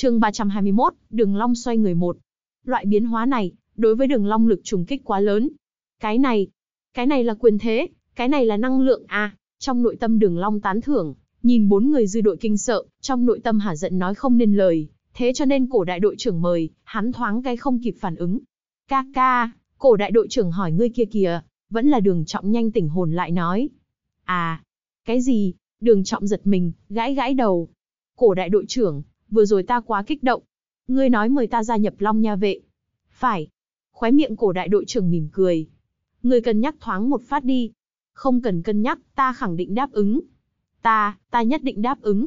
Chương 321, Đường Long xoay người một. Loại biến hóa này, đối với Đường Long lực trùng kích quá lớn. Cái này, cái này là quyền thế, cái này là năng lượng à? Trong nội tâm Đường Long tán thưởng, nhìn bốn người dư đội kinh sợ, trong nội tâm hà giận nói không nên lời, thế cho nên cổ đại đội trưởng mời, hắn thoáng cái không kịp phản ứng. "Ca ca." Cổ đại đội trưởng hỏi ngươi kia kìa, vẫn là Đường Trọng nhanh tỉnh hồn lại nói. "À, cái gì?" Đường Trọng giật mình, gãi gãi đầu. "Cổ đại đội trưởng, vừa rồi ta quá kích động. Ngươi nói mời ta gia nhập Long Nha vệ. Phải. Khóe miệng cổ đại đội trưởng mỉm cười. Ngươi cần nhắc thoáng một phát đi. Không cần cân nhắc, ta khẳng định đáp ứng. Ta, ta nhất định đáp ứng.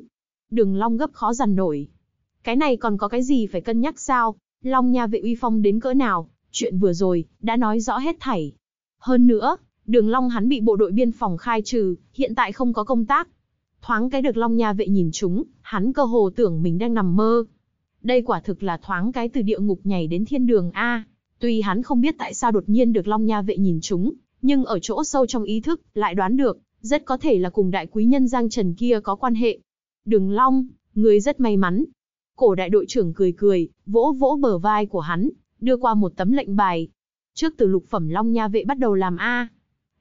Đường Long gấp khó dằn nổi. Cái này còn có cái gì phải cân nhắc sao? Long Nha vệ uy phong đến cỡ nào? Chuyện vừa rồi, đã nói rõ hết thảy. Hơn nữa, Đường Long hắn bị bộ đội biên phòng khai trừ, hiện tại không có công tác, Thoáng cái được Long Nha vệ nhìn chúng, hắn cơ hồ tưởng mình đang nằm mơ. Đây quả thực là thoáng cái từ địa ngục nhảy đến thiên đường a. Tuy hắn không biết tại sao đột nhiên được Long Nha vệ nhìn chúng, nhưng ở chỗ sâu trong ý thức lại đoán được, rất có thể là cùng đại quý nhân Giang Trần kia có quan hệ. Đường Long, người rất may mắn. Cổ đại đội trưởng cười cười, vỗ vỗ bờ vai của hắn, đưa qua một tấm lệnh bài. Trước từ lục phẩm Long Nha vệ bắt đầu làm A.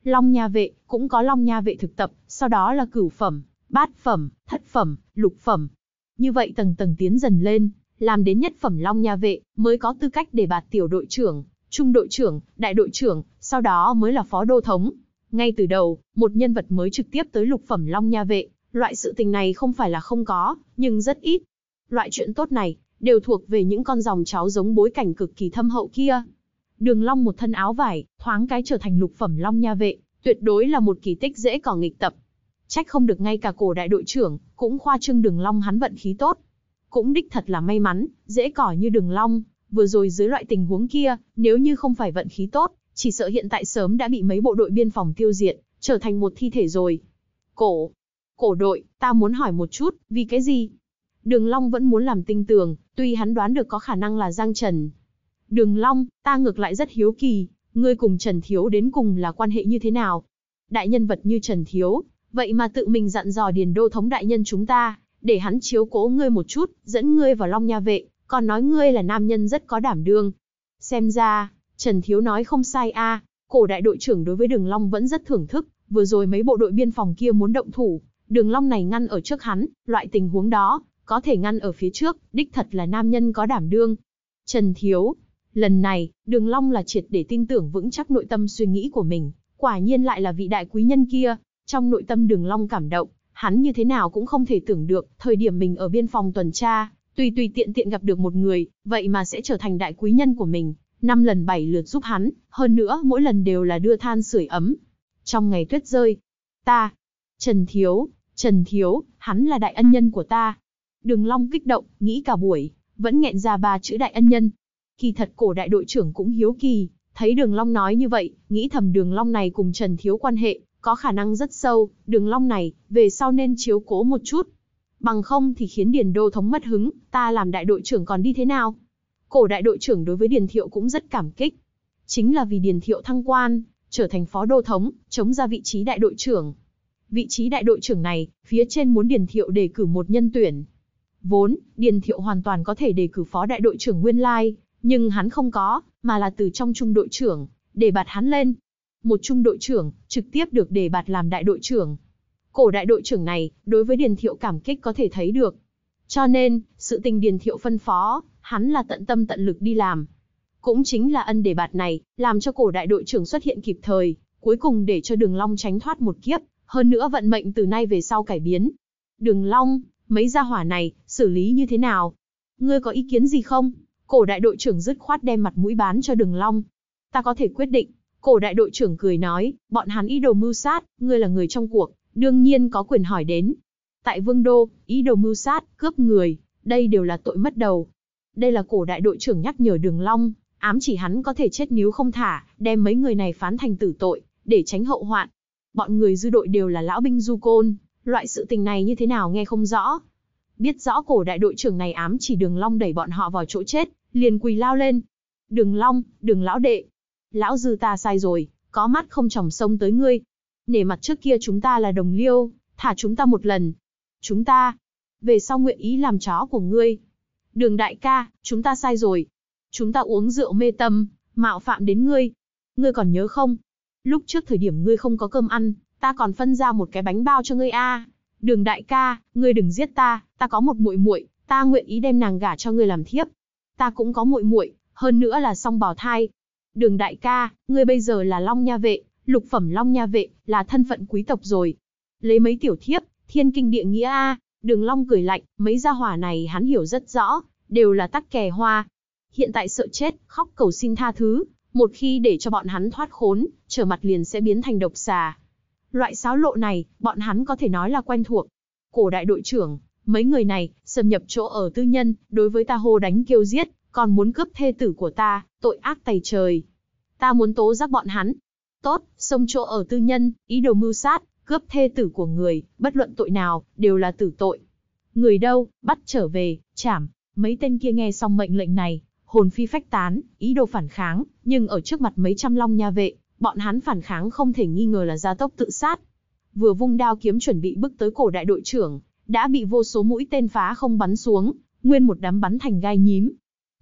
Long Nha vệ, cũng có Long Nha vệ thực tập, sau đó là cửu phẩm, bát phẩm, thất phẩm, lục phẩm. Như vậy tầng tầng tiến dần lên, làm đến nhất phẩm long nha vệ, mới có tư cách để bạt tiểu đội trưởng, trung đội trưởng, đại đội trưởng, sau đó mới là phó đô thống. Ngay từ đầu, một nhân vật mới trực tiếp tới lục phẩm long nha vệ, loại sự tình này không phải là không có, nhưng rất ít. Loại chuyện tốt này, đều thuộc về những con dòng cháu giống bối cảnh cực kỳ thâm hậu kia. Đường Long một thân áo vải, thoáng cái trở thành lục phẩm Long Nha Vệ, tuyệt đối là một kỳ tích dễ cỏ nghịch tập. Trách không được ngay cả cổ đại đội trưởng, cũng khoa trương đường long hắn vận khí tốt. Cũng đích thật là may mắn, dễ cỏi như đường long, vừa rồi dưới loại tình huống kia, nếu như không phải vận khí tốt, chỉ sợ hiện tại sớm đã bị mấy bộ đội biên phòng tiêu diệt, trở thành một thi thể rồi. Cổ, cổ đội, ta muốn hỏi một chút, vì cái gì? Đường Long vẫn muốn làm tinh tường, tuy hắn đoán được có khả năng là Giang Trần. Đường Long, ta ngược lại rất hiếu kỳ, ngươi cùng Trần Thiếu đến cùng là quan hệ như thế nào? Đại nhân vật như Trần Thiếu, vậy mà tự mình dặn dò Điền Đô thống đại nhân chúng ta, để hắn chiếu cố ngươi một chút, dẫn ngươi vào Long Nha vệ, còn nói ngươi là nam nhân rất có đảm đương. Xem ra, Trần Thiếu nói không sai a, cổ đại đội trưởng đối với Đường Long vẫn rất thưởng thức, vừa rồi mấy bộ đội biên phòng kia muốn động thủ, Đường Long này ngăn ở trước hắn, loại tình huống đó, có thể ngăn ở phía trước, đích thật là nam nhân có đảm đương. Trần Thiếu, lần này, Đường Long là triệt để tin tưởng vững chắc nội tâm suy nghĩ của mình, quả nhiên lại là vị đại quý nhân kia, trong nội tâm đường long cảm động, hắn như thế nào cũng không thể tưởng được, thời điểm mình ở biên phòng tuần tra, tùy tùy tiện tiện gặp được một người, vậy mà sẽ trở thành đại quý nhân của mình, năm lần bảy lượt giúp hắn, hơn nữa mỗi lần đều là đưa than sưởi ấm. Trong ngày tuyết rơi, ta, Trần Thiếu, Trần Thiếu, hắn là đại ân nhân của ta. Đường Long kích động, nghĩ cả buổi, vẫn nghẹn ra ba chữ đại ân nhân. Kỳ thật cổ đại đội trưởng cũng hiếu kỳ, thấy Đường Long nói như vậy, nghĩ thầm Đường Long này cùng Trần Thiếu quan hệ, có khả năng rất sâu, đường long này, về sau nên chiếu cố một chút. Bằng không thì khiến Điền Đô Thống mất hứng, ta làm đại đội trưởng còn đi thế nào? Cổ đại đội trưởng đối với Điền Thiệu cũng rất cảm kích. Chính là vì Điền Thiệu thăng quan, trở thành phó đô thống, chống ra vị trí đại đội trưởng. Vị trí đại đội trưởng này, phía trên muốn Điền Thiệu đề cử một nhân tuyển. Vốn, Điền Thiệu hoàn toàn có thể đề cử phó đại đội trưởng Nguyên Lai, nhưng hắn không có, mà là từ trong trung đội trưởng, để bạt hắn lên, một trung đội trưởng, trực tiếp được đề bạt làm đại đội trưởng. Cổ đại đội trưởng này, đối với Điền Thiệu cảm kích có thể thấy được. Cho nên, sự tình Điền Thiệu phân phó, hắn là tận tâm tận lực đi làm. Cũng chính là ân đề bạt này, làm cho cổ đại đội trưởng xuất hiện kịp thời, cuối cùng để cho Đường Long tránh thoát một kiếp, hơn nữa vận mệnh từ nay về sau cải biến. Đường Long, mấy gia hỏa này, xử lý như thế nào? Ngươi có ý kiến gì không? Cổ đại đội trưởng dứt khoát đem mặt mũi bán cho Đường Long. Ta có thể quyết định, Cổ đại đội trưởng cười nói, bọn hắn ý đồ mưu sát, ngươi là người trong cuộc, đương nhiên có quyền hỏi đến. Tại vương đô, ý đồ mưu sát, cướp người, đây đều là tội mất đầu. Đây là cổ đại đội trưởng nhắc nhở Đường Long, ám chỉ hắn có thể chết nếu không thả, đem mấy người này phán thành tử tội, để tránh hậu hoạn. Bọn người dư đội đều là lão binh du côn, loại sự tình này như thế nào nghe không rõ. Biết rõ cổ đại đội trưởng này ám chỉ Đường Long đẩy bọn họ vào chỗ chết, liền quỳ lao lên. Đường Long, Đường lão đệ, lão dư ta sai rồi, có mắt không chồng sông tới ngươi. Nể mặt trước kia chúng ta là đồng liêu, thả chúng ta một lần. Chúng ta, về sau nguyện ý làm chó của ngươi. Đường đại ca, chúng ta sai rồi. Chúng ta uống rượu mê tâm, mạo phạm đến ngươi. Ngươi còn nhớ không? Lúc trước thời điểm ngươi không có cơm ăn, ta còn phân ra một cái bánh bao cho ngươi a. Đường đại ca, ngươi đừng giết ta, ta có một muội muội, ta nguyện ý đem nàng gả cho ngươi làm thiếp. Ta cũng có muội muội, hơn nữa là song bào thai, Đường đại ca, ngươi bây giờ là Long Nha Vệ, lục phẩm Long Nha Vệ, là thân phận quý tộc rồi. Lấy mấy tiểu thiếp, thiên kinh địa nghĩa A, đường Long cười lạnh, mấy gia hỏa này hắn hiểu rất rõ, đều là tắc kè hoa. Hiện tại sợ chết, khóc cầu xin tha thứ, một khi để cho bọn hắn thoát khốn, trở mặt liền sẽ biến thành độc xà. Loại sáo lộ này, bọn hắn có thể nói là quen thuộc. Cổ đại đội trưởng, mấy người này, xâm nhập chỗ ở tư nhân, đối với ta hô đánh kêu giết, còn muốn cướp thê tử của ta, tội ác tày trời. Ta muốn tố giác bọn hắn. Tốt, xông chỗ ở tư nhân, ý đồ mưu sát, cướp thê tử của người, bất luận tội nào, đều là tử tội. Người đâu, bắt trở về, chảm. Mấy tên kia nghe xong mệnh lệnh này, hồn phi phách tán, ý đồ phản kháng, nhưng ở trước mặt mấy trăm long nha vệ, bọn hắn phản kháng không thể nghi ngờ là gia tốc tự sát. Vừa vung đao kiếm chuẩn bị bước tới cổ đại đội trưởng, đã bị vô số mũi tên phá không bắn xuống, nguyên một đám bắn thành gai nhím,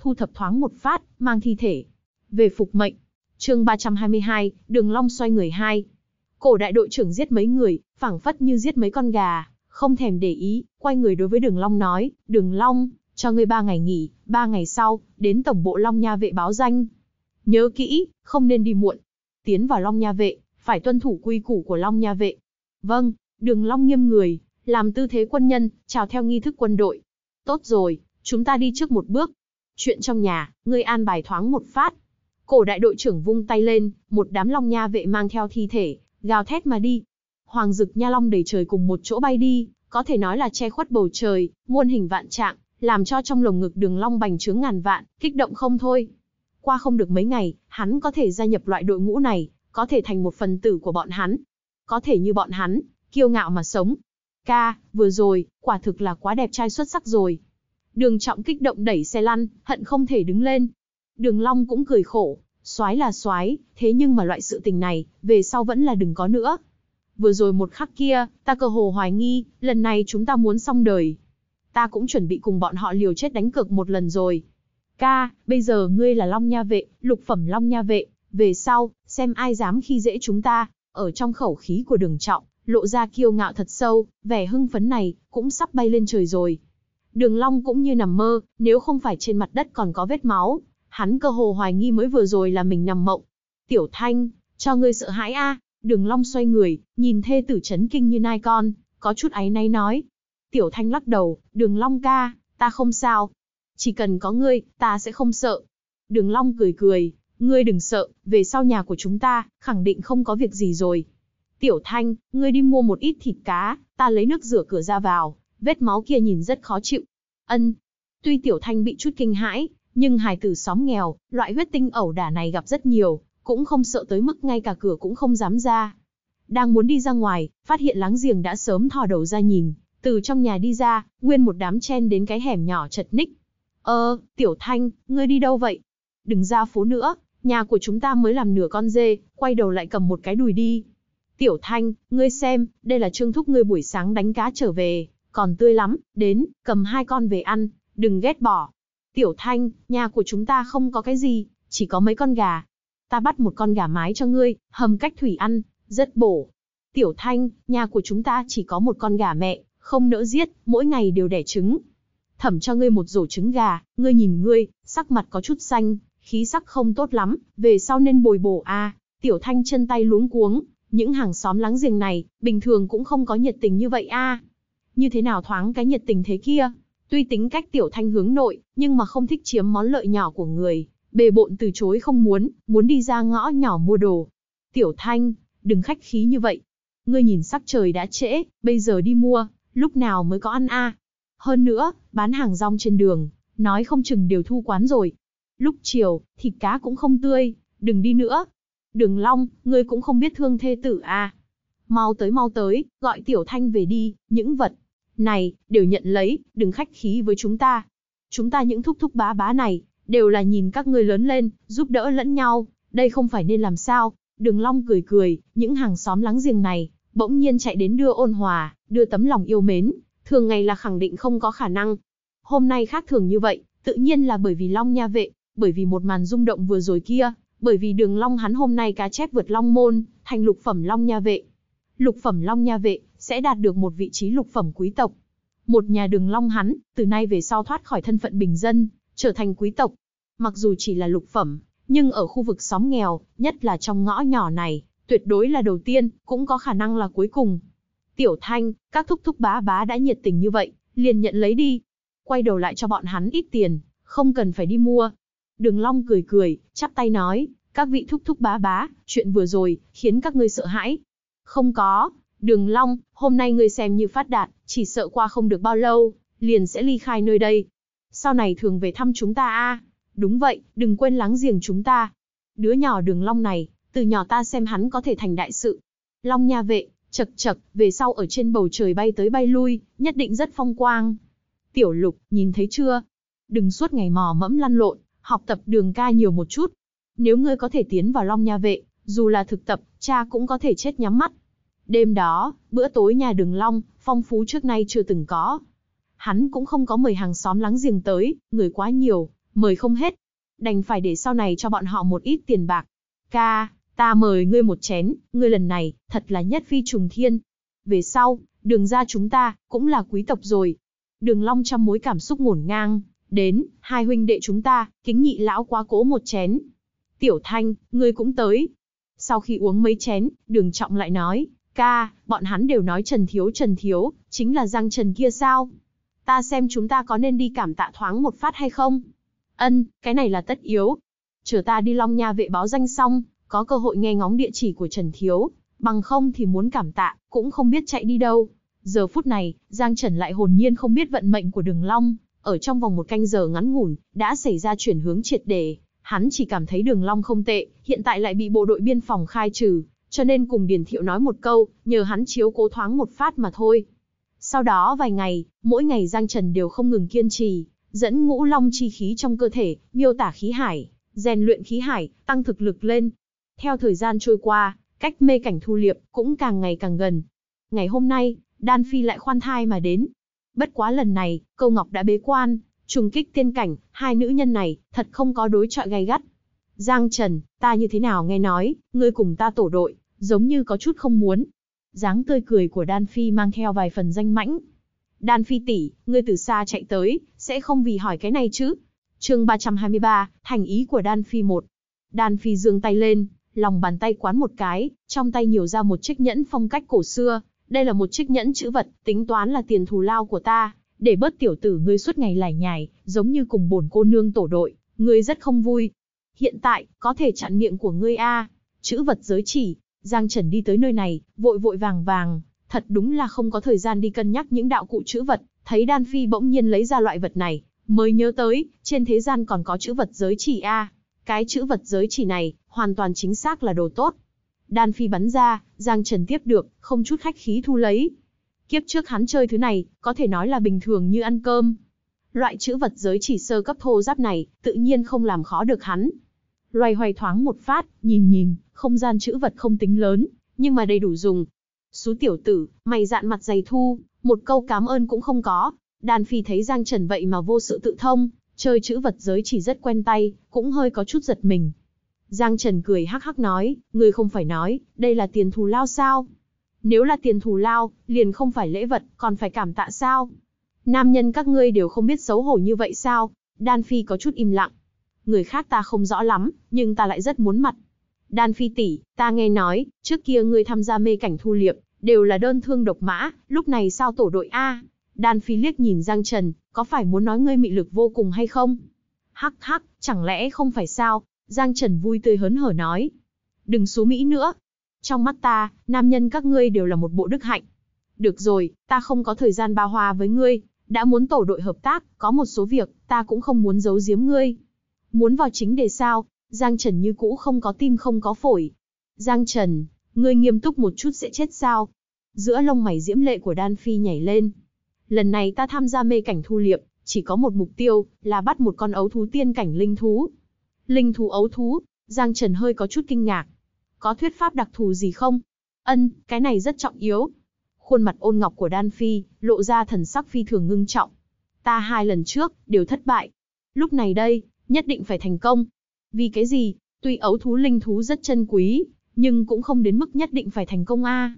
thu thập thoáng một phát, mang thi thể. Về phục mệnh. chương 322, đường long xoay người hai. Cổ đại đội trưởng giết mấy người, phảng phất như giết mấy con gà, không thèm để ý, quay người đối với đường long nói, đường long, cho ngươi ba ngày nghỉ, ba ngày sau, đến tổng bộ long nha vệ báo danh. Nhớ kỹ, không nên đi muộn. Tiến vào long nha vệ, phải tuân thủ quy củ của long nha vệ. Vâng, đường long nghiêm người, làm tư thế quân nhân, chào theo nghi thức quân đội. Tốt rồi, chúng ta đi trước một bước, chuyện trong nhà, ngươi an bài thoáng một phát. Cổ đại đội trưởng vung tay lên, một đám long nha vệ mang theo thi thể, gào thét mà đi. Hoàng dực nha long đầy trời cùng một chỗ bay đi, có thể nói là che khuất bầu trời, muôn hình vạn trạng, làm cho trong lồng ngực đường long bành trướng ngàn vạn, kích động không thôi. Qua không được mấy ngày, hắn có thể gia nhập loại đội ngũ này, có thể thành một phần tử của bọn hắn. Có thể như bọn hắn, kiêu ngạo mà sống. Ca, vừa rồi, quả thực là quá đẹp trai xuất sắc rồi, Đường Trọng kích động đẩy xe lăn, hận không thể đứng lên. Đường Long cũng cười khổ, xoái là xoái, thế nhưng mà loại sự tình này, về sau vẫn là đừng có nữa. Vừa rồi một khắc kia, ta cơ hồ hoài nghi, lần này chúng ta muốn xong đời. Ta cũng chuẩn bị cùng bọn họ liều chết đánh cược một lần rồi. Ca, bây giờ ngươi là Long Nha Vệ, lục phẩm Long Nha Vệ, về sau, xem ai dám khi dễ chúng ta, ở trong khẩu khí của đường trọng, lộ ra kiêu ngạo thật sâu, vẻ hưng phấn này, cũng sắp bay lên trời rồi. Đường Long cũng như nằm mơ, nếu không phải trên mặt đất còn có vết máu, hắn cơ hồ hoài nghi mới vừa rồi là mình nằm mộng. Tiểu Thanh, cho ngươi sợ hãi a? Đường Long xoay người, nhìn thê tử chấn kinh như nai con, có chút áy náy nói. Tiểu Thanh lắc đầu, Đường Long ca, ta không sao. Chỉ cần có ngươi, ta sẽ không sợ. Đường Long cười cười, ngươi đừng sợ, về sau nhà của chúng ta, khẳng định không có việc gì rồi. Tiểu Thanh, ngươi đi mua một ít thịt cá, ta lấy nước rửa cửa ra vào vết máu kia nhìn rất khó chịu. Ân, tuy Tiểu Thanh bị chút kinh hãi, nhưng hài tử xóm nghèo, loại huyết tinh ẩu đả này gặp rất nhiều, cũng không sợ tới mức ngay cả cửa cũng không dám ra. Đang muốn đi ra ngoài, phát hiện láng giềng đã sớm thò đầu ra nhìn, từ trong nhà đi ra, nguyên một đám chen đến cái hẻm nhỏ chật ních. Ơ, ờ, Tiểu Thanh, ngươi đi đâu vậy? Đừng ra phố nữa, nhà của chúng ta mới làm nửa con dê, quay đầu lại cầm một cái đùi đi. Tiểu Thanh, ngươi xem, đây là Trương Thúc ngươi buổi sáng đánh cá trở về, còn tươi lắm, đến, cầm hai con về ăn, đừng ghét bỏ. Tiểu Thanh, nhà của chúng ta không có cái gì, chỉ có mấy con gà. Ta bắt một con gà mái cho ngươi, hầm cách thủy ăn, rất bổ. Tiểu Thanh, nhà của chúng ta chỉ có một con gà mẹ, không nỡ giết, mỗi ngày đều đẻ trứng. Thẩm cho ngươi một rổ trứng gà, ngươi nhìn ngươi, sắc mặt có chút xanh, khí sắc không tốt lắm, về sau nên bồi bổ a. À. Tiểu Thanh chân tay luống cuống, những hàng xóm láng giềng này, bình thường cũng không có nhiệt tình như vậy a. À như thế nào thoáng cái nhiệt tình thế kia. Tuy tính cách tiểu thanh hướng nội, nhưng mà không thích chiếm món lợi nhỏ của người, bề bộn từ chối không muốn, muốn đi ra ngõ nhỏ mua đồ. Tiểu thanh, đừng khách khí như vậy. Ngươi nhìn sắc trời đã trễ, bây giờ đi mua, lúc nào mới có ăn a? À? Hơn nữa, bán hàng rong trên đường, nói không chừng đều thu quán rồi. Lúc chiều, thịt cá cũng không tươi, đừng đi nữa. Đường Long, ngươi cũng không biết thương thê tử à. Mau tới mau tới, gọi Tiểu Thanh về đi, những vật này, đều nhận lấy, đừng khách khí với chúng ta. Chúng ta những thúc thúc bá bá này, đều là nhìn các ngươi lớn lên, giúp đỡ lẫn nhau, đây không phải nên làm sao. Đường Long cười cười, những hàng xóm láng giềng này, bỗng nhiên chạy đến đưa ôn hòa, đưa tấm lòng yêu mến, thường ngày là khẳng định không có khả năng. Hôm nay khác thường như vậy, tự nhiên là bởi vì Long Nha Vệ, bởi vì một màn rung động vừa rồi kia, bởi vì đường Long hắn hôm nay cá chép vượt Long Môn, thành lục phẩm Long Nha Vệ, lục phẩm long nha vệ, sẽ đạt được một vị trí lục phẩm quý tộc. Một nhà đường long hắn, từ nay về sau thoát khỏi thân phận bình dân, trở thành quý tộc. Mặc dù chỉ là lục phẩm, nhưng ở khu vực xóm nghèo, nhất là trong ngõ nhỏ này, tuyệt đối là đầu tiên, cũng có khả năng là cuối cùng. Tiểu Thanh, các thúc thúc bá bá đã nhiệt tình như vậy, liền nhận lấy đi. Quay đầu lại cho bọn hắn ít tiền, không cần phải đi mua. Đường Long cười cười, chắp tay nói, các vị thúc thúc bá bá, chuyện vừa rồi, khiến các ngươi sợ hãi, không có, đường long, hôm nay ngươi xem như phát đạt, chỉ sợ qua không được bao lâu, liền sẽ ly khai nơi đây. Sau này thường về thăm chúng ta a. Đúng vậy, đừng quên láng giềng chúng ta. Đứa nhỏ đường long này, từ nhỏ ta xem hắn có thể thành đại sự. Long nha vệ, chật chật, về sau ở trên bầu trời bay tới bay lui, nhất định rất phong quang. Tiểu lục, nhìn thấy chưa? Đừng suốt ngày mò mẫm lăn lộn, học tập đường ca nhiều một chút. Nếu ngươi có thể tiến vào Long Nha Vệ, dù là thực tập, cha cũng có thể chết nhắm mắt. Đêm đó, bữa tối nhà đường Long, phong phú trước nay chưa từng có. Hắn cũng không có mời hàng xóm láng giềng tới, người quá nhiều, mời không hết. Đành phải để sau này cho bọn họ một ít tiền bạc. Ca, ta mời ngươi một chén, ngươi lần này, thật là nhất phi trùng thiên. Về sau, đường ra chúng ta, cũng là quý tộc rồi. Đường Long trong mối cảm xúc ngổn ngang, đến, hai huynh đệ chúng ta, kính nhị lão quá cố một chén. Tiểu Thanh, ngươi cũng tới, sau khi uống mấy chén, đường trọng lại nói, ca, bọn hắn đều nói Trần Thiếu Trần Thiếu, chính là giang Trần kia sao? Ta xem chúng ta có nên đi cảm tạ thoáng một phát hay không? Ân, cái này là tất yếu. Chờ ta đi Long Nha vệ báo danh xong, có cơ hội nghe ngóng địa chỉ của Trần Thiếu, bằng không thì muốn cảm tạ, cũng không biết chạy đi đâu. Giờ phút này, Giang Trần lại hồn nhiên không biết vận mệnh của đường Long, ở trong vòng một canh giờ ngắn ngủn, đã xảy ra chuyển hướng triệt để. Hắn chỉ cảm thấy đường long không tệ, hiện tại lại bị bộ đội biên phòng khai trừ, cho nên cùng Điền Thiệu nói một câu, nhờ hắn chiếu cố thoáng một phát mà thôi. Sau đó vài ngày, mỗi ngày Giang Trần đều không ngừng kiên trì, dẫn ngũ long chi khí trong cơ thể, miêu tả khí hải, rèn luyện khí hải, tăng thực lực lên. Theo thời gian trôi qua, cách mê cảnh thu liệp cũng càng ngày càng gần. Ngày hôm nay, Đan Phi lại khoan thai mà đến. Bất quá lần này, Câu Ngọc đã bế quan, Trùng kích tiên cảnh, hai nữ nhân này, thật không có đối trọi gay gắt. Giang Trần, ta như thế nào nghe nói, ngươi cùng ta tổ đội, giống như có chút không muốn. Dáng tươi cười của Đan Phi mang theo vài phần danh mãnh. Đan Phi tỷ, ngươi từ xa chạy tới, sẽ không vì hỏi cái này chứ. chương 323, thành ý của Đan Phi một. Đan Phi dương tay lên, lòng bàn tay quán một cái, trong tay nhiều ra một chiếc nhẫn phong cách cổ xưa. Đây là một chiếc nhẫn chữ vật, tính toán là tiền thù lao của ta để bớt tiểu tử ngươi suốt ngày lải nhải, giống như cùng bổn cô nương tổ đội, ngươi rất không vui. Hiện tại, có thể chặn miệng của ngươi a." À. Chữ vật giới chỉ, Giang Trần đi tới nơi này, vội vội vàng vàng, thật đúng là không có thời gian đi cân nhắc những đạo cụ chữ vật, thấy Đan Phi bỗng nhiên lấy ra loại vật này, mới nhớ tới, trên thế gian còn có chữ vật giới chỉ a. À. Cái chữ vật giới chỉ này, hoàn toàn chính xác là đồ tốt. Đan Phi bắn ra, Giang Trần tiếp được, không chút khách khí thu lấy, Kiếp trước hắn chơi thứ này, có thể nói là bình thường như ăn cơm. Loại chữ vật giới chỉ sơ cấp thô giáp này, tự nhiên không làm khó được hắn. Loài hoài thoáng một phát, nhìn nhìn, không gian chữ vật không tính lớn, nhưng mà đầy đủ dùng. Xú tiểu tử, mày dạn mặt dày thu, một câu cám ơn cũng không có. Đan Phi thấy Giang Trần vậy mà vô sự tự thông, chơi chữ vật giới chỉ rất quen tay, cũng hơi có chút giật mình. Giang Trần cười hắc hắc nói, người không phải nói, đây là tiền thù lao sao? Nếu là tiền thù lao, liền không phải lễ vật, còn phải cảm tạ sao? Nam nhân các ngươi đều không biết xấu hổ như vậy sao? Đan Phi có chút im lặng. Người khác ta không rõ lắm, nhưng ta lại rất muốn mặt. Đan Phi tỷ, ta nghe nói, trước kia ngươi tham gia mê cảnh thu liệp, đều là đơn thương độc mã, lúc này sao tổ đội A? Đan Phi liếc nhìn Giang Trần, có phải muốn nói ngươi mị lực vô cùng hay không? Hắc hắc, chẳng lẽ không phải sao? Giang Trần vui tươi hớn hở nói. Đừng xú Mỹ nữa, trong mắt ta, nam nhân các ngươi đều là một bộ đức hạnh. Được rồi, ta không có thời gian ba hoa với ngươi, đã muốn tổ đội hợp tác, có một số việc, ta cũng không muốn giấu giếm ngươi. Muốn vào chính đề sao, Giang Trần như cũ không có tim không có phổi. Giang Trần, ngươi nghiêm túc một chút sẽ chết sao? Giữa lông mày diễm lệ của Đan Phi nhảy lên. Lần này ta tham gia mê cảnh thu liệp, chỉ có một mục tiêu, là bắt một con ấu thú tiên cảnh linh thú. Linh thú ấu thú, Giang Trần hơi có chút kinh ngạc, có thuyết pháp đặc thù gì không? Ân, cái này rất trọng yếu. Khuôn mặt ôn ngọc của Đan Phi, lộ ra thần sắc phi thường ngưng trọng. Ta hai lần trước, đều thất bại. Lúc này đây, nhất định phải thành công. Vì cái gì, tuy ấu thú linh thú rất chân quý, nhưng cũng không đến mức nhất định phải thành công a.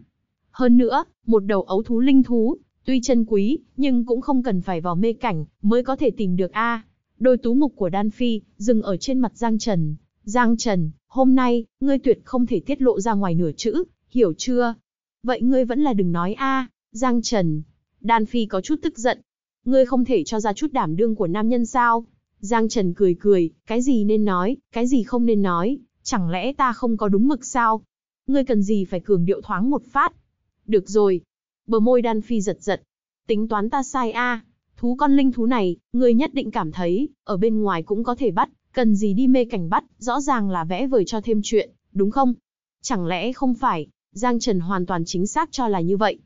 Hơn nữa, một đầu ấu thú linh thú, tuy chân quý, nhưng cũng không cần phải vào mê cảnh mới có thể tìm được a. Đôi tú mục của Đan Phi dừng ở trên mặt Giang Trần, Giang Trần, hôm nay, ngươi tuyệt không thể tiết lộ ra ngoài nửa chữ, hiểu chưa? Vậy ngươi vẫn là đừng nói a, Giang Trần. Đan Phi có chút tức giận. Ngươi không thể cho ra chút đảm đương của nam nhân sao? Giang Trần cười cười, cái gì nên nói, cái gì không nên nói, chẳng lẽ ta không có đúng mực sao? Ngươi cần gì phải cường điệu thoáng một phát? Được rồi. Bờ môi Đan Phi giật giật. Tính toán ta sai a, thú con linh thú này, ngươi nhất định cảm thấy, ở bên ngoài cũng có thể bắt, Cần gì đi mê cảnh bắt, rõ ràng là vẽ vời cho thêm chuyện, đúng không? Chẳng lẽ không phải, Giang Trần hoàn toàn chính xác cho là như vậy.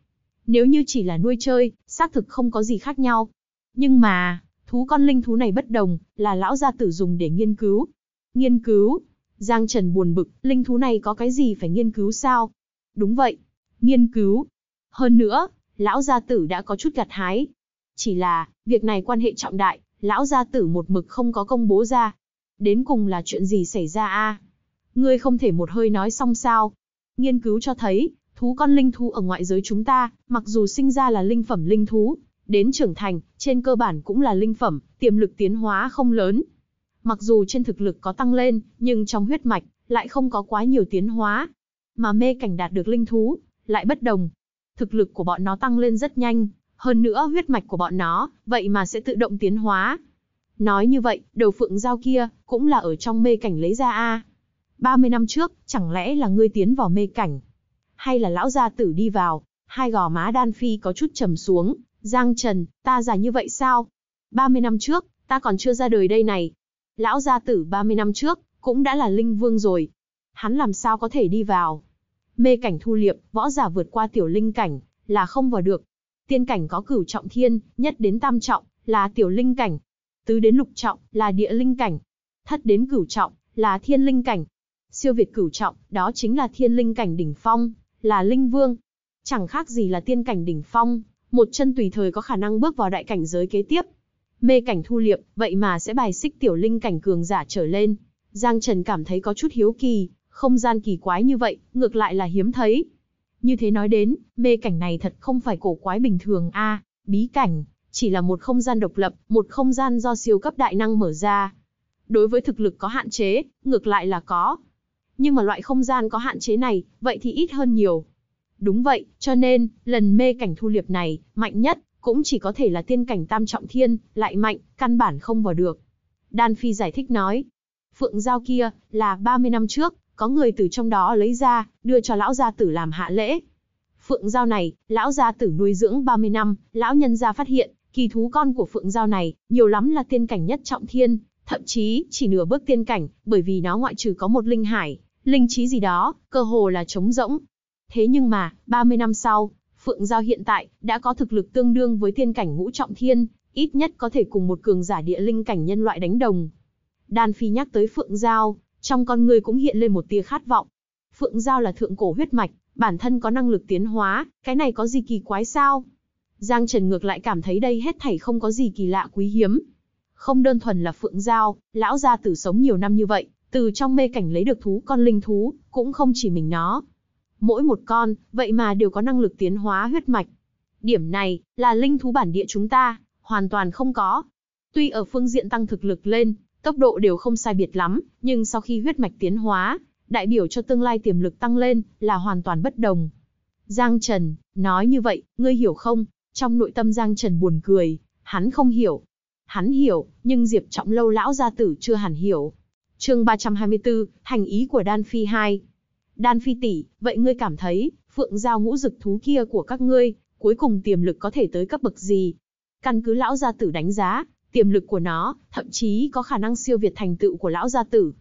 Nếu như chỉ là nuôi chơi, xác thực không có gì khác nhau. Nhưng mà, thú con linh thú này bất đồng, là lão gia tử dùng để nghiên cứu. Nghiên cứu? Giang Trần buồn bực, linh thú này có cái gì phải nghiên cứu sao? Đúng vậy, nghiên cứu. Hơn nữa, lão gia tử đã có chút gặt hái. Chỉ là, việc này quan hệ trọng đại, lão gia tử một mực không có công bố ra, đến cùng là chuyện gì xảy ra a? Ngươi không thể một hơi nói xong sao? Nghiên cứu cho thấy, thú con linh thú ở ngoại giới chúng ta, mặc dù sinh ra là linh phẩm linh thú, đến trưởng thành, trên cơ bản cũng là linh phẩm, tiềm lực tiến hóa không lớn. Mặc dù trên thực lực có tăng lên, nhưng trong huyết mạch lại không có quá nhiều tiến hóa. Mà mê cảnh đạt được linh thú, lại bất đồng. Thực lực của bọn nó tăng lên rất nhanh, hơn nữa huyết mạch của bọn nó, vậy mà sẽ tự động tiến hóa. Nói như vậy, đầu phượng giao kia, cũng là ở trong mê cảnh lấy ra a. 30 năm trước, chẳng lẽ là ngươi tiến vào mê cảnh? Hay là lão gia tử đi vào? Hai gò má đan phi có chút trầm xuống, Giang Trần, ta già như vậy sao? 30 năm trước, ta còn chưa ra đời đây này. Lão gia tử 30 năm trước, cũng đã là linh vương rồi. Hắn làm sao có thể đi vào? Mê cảnh thu liệp, võ giả vượt qua tiểu linh cảnh, là không vào được. Tiên cảnh có cửu trọng thiên, nhất đến tam trọng, là tiểu linh cảnh, Tứ đến lục trọng là địa linh cảnh. Thất đến cửu trọng là thiên linh cảnh. Siêu việt cửu trọng, đó chính là thiên linh cảnh đỉnh phong, là linh vương. Chẳng khác gì là tiên cảnh đỉnh phong, một chân tùy thời có khả năng bước vào đại cảnh giới kế tiếp. Mê cảnh thu liệm, vậy mà sẽ bài xích tiểu linh cảnh cường giả trở lên. Giang Trần cảm thấy có chút hiếu kỳ, không gian kỳ quái như vậy, ngược lại là hiếm thấy. Như thế nói đến, mê cảnh này thật không phải cổ quái bình thường a bí cảnh, chỉ là một không gian độc lập, một không gian do siêu cấp đại năng mở ra. Đối với thực lực có hạn chế, ngược lại là có. Nhưng mà loại không gian có hạn chế này, vậy thì ít hơn nhiều. Đúng vậy, cho nên, lần mê cảnh thu liệp này, mạnh nhất, cũng chỉ có thể là tiên cảnh tam trọng thiên, lại mạnh, căn bản không vào được. Đan Phi giải thích nói, phượng Giao kia, là 30 năm trước, có người từ trong đó lấy ra, đưa cho lão gia tử làm hạ lễ. Phượng Giao này, lão gia tử nuôi dưỡng 30 năm, lão nhân gia phát hiện, Kỳ thú con của Phượng Giao này, nhiều lắm là tiên cảnh nhất trọng thiên, thậm chí chỉ nửa bước tiên cảnh, bởi vì nó ngoại trừ có một linh hải, linh trí gì đó, cơ hồ là trống rỗng. Thế nhưng mà, ba mươi năm sau, Phượng Giao hiện tại đã có thực lực tương đương với tiên cảnh ngũ trọng thiên, ít nhất có thể cùng một cường giả địa linh cảnh nhân loại đánh đồng. Đan Phi nhắc tới Phượng Giao, trong con người cũng hiện lên một tia khát vọng. Phượng Giao là thượng cổ huyết mạch, bản thân có năng lực tiến hóa, cái này có gì kỳ quái sao? Giang Trần ngược lại cảm thấy đây hết thảy không có gì kỳ lạ quý hiếm. Không đơn thuần là Phượng Giao, lão gia tử sống nhiều năm như vậy, từ trong mê cảnh lấy được thú con linh thú, cũng không chỉ mình nó. Mỗi một con, vậy mà đều có năng lực tiến hóa huyết mạch. Điểm này, là linh thú bản địa chúng ta, hoàn toàn không có. Tuy ở phương diện tăng thực lực lên, tốc độ đều không sai biệt lắm, nhưng sau khi huyết mạch tiến hóa, đại biểu cho tương lai tiềm lực tăng lên, là hoàn toàn bất đồng. Giang Trần, nói như vậy, ngươi hiểu không? Trong nội tâm Giang Trần buồn cười, hắn không hiểu. Hắn hiểu, nhưng Diệp Trọng Lâu lão gia tử chưa hẳn hiểu. Chương 324, hành ý của Đan Phi 2. Đan Phi tỷ, vậy ngươi cảm thấy, phượng giao ngũ dực thú kia của các ngươi, cuối cùng tiềm lực có thể tới cấp bậc gì? Căn cứ lão gia tử đánh giá, tiềm lực của nó, thậm chí có khả năng siêu việt thành tựu của lão gia tử.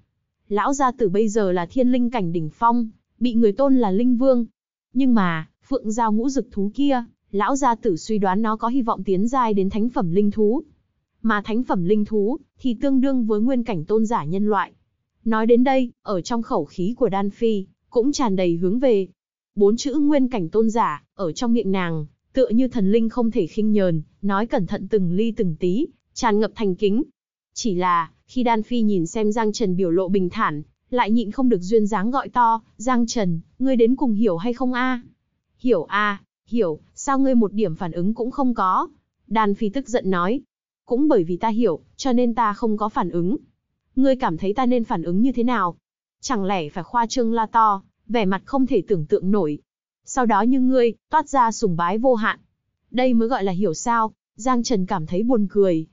Lão gia tử bây giờ là thiên linh cảnh đỉnh phong, bị người tôn là linh vương. Nhưng mà, phượng giao ngũ dực thú kia, lão gia tử suy đoán nó có hy vọng tiến giai đến thánh phẩm linh thú. Mà thánh phẩm linh thú thì tương đương với nguyên cảnh tôn giả nhân loại. Nói đến đây, ở trong khẩu khí của Đan Phi cũng tràn đầy hướng về bốn chữ nguyên cảnh tôn giả ở trong miệng nàng, tựa như thần linh không thể khinh nhờn, nói cẩn thận từng ly từng tí, tràn ngập thành kính. Chỉ là, khi Đan Phi nhìn xem Giang Trần biểu lộ bình thản, lại nhịn không được duyên dáng gọi to, Giang Trần, ngươi đến cùng hiểu hay không a? Hiểu a, hiểu, sao ngươi một điểm phản ứng cũng không có? Đàn phi tức giận nói. Cũng bởi vì ta hiểu, cho nên ta không có phản ứng. Ngươi cảm thấy ta nên phản ứng như thế nào? Chẳng lẽ phải khoa trương la to, vẻ mặt không thể tưởng tượng nổi. Sau đó như ngươi, toát ra sùng bái vô hạn. Đây mới gọi là hiểu sao, Giang Trần cảm thấy buồn cười.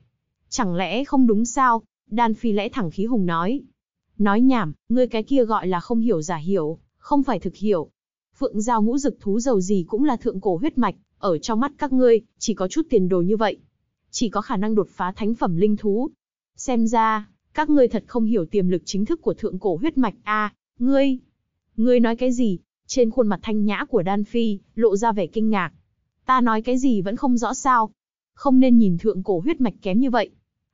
Chẳng lẽ không đúng sao? Đan Phi lẽ thẳng khí hùng nói. Nói nhảm, ngươi cái kia gọi là không hiểu giả hiểu, không phải thực hiểu, phượng giao ngũ dực thú giàu gì cũng là thượng cổ huyết mạch, ở trong mắt các ngươi, chỉ có chút tiền đồ như vậy. Chỉ có khả năng đột phá thánh phẩm linh thú. Xem ra, các ngươi thật không hiểu tiềm lực chính thức của thượng cổ huyết mạch a ngươi. Ngươi nói cái gì? Trên khuôn mặt thanh nhã của Đan Phi, lộ ra vẻ kinh ngạc. Ta nói cái gì vẫn không rõ sao. Không nên nhìn thượng cổ huyết mạch kém như vậy.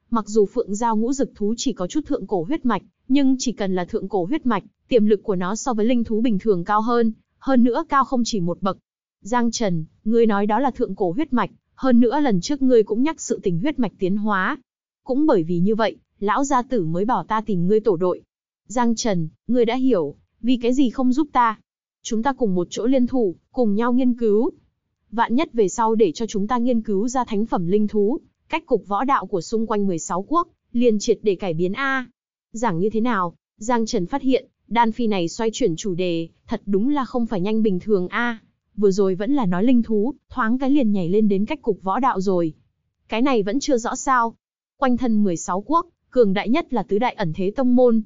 Mặc dù phượng giao ngũ dực thú chỉ có chút thượng cổ huyết mạch, nhưng chỉ cần là thượng cổ huyết mạch, tiềm lực của nó so với linh thú bình thường cao hơn, hơn nữa cao không chỉ một bậc. Giang Trần, ngươi nói đó là thượng cổ huyết mạch, hơn nữa lần trước ngươi cũng nhắc sự tình huyết mạch tiến hóa. Cũng bởi vì như vậy, lão gia tử mới bảo ta tìm ngươi tổ đội. Giang Trần, ngươi đã hiểu, vì cái gì không giúp ta? Chúng ta cùng một chỗ liên thủ, cùng nhau nghiên cứu. Vạn nhất về sau để cho chúng ta nghiên cứu ra thánh phẩm linh thú, cách cục võ đạo của xung quanh 16 quốc, liền triệt để cải biến A. Giảng như thế nào, Giang Trần phát hiện, Đan phi này xoay chuyển chủ đề, thật đúng là không phải nhanh bình thường a. vừa rồi vẫn là nói linh thú, thoáng cái liền nhảy lên đến cách cục võ đạo rồi. Cái này vẫn chưa rõ sao. Quanh thân 16 quốc, cường đại nhất là tứ đại ẩn thế tông môn.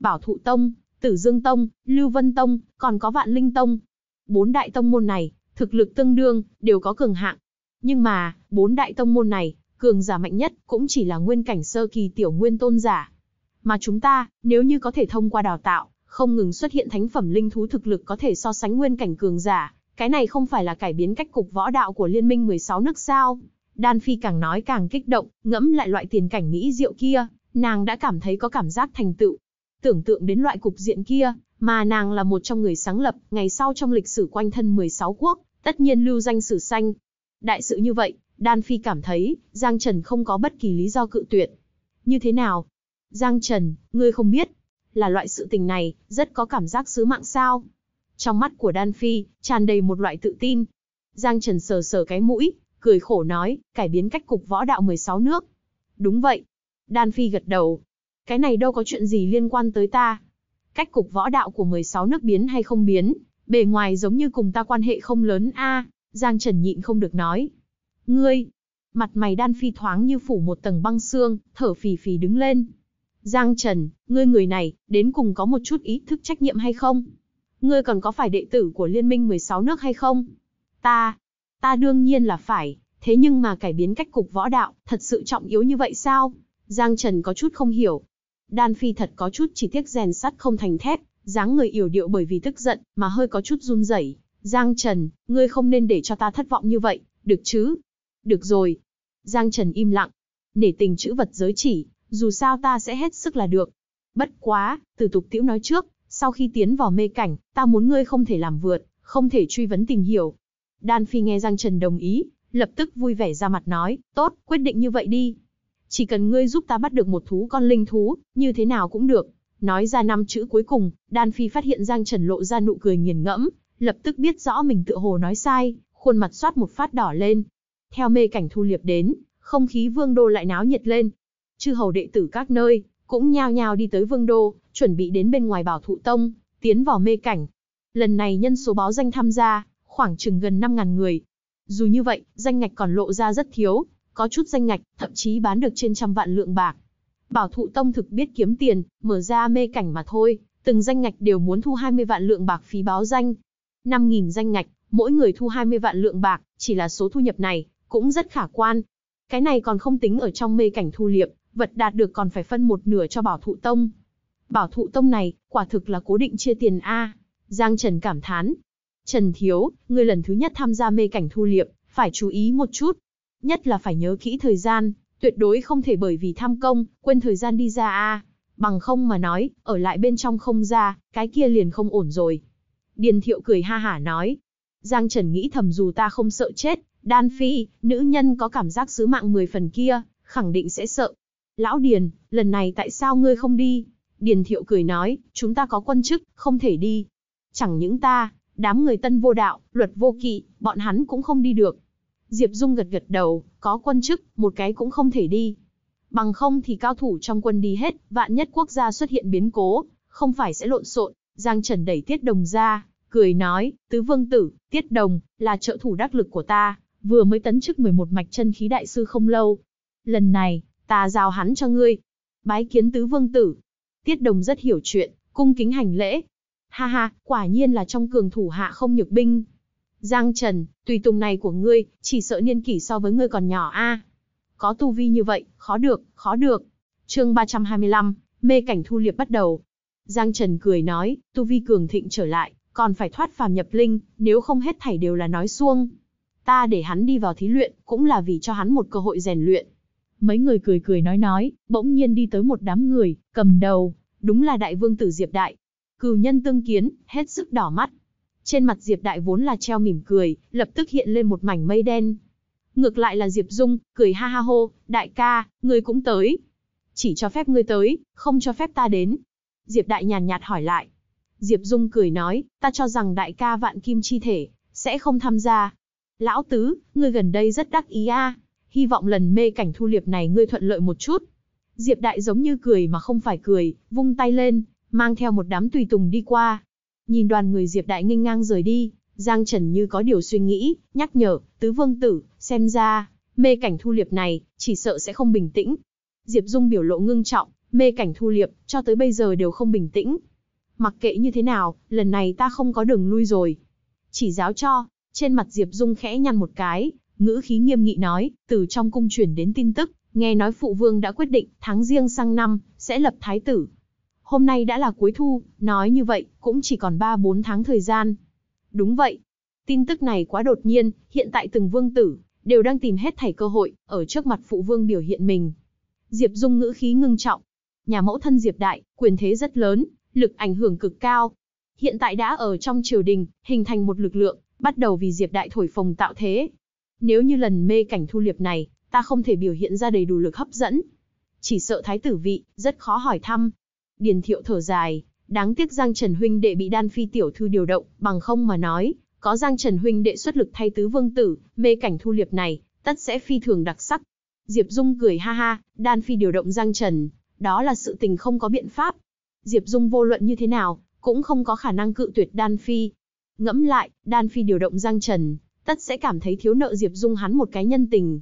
Bảo thụ tông, Tử Dương Tông, Lưu Vân Tông, còn có Vạn Linh Tông. Bốn đại tông môn này, thực lực tương đương, đều có cường hạng. Nhưng mà, bốn đại tông môn này, cường giả mạnh nhất cũng chỉ là nguyên cảnh sơ kỳ tiểu nguyên tôn giả. Mà chúng ta, nếu như có thể thông qua đào tạo, không ngừng xuất hiện thánh phẩm linh thú thực lực có thể so sánh nguyên cảnh cường giả, cái này không phải là cải biến cách cục võ đạo của liên minh 16 nước sao? Đan Phi càng nói càng kích động, ngẫm lại loại tiền cảnh mỹ diệu kia, nàng đã cảm thấy có cảm giác thành tựu. Tưởng tượng đến loại cục diện kia, mà nàng là một trong người sáng lập, ngày sau trong lịch sử quanh thân 16 quốc, tất nhiên lưu danh sử xanh. Đại sự như vậy, Đan Phi cảm thấy, Giang Trần không có bất kỳ lý do cự tuyệt. Như thế nào? Giang Trần, ngươi không biết, là loại sự tình này, rất có cảm giác sứ mạng sao. Trong mắt của Đan Phi, tràn đầy một loại tự tin. Giang Trần sờ sờ cái mũi, cười khổ nói, cải biến cách cục võ đạo 16 nước. Đúng vậy. Đan Phi gật đầu. Cái này đâu có chuyện gì liên quan tới ta. Cách cục võ đạo của 16 nước biến hay không biến, bề ngoài giống như cùng ta quan hệ không lớn a Giang Trần nhịn không được nói. Ngươi! Mặt mày Đan Phi thoáng như phủ một tầng băng xương, thở phì phì đứng lên. Giang Trần, ngươi người này, đến cùng có một chút ý thức trách nhiệm hay không? Ngươi còn có phải đệ tử của Liên minh 16 nước hay không? Ta, ta đương nhiên là phải, thế nhưng mà cải biến cách cục võ đạo, thật sự trọng yếu như vậy sao? Giang Trần có chút không hiểu. Đan Phi thật có chút chỉ tiếc rèn sắt không thành thép, dáng người yểu điệu bởi vì tức giận, mà hơi có chút run rẩy. Giang Trần, ngươi không nên để cho ta thất vọng như vậy, được chứ? Được rồi. Giang Trần im lặng. Nể tình chữ vật giới chỉ, dù sao ta sẽ hết sức là được. Bất quá, từ tục tiễu nói trước, sau khi tiến vào mê cảnh, ta muốn ngươi không thể làm vượt, không thể truy vấn tìm hiểu. Đan Phi nghe Giang Trần đồng ý, lập tức vui vẻ ra mặt nói, tốt, quyết định như vậy đi. Chỉ cần ngươi giúp ta bắt được một thú con linh thú, như thế nào cũng được. Nói ra năm chữ cuối cùng, Đan Phi phát hiện Giang Trần lộ ra nụ cười nghiền ngẫm, lập tức biết rõ mình tựa hồ nói sai, khuôn mặt xoát một phát đỏ lên. Theo mê cảnh thu liệp đến, không khí vương đô lại náo nhiệt lên, chư hầu đệ tử các nơi, cũng nhao nhao đi tới vương đô, chuẩn bị đến bên ngoài bảo thụ tông, tiến vào mê cảnh. Lần này nhân số báo danh tham gia, khoảng chừng gần 5.000 người. Dù như vậy, danh ngạch còn lộ ra rất thiếu, có chút danh ngạch, thậm chí bán được trên trăm vạn lượng bạc. Bảo thụ tông thực biết kiếm tiền, mở ra mê cảnh mà thôi, từng danh ngạch đều muốn thu 20 vạn lượng bạc phí báo danh. 5.000 danh ngạch, mỗi người thu 20 vạn lượng bạc, chỉ là số thu nhập này, cũng rất khả quan. Cái này còn không tính ở trong mê cảnh thu liệp, vật đạt được còn phải phân một nửa cho bảo thụ tông. Bảo thụ tông này, quả thực là cố định chia tiền A. Giang Trần cảm thán. Trần Thiếu, người lần thứ nhất tham gia mê cảnh thu liệm, phải chú ý một chút. Nhất là phải nhớ kỹ thời gian, tuyệt đối không thể bởi vì tham công, quên thời gian đi ra A. Bằng không mà nói, ở lại bên trong không ra, cái kia liền không ổn rồi. Điền Thiệu cười ha hả nói. Giang Trần nghĩ thầm dù ta không sợ chết, Đan Phi, nữ nhân có cảm giác sứ mạng 10 phần kia, khẳng định sẽ sợ, Lão Điền, lần này tại sao ngươi không đi? Điền Thiệu cười nói, chúng ta có quân chức, không thể đi. Chẳng những ta, đám người tân vô đạo, luật vô kỵ, bọn hắn cũng không đi được. Diệp Dung gật gật đầu, có quân chức, một cái cũng không thể đi. Bằng không thì cao thủ trong quân đi hết, vạn nhất quốc gia xuất hiện biến cố, không phải sẽ lộn xộn. Giang Trần đẩy Tiết Đồng ra, cười nói, tứ vương tử, Tiết Đồng, là trợ thủ đắc lực của ta, vừa mới tấn chức 11 mạch chân khí đại sư không lâu. Lần này, ta giao hắn cho ngươi. Bái kiến tứ vương tử. Tiết đồng rất hiểu chuyện, cung kính hành lễ. Ha ha, quả nhiên là trong cường thủ hạ không nhược binh. Giang Trần, tùy tùng này của ngươi, chỉ sợ niên kỷ so với ngươi còn nhỏ a. Có tu vi như vậy, khó được, khó được. Chương 325, mê cảnh thu liệp bắt đầu. Giang Trần cười nói, tu vi cường thịnh trở lại, còn phải thoát phàm nhập linh, nếu không hết thảy đều là nói xuông, Ta để hắn đi vào thí luyện, cũng là vì cho hắn một cơ hội rèn luyện. Mấy người cười cười nói nói, bỗng nhiên đi tới một đám người, cầm đầu, đúng là đại vương tử Diệp Đại. Cừu nhân tương kiến, hết sức đỏ mắt. Trên mặt Diệp Đại vốn là treo mỉm cười, lập tức hiện lên một mảnh mây đen. Ngược lại là Diệp Dung, cười ha ha hô, đại ca, ngươi cũng tới. Chỉ cho phép ngươi tới, không cho phép ta đến. Diệp Đại nhàn nhạt hỏi lại. Diệp Dung cười nói, ta cho rằng đại ca vạn kim chi thể, sẽ không tham gia. Lão tứ, ngươi gần đây rất đắc ý a. À hy vọng lần mê cảnh thu liệp này ngươi thuận lợi một chút. Diệp Đại giống như cười mà không phải cười, vung tay lên, mang theo một đám tùy tùng đi qua. Nhìn đoàn người Diệp Đại nghênh ngang rời đi, Giang Trần như có điều suy nghĩ, nhắc nhở, tứ vương tử, xem ra, mê cảnh thu liệp này, chỉ sợ sẽ không bình tĩnh. Diệp Dung biểu lộ ngưng trọng, mê cảnh thu liệp, cho tới bây giờ đều không bình tĩnh. Mặc kệ như thế nào, lần này ta không có đường lui rồi. Chỉ giáo cho, trên mặt Diệp Dung khẽ nhăn một cái, ngữ khí nghiêm nghị nói, từ trong cung truyền đến tin tức, nghe nói phụ vương đã quyết định, tháng riêng sang năm, sẽ lập thái tử. Hôm nay đã là cuối thu, nói như vậy, cũng chỉ còn 3-4 tháng thời gian. Đúng vậy. Tin tức này quá đột nhiên, hiện tại từng vương tử, đều đang tìm hết thảy cơ hội, ở trước mặt phụ vương biểu hiện mình. Diệp Dung ngữ khí ngưng trọng. Nhà mẫu thân Diệp Đại, quyền thế rất lớn, lực ảnh hưởng cực cao. Hiện tại đã ở trong triều đình, hình thành một lực lượng, bắt đầu vì Diệp Đại thổi phồng tạo thế, nếu như lần mê cảnh thu liệp này, ta không thể biểu hiện ra đầy đủ lực hấp dẫn. Chỉ sợ thái tử vị, rất khó hỏi thăm. Điền thiệu thở dài, đáng tiếc Giang Trần Huynh đệ bị đan phi tiểu thư điều động, bằng không mà nói, có Giang Trần Huynh đệ xuất lực thay tứ vương tử, mê cảnh thu liệp này, tất sẽ phi thường đặc sắc. Diệp Dung cười ha ha, đan phi điều động Giang Trần, đó là sự tình không có biện pháp. Diệp Dung vô luận như thế nào, cũng không có khả năng cự tuyệt đan phi. Ngẫm lại, đan phi điều động Giang Trần, tất sẽ cảm thấy thiếu nợ Diệp Dung hắn một cái nhân tình.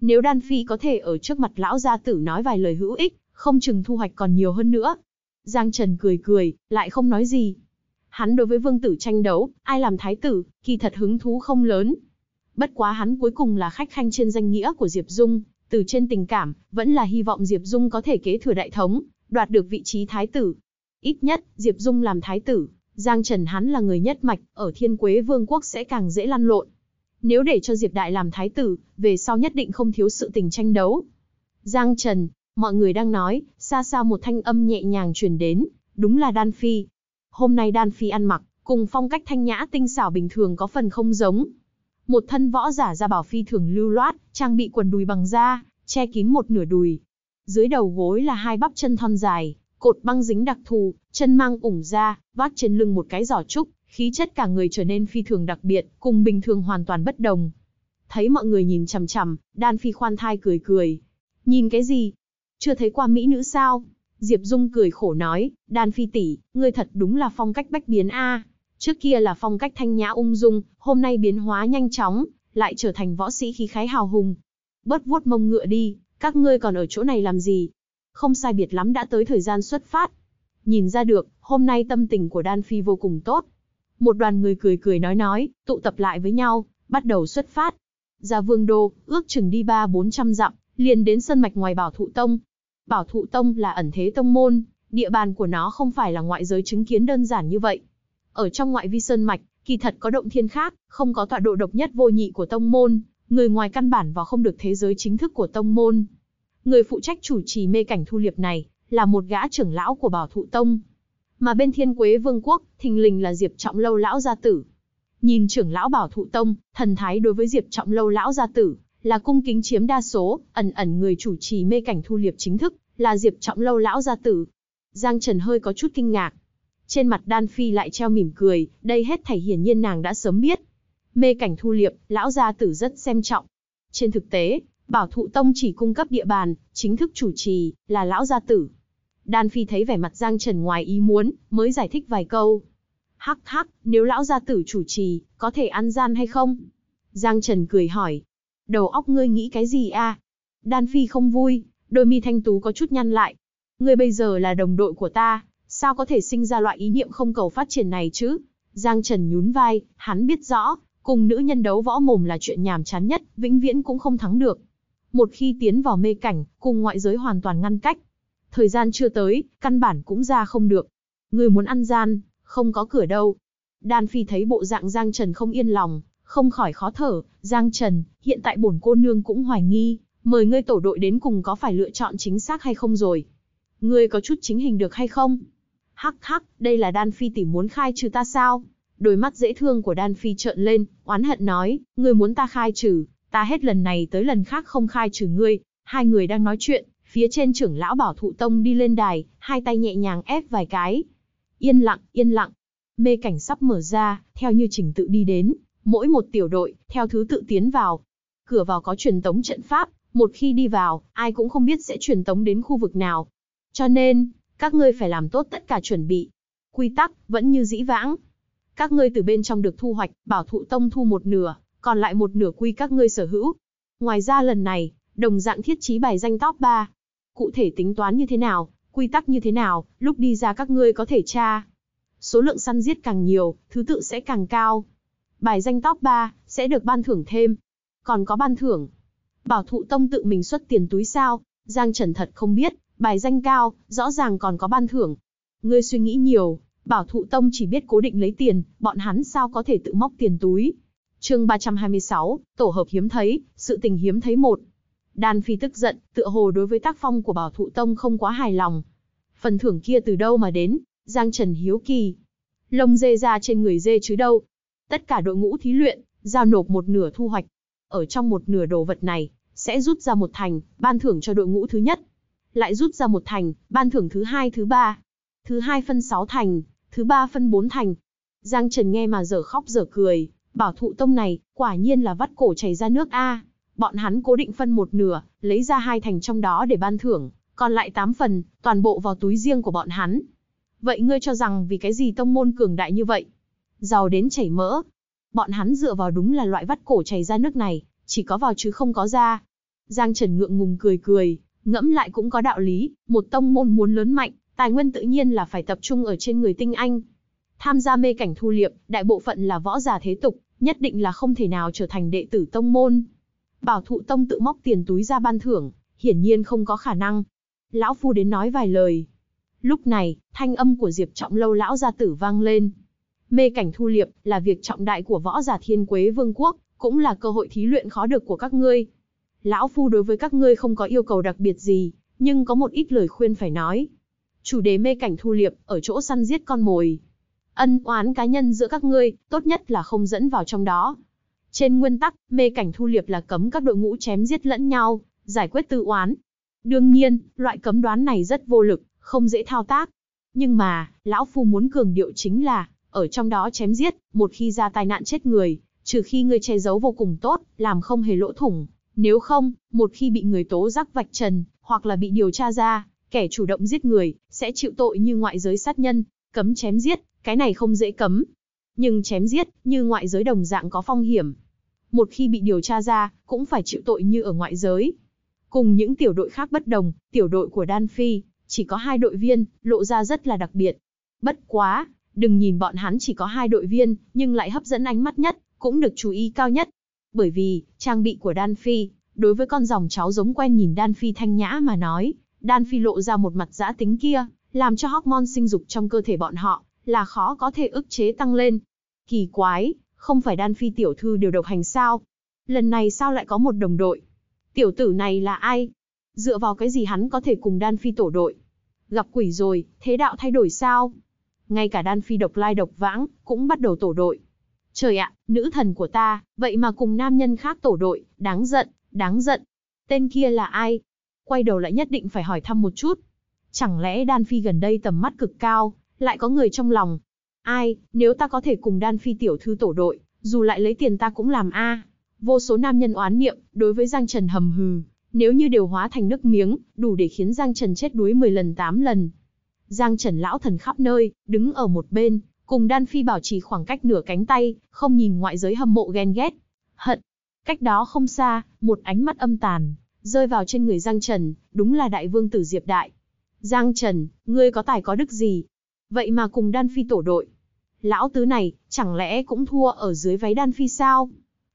Nếu Đan Phi có thể ở trước mặt lão gia tử nói vài lời hữu ích, không chừng thu hoạch còn nhiều hơn nữa. Giang Trần cười cười, lại không nói gì. Hắn đối với vương tử tranh đấu, ai làm thái tử, kỳ thật hứng thú không lớn. Bất quá hắn cuối cùng là khách khanh trên danh nghĩa của Diệp Dung, từ trên tình cảm, vẫn là hy vọng Diệp Dung có thể kế thừa đại thống, đoạt được vị trí thái tử. Ít nhất, Diệp Dung làm thái tử, Giang Trần hắn là người nhất mạch, ở Thiên Quế Vương quốc sẽ càng dễ lăn lộn. Nếu để cho Diệp Đại làm thái tử, về sau nhất định không thiếu sự tình tranh đấu. Giang Trần, mọi người đang nói, xa xa một thanh âm nhẹ nhàng truyền đến, đúng là Đan Phi. Hôm nay Đan Phi ăn mặc, cùng phong cách thanh nhã tinh xảo bình thường có phần không giống. Một thân võ giả ra bảo phi thường lưu loát, trang bị quần đùi bằng da, che kín một nửa đùi. Dưới đầu gối là hai bắp chân thon dài, cột băng dính đặc thù, chân mang ủng ra, vác trên lưng một cái giỏ trúc, khí chất cả người trở nên phi thường đặc biệt, cùng bình thường hoàn toàn bất đồng. Thấy mọi người nhìn chằm chằm, Đan Phi khoan thai cười cười. Nhìn cái gì? Chưa thấy qua mỹ nữ sao? Diệp Dung cười khổ nói, Đan Phi tỷ, ngươi thật đúng là phong cách bách biến a. Trước kia là phong cách thanh nhã ung dung, hôm nay biến hóa nhanh chóng, lại trở thành võ sĩ khí khái hào hùng. Bớt vuốt mông ngựa đi, các ngươi còn ở chỗ này làm gì? Không sai biệt lắm đã tới thời gian xuất phát. Nhìn ra được, hôm nay tâm tình của Đan Phi vô cùng tốt, một đoàn người cười cười nói nói, tụ tập lại với nhau, bắt đầu xuất phát. Ra vương đô, ước chừng đi ba bốn trăm dặm, liền đến sân mạch ngoài bảo thụ tông. Bảo thụ tông là ẩn thế tông môn, địa bàn của nó không phải là ngoại giới chứng kiến đơn giản như vậy. Ở trong ngoại vi sân mạch, kỳ thật có động thiên khác, không có tọa độ độc nhất vô nhị của tông môn, người ngoài căn bản vào không được thế giới chính thức của tông môn. Người phụ trách chủ trì mê cảnh thu liệp này, là một gã trưởng lão của bảo thụ tông, mà bên thiên quế vương quốc, thình lình là Diệp Trọng Lâu lão gia tử. Nhìn trưởng lão bảo thụ tông, thần thái đối với Diệp Trọng Lâu lão gia tử, là cung kính chiếm đa số, ẩn ẩn người chủ trì mê cảnh thu liệp chính thức, là Diệp Trọng Lâu lão gia tử. Giang Trần hơi có chút kinh ngạc. Trên mặt Đan Phi lại treo mỉm cười, đây hết thảy hiển nhiên nàng đã sớm biết. Mê cảnh thu liệp, lão gia tử rất xem trọng. Trên thực tế, bảo thụ tông chỉ cung cấp địa bàn, chính thức chủ trì, là lão gia tử. Đan Phi thấy vẻ mặt Giang Trần ngoài ý muốn, mới giải thích vài câu. Hắc hắc, nếu lão gia tử chủ trì, có thể ăn gian hay không? Giang Trần cười hỏi. Đầu óc ngươi nghĩ cái gì a? À? Đan Phi không vui, đôi mi thanh tú có chút nhăn lại. Ngươi bây giờ là đồng đội của ta, sao có thể sinh ra loại ý niệm không cầu phát triển này chứ? Giang Trần nhún vai, hắn biết rõ, cùng nữ nhân đấu võ mồm là chuyện nhàm chán nhất, vĩnh viễn cũng không thắng được. Một khi tiến vào mê cảnh, cùng ngoại giới hoàn toàn ngăn cách, thời gian chưa tới, căn bản cũng ra không được. Người muốn ăn gian, không có cửa đâu. Đan Phi thấy bộ dạng Giang Trần không yên lòng, không khỏi khó thở, Giang Trần, hiện tại bổn cô nương cũng hoài nghi, mời ngươi tổ đội đến cùng có phải lựa chọn chính xác hay không rồi. Ngươi có chút chính hình được hay không? Hắc hắc, đây là Đan Phi tìm muốn khai trừ ta sao? Đôi mắt dễ thương của Đan Phi trợn lên, oán hận nói, ngươi muốn ta khai trừ, ta hết lần này tới lần khác không khai trừ ngươi. Hai người đang nói chuyện, Phía trên trưởng lão bảo thụ tông đi lên đài, hai tay nhẹ nhàng ép vài cái. Yên lặng, yên lặng. Mê cảnh sắp mở ra, theo như trình tự đi đến, mỗi một tiểu đội, theo thứ tự tiến vào. Cửa vào có truyền tống trận pháp, một khi đi vào, ai cũng không biết sẽ truyền tống đến khu vực nào. Cho nên, các ngươi phải làm tốt tất cả chuẩn bị. Quy tắc, vẫn như dĩ vãng. Các ngươi từ bên trong được thu hoạch, bảo thụ tông thu một nửa, còn lại một nửa quy các ngươi sở hữu. Ngoài ra lần này, đồng dạng thiết trí bài danh top 3, cụ thể tính toán như thế nào, quy tắc như thế nào, lúc đi ra các ngươi có thể tra. Số lượng săn giết càng nhiều, thứ tự sẽ càng cao. Bài danh top 3 sẽ được ban thưởng thêm. Còn có ban thưởng. Bảo thụ tông tự mình xuất tiền túi sao? Giang Trần thật không biết, bài danh cao, rõ ràng còn có ban thưởng. Ngươi suy nghĩ nhiều, bảo thụ tông chỉ biết cố định lấy tiền, bọn hắn sao có thể tự móc tiền túi. Chương 326, tổ hợp hiếm thấy, sự tình hiếm thấy một. Đan Phi tức giận, tựa hồ đối với tác phong của bảo thụ tông không quá hài lòng. Phần thưởng kia từ đâu mà đến, Giang Trần hiếu kỳ. Lông dê ra trên người dê chứ đâu. Tất cả đội ngũ thí luyện, giao nộp một nửa thu hoạch. Ở trong một nửa đồ vật này, sẽ rút ra một thành, ban thưởng cho đội ngũ thứ nhất. Lại rút ra một thành, ban thưởng thứ hai thứ ba. Thứ hai phân sáu thành, thứ ba phân bốn thành. Giang Trần nghe mà dở khóc dở cười, bảo thụ tông này, quả nhiên là vắt cổ chảy ra nước a. Bọn hắn cố định phân một nửa, lấy ra hai thành trong đó để ban thưởng, còn lại tám phần, toàn bộ vào túi riêng của bọn hắn. Vậy ngươi cho rằng vì cái gì tông môn cường đại như vậy? Giàu đến chảy mỡ. Bọn hắn dựa vào đúng là loại vắt cổ chảy ra nước này, chỉ có vào chứ không có ra. Giang Trần ngượng ngùng cười cười, ngẫm lại cũng có đạo lý, một tông môn muốn lớn mạnh, tài nguyên tự nhiên là phải tập trung ở trên người tinh anh. Tham gia mê cảnh thu liệm, đại bộ phận là võ giả thế tục, nhất định là không thể nào trở thành đệ tử tông môn, Bảo thụ tông tự móc tiền túi ra ban thưởng, hiển nhiên không có khả năng. Lão Phu đến nói vài lời. Lúc này, thanh âm của Diệp Trọng Lâu lão gia tử vang lên. Mê cảnh thu liệp là việc trọng đại của võ giả thiên quế vương quốc, cũng là cơ hội thí luyện khó được của các ngươi. Lão Phu đối với các ngươi không có yêu cầu đặc biệt gì, nhưng có một ít lời khuyên phải nói. Chủ đề mê cảnh thu liệp ở chỗ săn giết con mồi. Ân oán cá nhân giữa các ngươi, tốt nhất là không dẫn vào trong đó. Trên nguyên tắc, mê cảnh thu liệp là cấm các đội ngũ chém giết lẫn nhau, giải quyết tư oán. Đương nhiên, loại cấm đoán này rất vô lực, không dễ thao tác. Nhưng mà, lão phu muốn cường điệu chính là, ở trong đó chém giết, một khi ra tai nạn chết người, trừ khi người che giấu vô cùng tốt, làm không hề lỗ thủng. Nếu không, một khi bị người tố giác vạch trần, hoặc là bị điều tra ra, kẻ chủ động giết người, sẽ chịu tội như ngoại giới sát nhân, cấm chém giết, cái này không dễ cấm, nhưng chém giết, như ngoại giới đồng dạng có phong hiểm. Một khi bị điều tra ra, cũng phải chịu tội như ở ngoại giới. Cùng những tiểu đội khác bất đồng, tiểu đội của Đan Phi, chỉ có hai đội viên, lộ ra rất là đặc biệt. Bất quá, đừng nhìn bọn hắn chỉ có hai đội viên, nhưng lại hấp dẫn ánh mắt nhất, cũng được chú ý cao nhất. Bởi vì, trang bị của Đan Phi, đối với con dòng cháu giống quen nhìn Đan Phi thanh nhã mà nói, Đan Phi lộ ra một mặt giã tính kia, làm cho hormone sinh dục trong cơ thể bọn họ, là khó có thể ức chế tăng lên. Kỳ quái, không phải đan phi tiểu thư đều độc hành sao? Lần này sao lại có một đồng đội? Tiểu tử này là ai? Dựa vào cái gì hắn có thể cùng đan phi tổ đội? Gặp quỷ rồi, thế đạo thay đổi sao? Ngay cả đan phi độc lai độc vãng, cũng bắt đầu tổ đội. Trời ạ, nữ thần của ta, vậy mà cùng nam nhân khác tổ đội, đáng giận, đáng giận. Tên kia là ai? Quay đầu lại nhất định phải hỏi thăm một chút. Chẳng lẽ đan phi gần đây tầm mắt cực cao, lại có người trong lòng, Ai, nếu ta có thể cùng đan phi tiểu thư tổ đội, dù lại lấy tiền ta cũng làm a. Vô số nam nhân oán niệm, đối với Giang Trần hầm hừ, nếu như đều hóa thành nước miếng, đủ để khiến Giang Trần chết đuối 10 lần 8 lần. Giang Trần lão thần khắp nơi, đứng ở một bên, cùng đan phi bảo trì khoảng cách nửa cánh tay, không nhìn ngoại giới hâm mộ ghen ghét. Hận. Cách đó không xa, một ánh mắt âm tàn, rơi vào trên người Giang Trần, đúng là đại vương tử Diệp Đại. Giang Trần, ngươi có tài có đức gì? Vậy mà cùng đan phi tổ đội, lão tứ này, chẳng lẽ cũng thua ở dưới váy đan phi sao?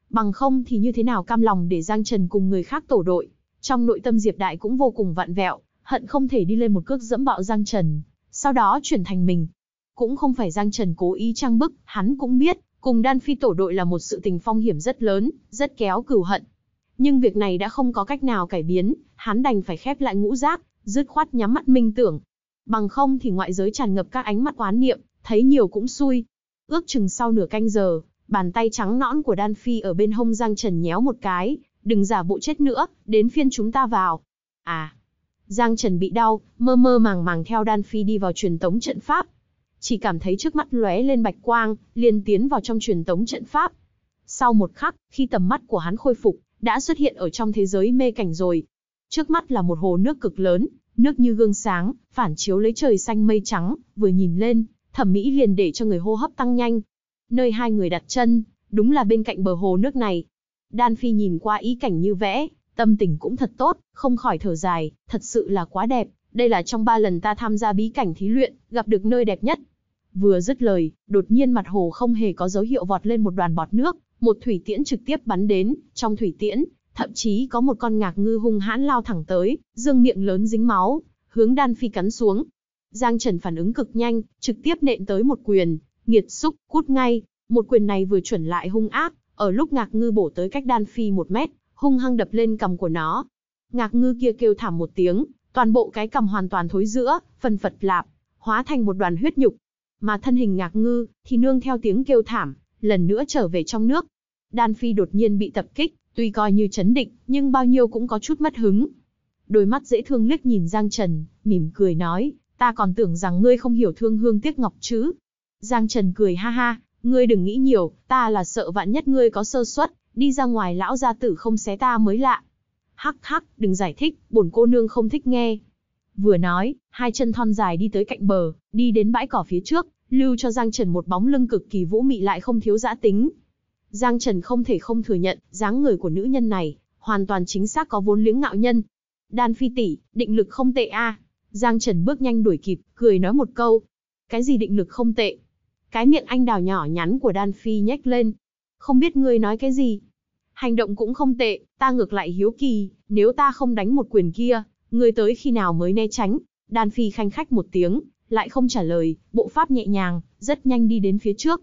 Bằng không thì như thế nào cam lòng để Giang Trần cùng người khác tổ đội? Trong nội tâm Diệp Đại cũng vô cùng vặn vẹo, hận không thể đi lên một cước dẫm bạo Giang Trần, sau đó chuyển thành mình. Cũng không phải Giang Trần cố ý trang bức, hắn cũng biết, cùng đan phi tổ đội là một sự tình phong hiểm rất lớn, rất kéo cừu hận. Nhưng việc này đã không có cách nào cải biến, hắn đành phải khép lại ngũ giác, dứt khoát nhắm mắt minh tưởng. Bằng không thì ngoại giới tràn ngập các ánh mắt oán niệm, thấy nhiều cũng xui. Ước chừng sau nửa canh giờ, bàn tay trắng nõn của Đan Phi ở bên hông Giang Trần nhéo một cái, đừng giả bộ chết nữa, đến phiên chúng ta vào. À, Giang Trần bị đau, mơ mơ màng màng theo Đan Phi đi vào truyền tống trận Pháp. Chỉ cảm thấy trước mắt lóe lên bạch quang, liền tiến vào trong truyền tống trận Pháp. Sau một khắc, khi tầm mắt của hắn khôi phục, đã xuất hiện ở trong thế giới mê cảnh rồi. Trước mắt là một hồ nước cực lớn, nước như gương sáng, phản chiếu lấy trời xanh mây trắng, vừa nhìn lên, thẩm mỹ liền để cho người hô hấp tăng nhanh. Nơi hai người đặt chân, đúng là bên cạnh bờ hồ nước này. Đan Phi nhìn qua ý cảnh như vẽ, tâm tình cũng thật tốt, không khỏi thở dài, thật sự là quá đẹp. Đây là trong ba lần ta tham gia bí cảnh thí luyện, gặp được nơi đẹp nhất. Vừa dứt lời, đột nhiên mặt hồ không hề có dấu hiệu vọt lên một đoàn bọt nước, một thủy tiễn trực tiếp bắn đến, trong thủy tiễn, thậm chí có một con ngạc ngư hung hãn lao thẳng tới, dương miệng lớn dính máu, hướng Đan Phi cắn xuống. Giang Trần phản ứng cực nhanh, trực tiếp nện tới một quyền, nghiệt xúc, cút ngay. Một quyền này vừa chuẩn lại hung ác, ở lúc ngạc ngư bổ tới cách đan phi một mét, hung hăng đập lên cầm của nó. Ngạc ngư kia kêu thảm một tiếng, toàn bộ cái cầm hoàn toàn thối giữa, phần phật lạp, hóa thành một đoàn huyết nhục. Mà thân hình ngạc ngư, thì nương theo tiếng kêu thảm, lần nữa trở về trong nước. Đan phi đột nhiên bị tập kích, tuy coi như chấn định, nhưng bao nhiêu cũng có chút mất hứng. Đôi mắt dễ thương liếc nhìn Giang Trần, mỉm cười nói, ta còn tưởng rằng ngươi không hiểu thương hương tiếc ngọc chứ. Giang Trần cười ha ha, ngươi đừng nghĩ nhiều, ta là sợ vạn nhất ngươi có sơ suất, đi ra ngoài lão gia tử không xé ta mới lạ. Hắc hắc, đừng giải thích, bổn cô nương không thích nghe. Vừa nói, hai chân thon dài đi tới cạnh bờ, đi đến bãi cỏ phía trước, lưu cho Giang Trần một bóng lưng cực kỳ vũ mị lại không thiếu dã tính. Giang Trần không thể không thừa nhận, dáng người của nữ nhân này, hoàn toàn chính xác có vốn liếng ngạo nhân. Đan phi tỷ, định lực không tệ a, Giang Trần bước nhanh đuổi kịp, cười nói một câu. Cái gì định lực không tệ? Cái miệng anh đào nhỏ nhắn của Đan Phi nhếch lên. Không biết ngươi nói cái gì? Hành động cũng không tệ, ta ngược lại hiếu kỳ, nếu ta không đánh một quyền kia, ngươi tới khi nào mới né tránh? Đan Phi khanh khách một tiếng, lại không trả lời, bộ pháp nhẹ nhàng, rất nhanh đi đến phía trước.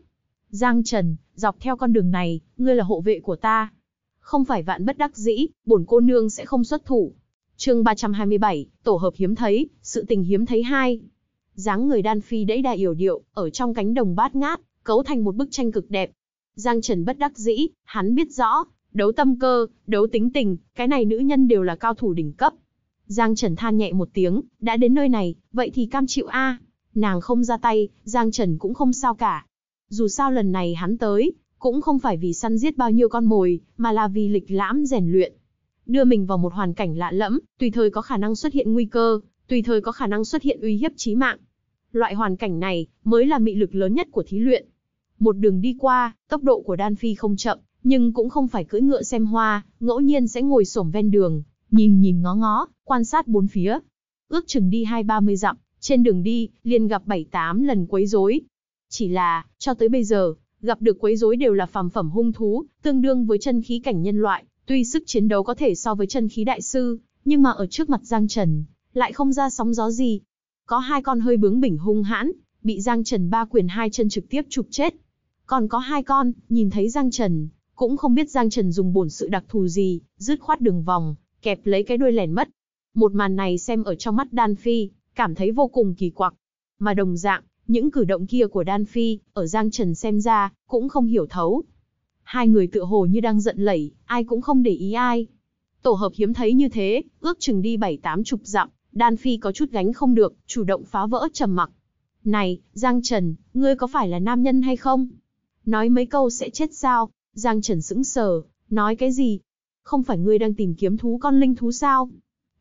Giang Trần, dọc theo con đường này, ngươi là hộ vệ của ta. Không phải vạn bất đắc dĩ, bổn cô nương sẽ không xuất thủ, chương 327, tổ hợp hiếm thấy, sự tình hiếm thấy hai. dáng người đan phi đẫy đà yểu điệu, ở trong cánh đồng bát ngát, cấu thành một bức tranh cực đẹp. Giang Trần bất đắc dĩ, hắn biết rõ, đấu tâm cơ, đấu tính tình, cái này nữ nhân đều là cao thủ đỉnh cấp. Giang Trần than nhẹ một tiếng, đã đến nơi này, vậy thì cam chịu a. Nàng không ra tay, Giang Trần cũng không sao cả. Dù sao lần này hắn tới, cũng không phải vì săn giết bao nhiêu con mồi, mà là vì lịch lãm rèn luyện đưa mình vào một hoàn cảnh lạ lẫm, tùy thời có khả năng xuất hiện nguy cơ, tùy thời có khả năng xuất hiện uy hiếp chí mạng. Loại hoàn cảnh này mới là mị lực lớn nhất của thí luyện. Một đường đi qua, tốc độ của Đan Phi không chậm, nhưng cũng không phải cưỡi ngựa xem hoa, ngẫu nhiên sẽ ngồi xổm ven đường, nhìn nhìn ngó ngó, quan sát bốn phía. Ước chừng đi hai ba mươi dặm, trên đường đi, liền gặp bảy tám lần quấy rối. Chỉ là, cho tới bây giờ, gặp được quấy rối đều là phàm phẩm hung thú, tương đương với chân khí cảnh nhân loại. Tuy sức chiến đấu có thể so với chân khí đại sư, nhưng mà ở trước mặt Giang Trần, lại không ra sóng gió gì. Có hai con hơi bướng bỉnh hung hãn, bị Giang Trần ba quyền hai chân trực tiếp chụp chết. Còn có hai con, nhìn thấy Giang Trần, cũng không biết Giang Trần dùng bổn sự đặc thù gì, dứt khoát đường vòng, kẹp lấy cái đuôi lẻn mất. Một màn này xem ở trong mắt Đan Phi, cảm thấy vô cùng kỳ quặc. Mà đồng dạng, những cử động kia của Đan Phi, ở Giang Trần xem ra, cũng không hiểu thấu hai người tựa hồ như đang giận lẩy, ai cũng không để ý ai. Tổ hợp hiếm thấy như thế, ước chừng đi bảy tám chục dặm, Đan Phi có chút gánh không được, chủ động phá vỡ trầm mặc. Này, Giang Trần, ngươi có phải là nam nhân hay không? Nói mấy câu sẽ chết sao? Giang Trần sững sờ, nói cái gì? Không phải ngươi đang tìm kiếm thú con linh thú sao?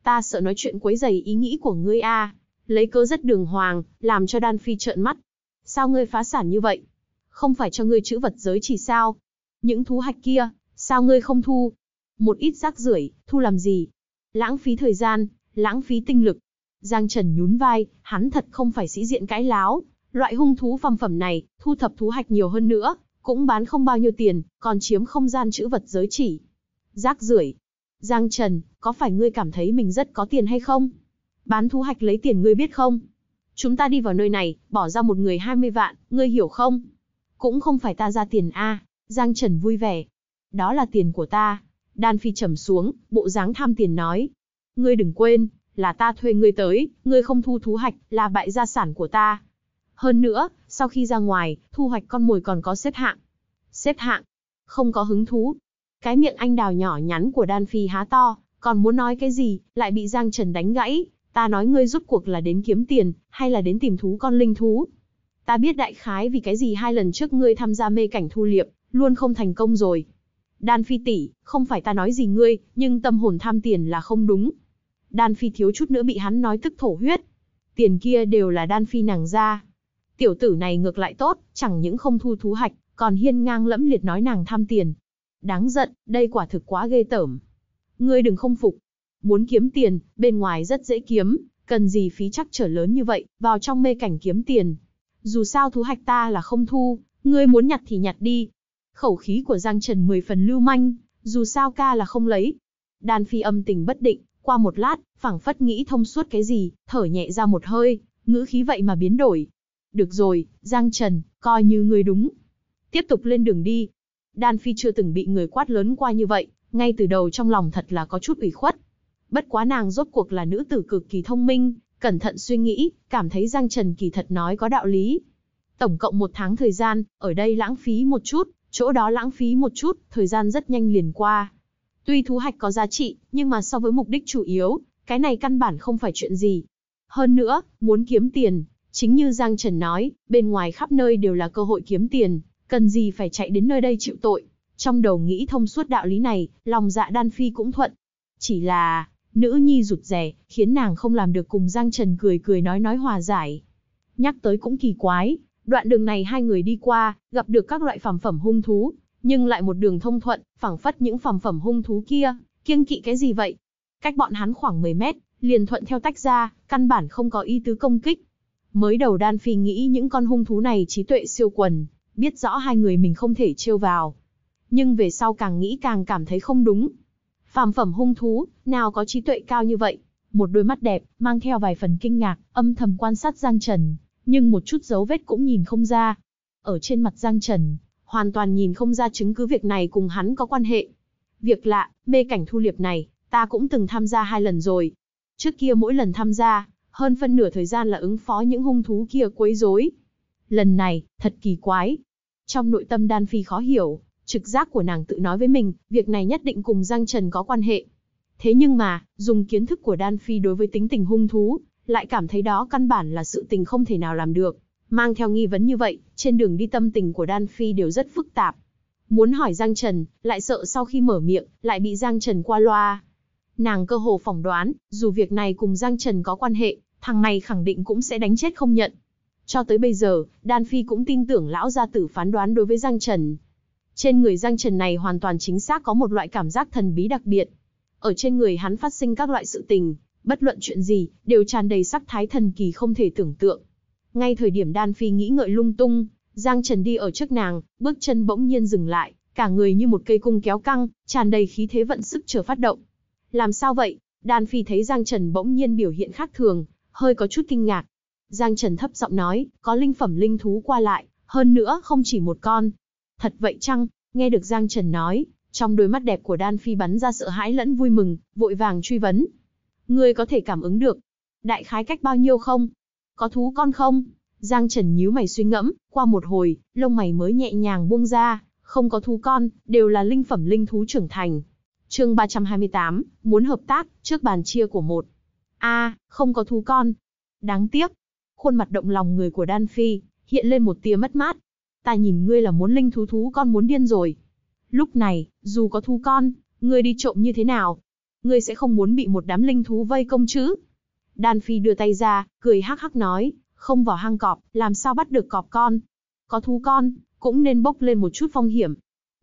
Ta sợ nói chuyện quấy rầy ý nghĩ của ngươi a. Lấy cớ rất đường hoàng, làm cho Đan Phi trợn mắt. Sao ngươi phá sản như vậy? Không phải cho ngươi chữ vật giới chỉ sao? Những thú hạch kia, sao ngươi không thu? Một ít rác rưởi, thu làm gì? Lãng phí thời gian, lãng phí tinh lực. Giang Trần nhún vai, hắn thật không phải sĩ diện cái láo. Loại hung thú phàm phẩm này, thu thập thú hạch nhiều hơn nữa, cũng bán không bao nhiêu tiền, còn chiếm không gian chữ vật giới chỉ. Rác rưởi. Giang Trần, có phải ngươi cảm thấy mình rất có tiền hay không? Bán thú hạch lấy tiền ngươi biết không? Chúng ta đi vào nơi này, bỏ ra một người 20 vạn, ngươi hiểu không? Cũng không phải ta ra tiền a, Giang Trần vui vẻ. Đó là tiền của ta. Đan Phi trầm xuống, bộ dáng tham tiền nói. Ngươi đừng quên, là ta thuê ngươi tới, ngươi không thu thú hạch, là bại gia sản của ta. Hơn nữa, sau khi ra ngoài, thu hoạch con mồi còn có xếp hạng. Xếp hạng? Không có hứng thú. Cái miệng anh đào nhỏ nhắn của Đan Phi há to, còn muốn nói cái gì, lại bị Giang Trần đánh gãy. Ta nói ngươi rút cuộc là đến kiếm tiền, hay là đến tìm thú con linh thú. Ta biết đại khái vì cái gì hai lần trước ngươi tham gia mê cảnh thu liệp, luôn không thành công rồi. Đan Phi tỷ, không phải ta nói gì ngươi, nhưng tâm hồn tham tiền là không đúng. Đan Phi thiếu chút nữa bị hắn nói tức thổ huyết. Tiền kia đều là Đan Phi nàng ra. Tiểu tử này ngược lại tốt, chẳng những không thu thú hạch, còn hiên ngang lẫm liệt nói nàng tham tiền. Đáng giận, đây quả thực quá ghê tởm. Ngươi đừng không phục. Muốn kiếm tiền, bên ngoài rất dễ kiếm, cần gì phí chắc trở lớn như vậy, vào trong mê cảnh kiếm tiền. Dù sao thú hạch ta là không thu, ngươi muốn nhặt thì nhặt đi, Khẩu khí của Giang Trần mười phần lưu manh, dù sao ca là không lấy. Đan Phi âm tình bất định, qua một lát, phảng phất nghĩ thông suốt cái gì, thở nhẹ ra một hơi, ngữ khí vậy mà biến đổi. Được rồi, Giang Trần, coi như người đúng. Tiếp tục lên đường đi. Đan Phi chưa từng bị người quát lớn qua như vậy, ngay từ đầu trong lòng thật là có chút ủy khuất. Bất quá nàng rốt cuộc là nữ tử cực kỳ thông minh, cẩn thận suy nghĩ, cảm thấy Giang Trần kỳ thật nói có đạo lý. Tổng cộng một tháng thời gian, ở đây lãng phí một chút, Chỗ đó lãng phí một chút, thời gian rất nhanh liền qua. Tuy thú hạch có giá trị, nhưng mà so với mục đích chủ yếu, cái này căn bản không phải chuyện gì. Hơn nữa, muốn kiếm tiền, chính như Giang Trần nói, bên ngoài khắp nơi đều là cơ hội kiếm tiền, cần gì phải chạy đến nơi đây chịu tội. Trong đầu nghĩ thông suốt đạo lý này, lòng dạ đan phi cũng thuận. Chỉ là, nữ nhi rụt rè, khiến nàng không làm được cùng Giang Trần cười cười nói nói hòa giải. Nhắc tới cũng kỳ quái, Đoạn đường này hai người đi qua, gặp được các loại phẩm phẩm hung thú, nhưng lại một đường thông thuận, phảng phất những phẩm phẩm hung thú kia, kiêng kỵ cái gì vậy? Cách bọn hắn khoảng 10 mét, liền thuận theo tách ra, căn bản không có ý tứ công kích. Mới đầu Đan Phi nghĩ những con hung thú này trí tuệ siêu quần, biết rõ hai người mình không thể trêu vào. Nhưng về sau càng nghĩ càng cảm thấy không đúng. Phàm phẩm hung thú, nào có trí tuệ cao như vậy? Một đôi mắt đẹp, mang theo vài phần kinh ngạc, âm thầm quan sát Giang Trần, nhưng một chút dấu vết cũng nhìn không ra. Ở trên mặt Giang Trần, hoàn toàn nhìn không ra chứng cứ việc này cùng hắn có quan hệ. Việc lạ, mê cảnh thu liệp này, ta cũng từng tham gia hai lần rồi. Trước kia mỗi lần tham gia, hơn phân nửa thời gian là ứng phó những hung thú kia quấy rối. Lần này, thật kỳ quái. Trong nội tâm Đan Phi khó hiểu, trực giác của nàng tự nói với mình, việc này nhất định cùng Giang Trần có quan hệ. Thế nhưng mà, dùng kiến thức của Đan Phi đối với tính tình hung thú, lại cảm thấy đó căn bản là sự tình không thể nào làm được. Mang theo nghi vấn như vậy, trên đường đi tâm tình của Đan Phi đều rất phức tạp. Muốn hỏi Giang Trần, lại sợ sau khi mở miệng, lại bị Giang Trần qua loa. Nàng cơ hồ phỏng đoán, dù việc này cùng Giang Trần có quan hệ, thằng này khẳng định cũng sẽ đánh chết không nhận. Cho tới bây giờ, Đan Phi cũng tin tưởng lão gia tử phán đoán đối với Giang Trần. Trên người Giang Trần này hoàn toàn chính xác có một loại cảm giác thần bí đặc biệt. Ở trên người hắn phát sinh các loại sự tình, Bất luận chuyện gì, đều tràn đầy sắc thái thần kỳ không thể tưởng tượng. Ngay thời điểm Đan Phi nghĩ ngợi lung tung, Giang Trần đi ở trước nàng, bước chân bỗng nhiên dừng lại, cả người như một cây cung kéo căng, tràn đầy khí thế vận sức chờ phát động. Làm sao vậy? Đan Phi thấy Giang Trần bỗng nhiên biểu hiện khác thường, hơi có chút kinh ngạc. Giang Trần thấp giọng nói, có linh phẩm linh thú qua lại, hơn nữa không chỉ một con. Thật vậy chăng? Nghe được Giang Trần nói, trong đôi mắt đẹp của Đan Phi bắn ra sợ hãi lẫn vui mừng, vội vàng truy vấn, Ngươi có thể cảm ứng được. Đại khái cách bao nhiêu không? Có thú con không? Giang Trần nhíu mày suy ngẫm, qua một hồi, lông mày mới nhẹ nhàng buông ra, không có thú con, đều là linh phẩm linh thú trưởng thành. Chương 328, muốn hợp tác, trước bàn chia của một. A, không có thú con. Đáng tiếc. Khuôn mặt động lòng người của Đan Phi, hiện lên một tia mất mát. Ta nhìn ngươi là muốn linh thú thú con muốn điên rồi. Lúc này, dù có thú con, ngươi đi trộm như thế nào, ngươi sẽ không muốn bị một đám linh thú vây công chứ? Đan Phi đưa tay ra, cười hắc hắc nói, không vào hang cọp, làm sao bắt được cọp con? Có thú con, cũng nên bốc lên một chút phong hiểm.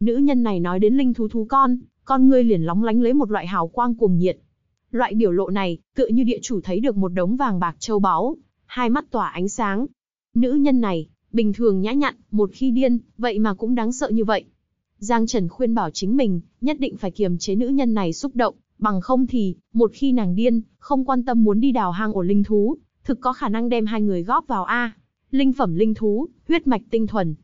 Nữ nhân này nói đến linh thú thú con, con ngươi liền lóng lánh lấy một loại hào quang cuồng nhiệt. Loại biểu lộ này, tựa như địa chủ thấy được một đống vàng bạc châu báu, hai mắt tỏa ánh sáng. Nữ nhân này, bình thường nhã nhặn, một khi điên, vậy mà cũng đáng sợ như vậy. Giang Trần khuyên bảo chính mình, nhất định phải kiềm chế nữ nhân này xúc động, Bằng không thì, một khi nàng điên, không quan tâm muốn đi đào hang ổ linh thú, thực có khả năng đem hai người góp vào A. Linh phẩm linh thú, huyết mạch tinh thuần.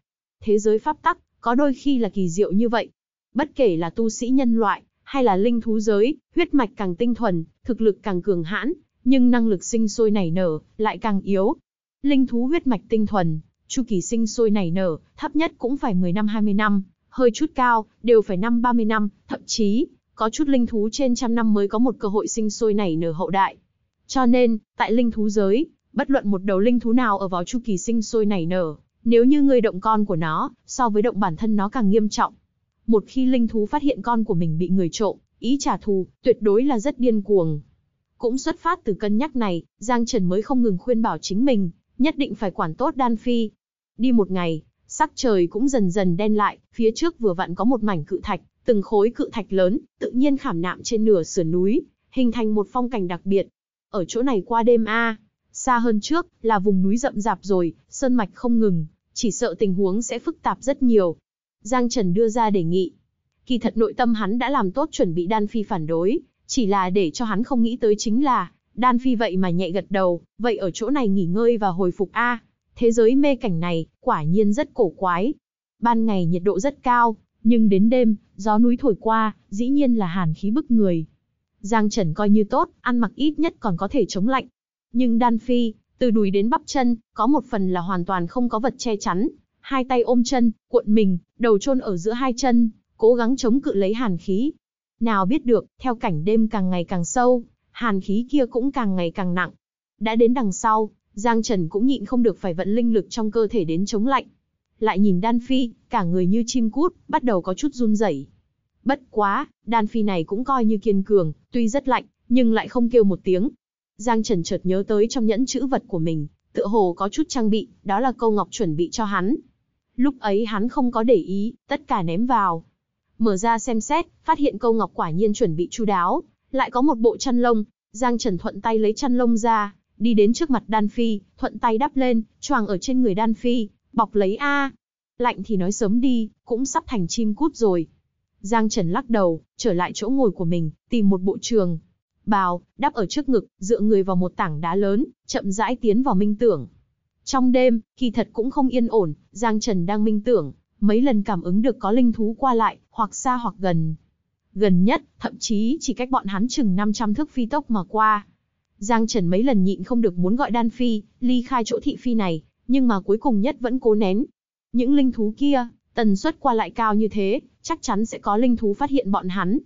Thế giới pháp tắc, có đôi khi là kỳ diệu như vậy. Bất kể là tu sĩ nhân loại, hay là linh thú giới, huyết mạch càng tinh thuần, thực lực càng cường hãn, nhưng năng lực sinh sôi nảy nở, lại càng yếu. Linh thú huyết mạch tinh thuần, chu kỳ sinh sôi nảy nở, thấp nhất cũng phải 10 năm 20 năm, hơi chút cao, đều phải năm 30 năm, thậm chí có chút linh thú trên trăm năm mới có một cơ hội sinh sôi nảy nở hậu đại. Cho nên, tại linh thú giới, bất luận một đầu linh thú nào ở vào chu kỳ sinh sôi nảy nở, nếu như người động con của nó, so với động bản thân nó càng nghiêm trọng. Một khi linh thú phát hiện con của mình bị người trộm, ý trả thù, tuyệt đối là rất điên cuồng. Cũng xuất phát từ cân nhắc này, Giang Trần mới không ngừng khuyên bảo chính mình, nhất định phải quản tốt đan phi. Đi một ngày, sắc trời cũng dần dần đen lại, phía trước vừa vặn có một mảnh cự thạch, Từng khối cự thạch lớn, tự nhiên khảm nạm trên nửa sườn núi, hình thành một phong cảnh đặc biệt. Ở chỗ này qua đêm a, à, xa hơn trước là vùng núi rậm rạp rồi, sơn mạch không ngừng, chỉ sợ tình huống sẽ phức tạp rất nhiều. Giang Trần đưa ra đề nghị. Kỳ thật nội tâm hắn đã làm tốt chuẩn bị Đan Phi phản đối, chỉ là để cho hắn không nghĩ tới chính là, Đan Phi vậy mà nhẹ gật đầu, vậy ở chỗ này nghỉ ngơi và hồi phục a. thế giới mê cảnh này, quả nhiên rất cổ quái. Ban ngày nhiệt độ rất cao, nhưng đến đêm, gió núi thổi qua, dĩ nhiên là hàn khí bức người. Giang Trần coi như tốt, ăn mặc ít nhất còn có thể chống lạnh. Nhưng Đan Phi, từ đùi đến bắp chân, có một phần là hoàn toàn không có vật che chắn, hai tay ôm chân, cuộn mình, đầu chôn ở giữa hai chân, cố gắng chống cự lấy hàn khí. Nào biết được, theo cảnh đêm càng ngày càng sâu, hàn khí kia cũng càng ngày càng nặng. Đã đến đằng sau, Giang Trần cũng nhịn không được phải vận linh lực trong cơ thể đến chống lạnh lại nhìn Đan Phi, cả người như chim cút, bắt đầu có chút run rẩy. Bất quá, Đan Phi này cũng coi như kiên cường, tuy rất lạnh, nhưng lại không kêu một tiếng. Giang Trần chợt nhớ tới trong nhẫn chữ vật của mình, tựa hồ có chút trang bị, đó là câu ngọc chuẩn bị cho hắn. Lúc ấy hắn không có để ý, tất cả ném vào. Mở ra xem xét, phát hiện câu ngọc quả nhiên chuẩn bị chu đáo, lại có một bộ chăn lông. Giang Trần thuận tay lấy chăn lông ra, đi đến trước mặt Đan Phi, thuận tay đắp lên, choàng ở trên người Đan Phi, Bọc lấy A. Lạnh thì nói sớm đi, cũng sắp thành chim cút rồi. Giang Trần lắc đầu, trở lại chỗ ngồi của mình, tìm một bộ trường. Bào, đắp ở trước ngực, dựa người vào một tảng đá lớn, chậm rãi tiến vào minh tưởng. Trong đêm, kỳ thật cũng không yên ổn, Giang Trần đang minh tưởng, mấy lần cảm ứng được có linh thú qua lại, hoặc xa hoặc gần. Gần nhất, thậm chí chỉ cách bọn hắn chừng 500 thước phi tốc mà qua. Giang Trần mấy lần nhịn không được muốn gọi Đan Phi, ly khai chỗ thị phi này, nhưng mà cuối cùng nhất vẫn cố nén. Những linh thú kia, tần suất qua lại cao như thế, chắc chắn sẽ có linh thú phát hiện bọn hắn.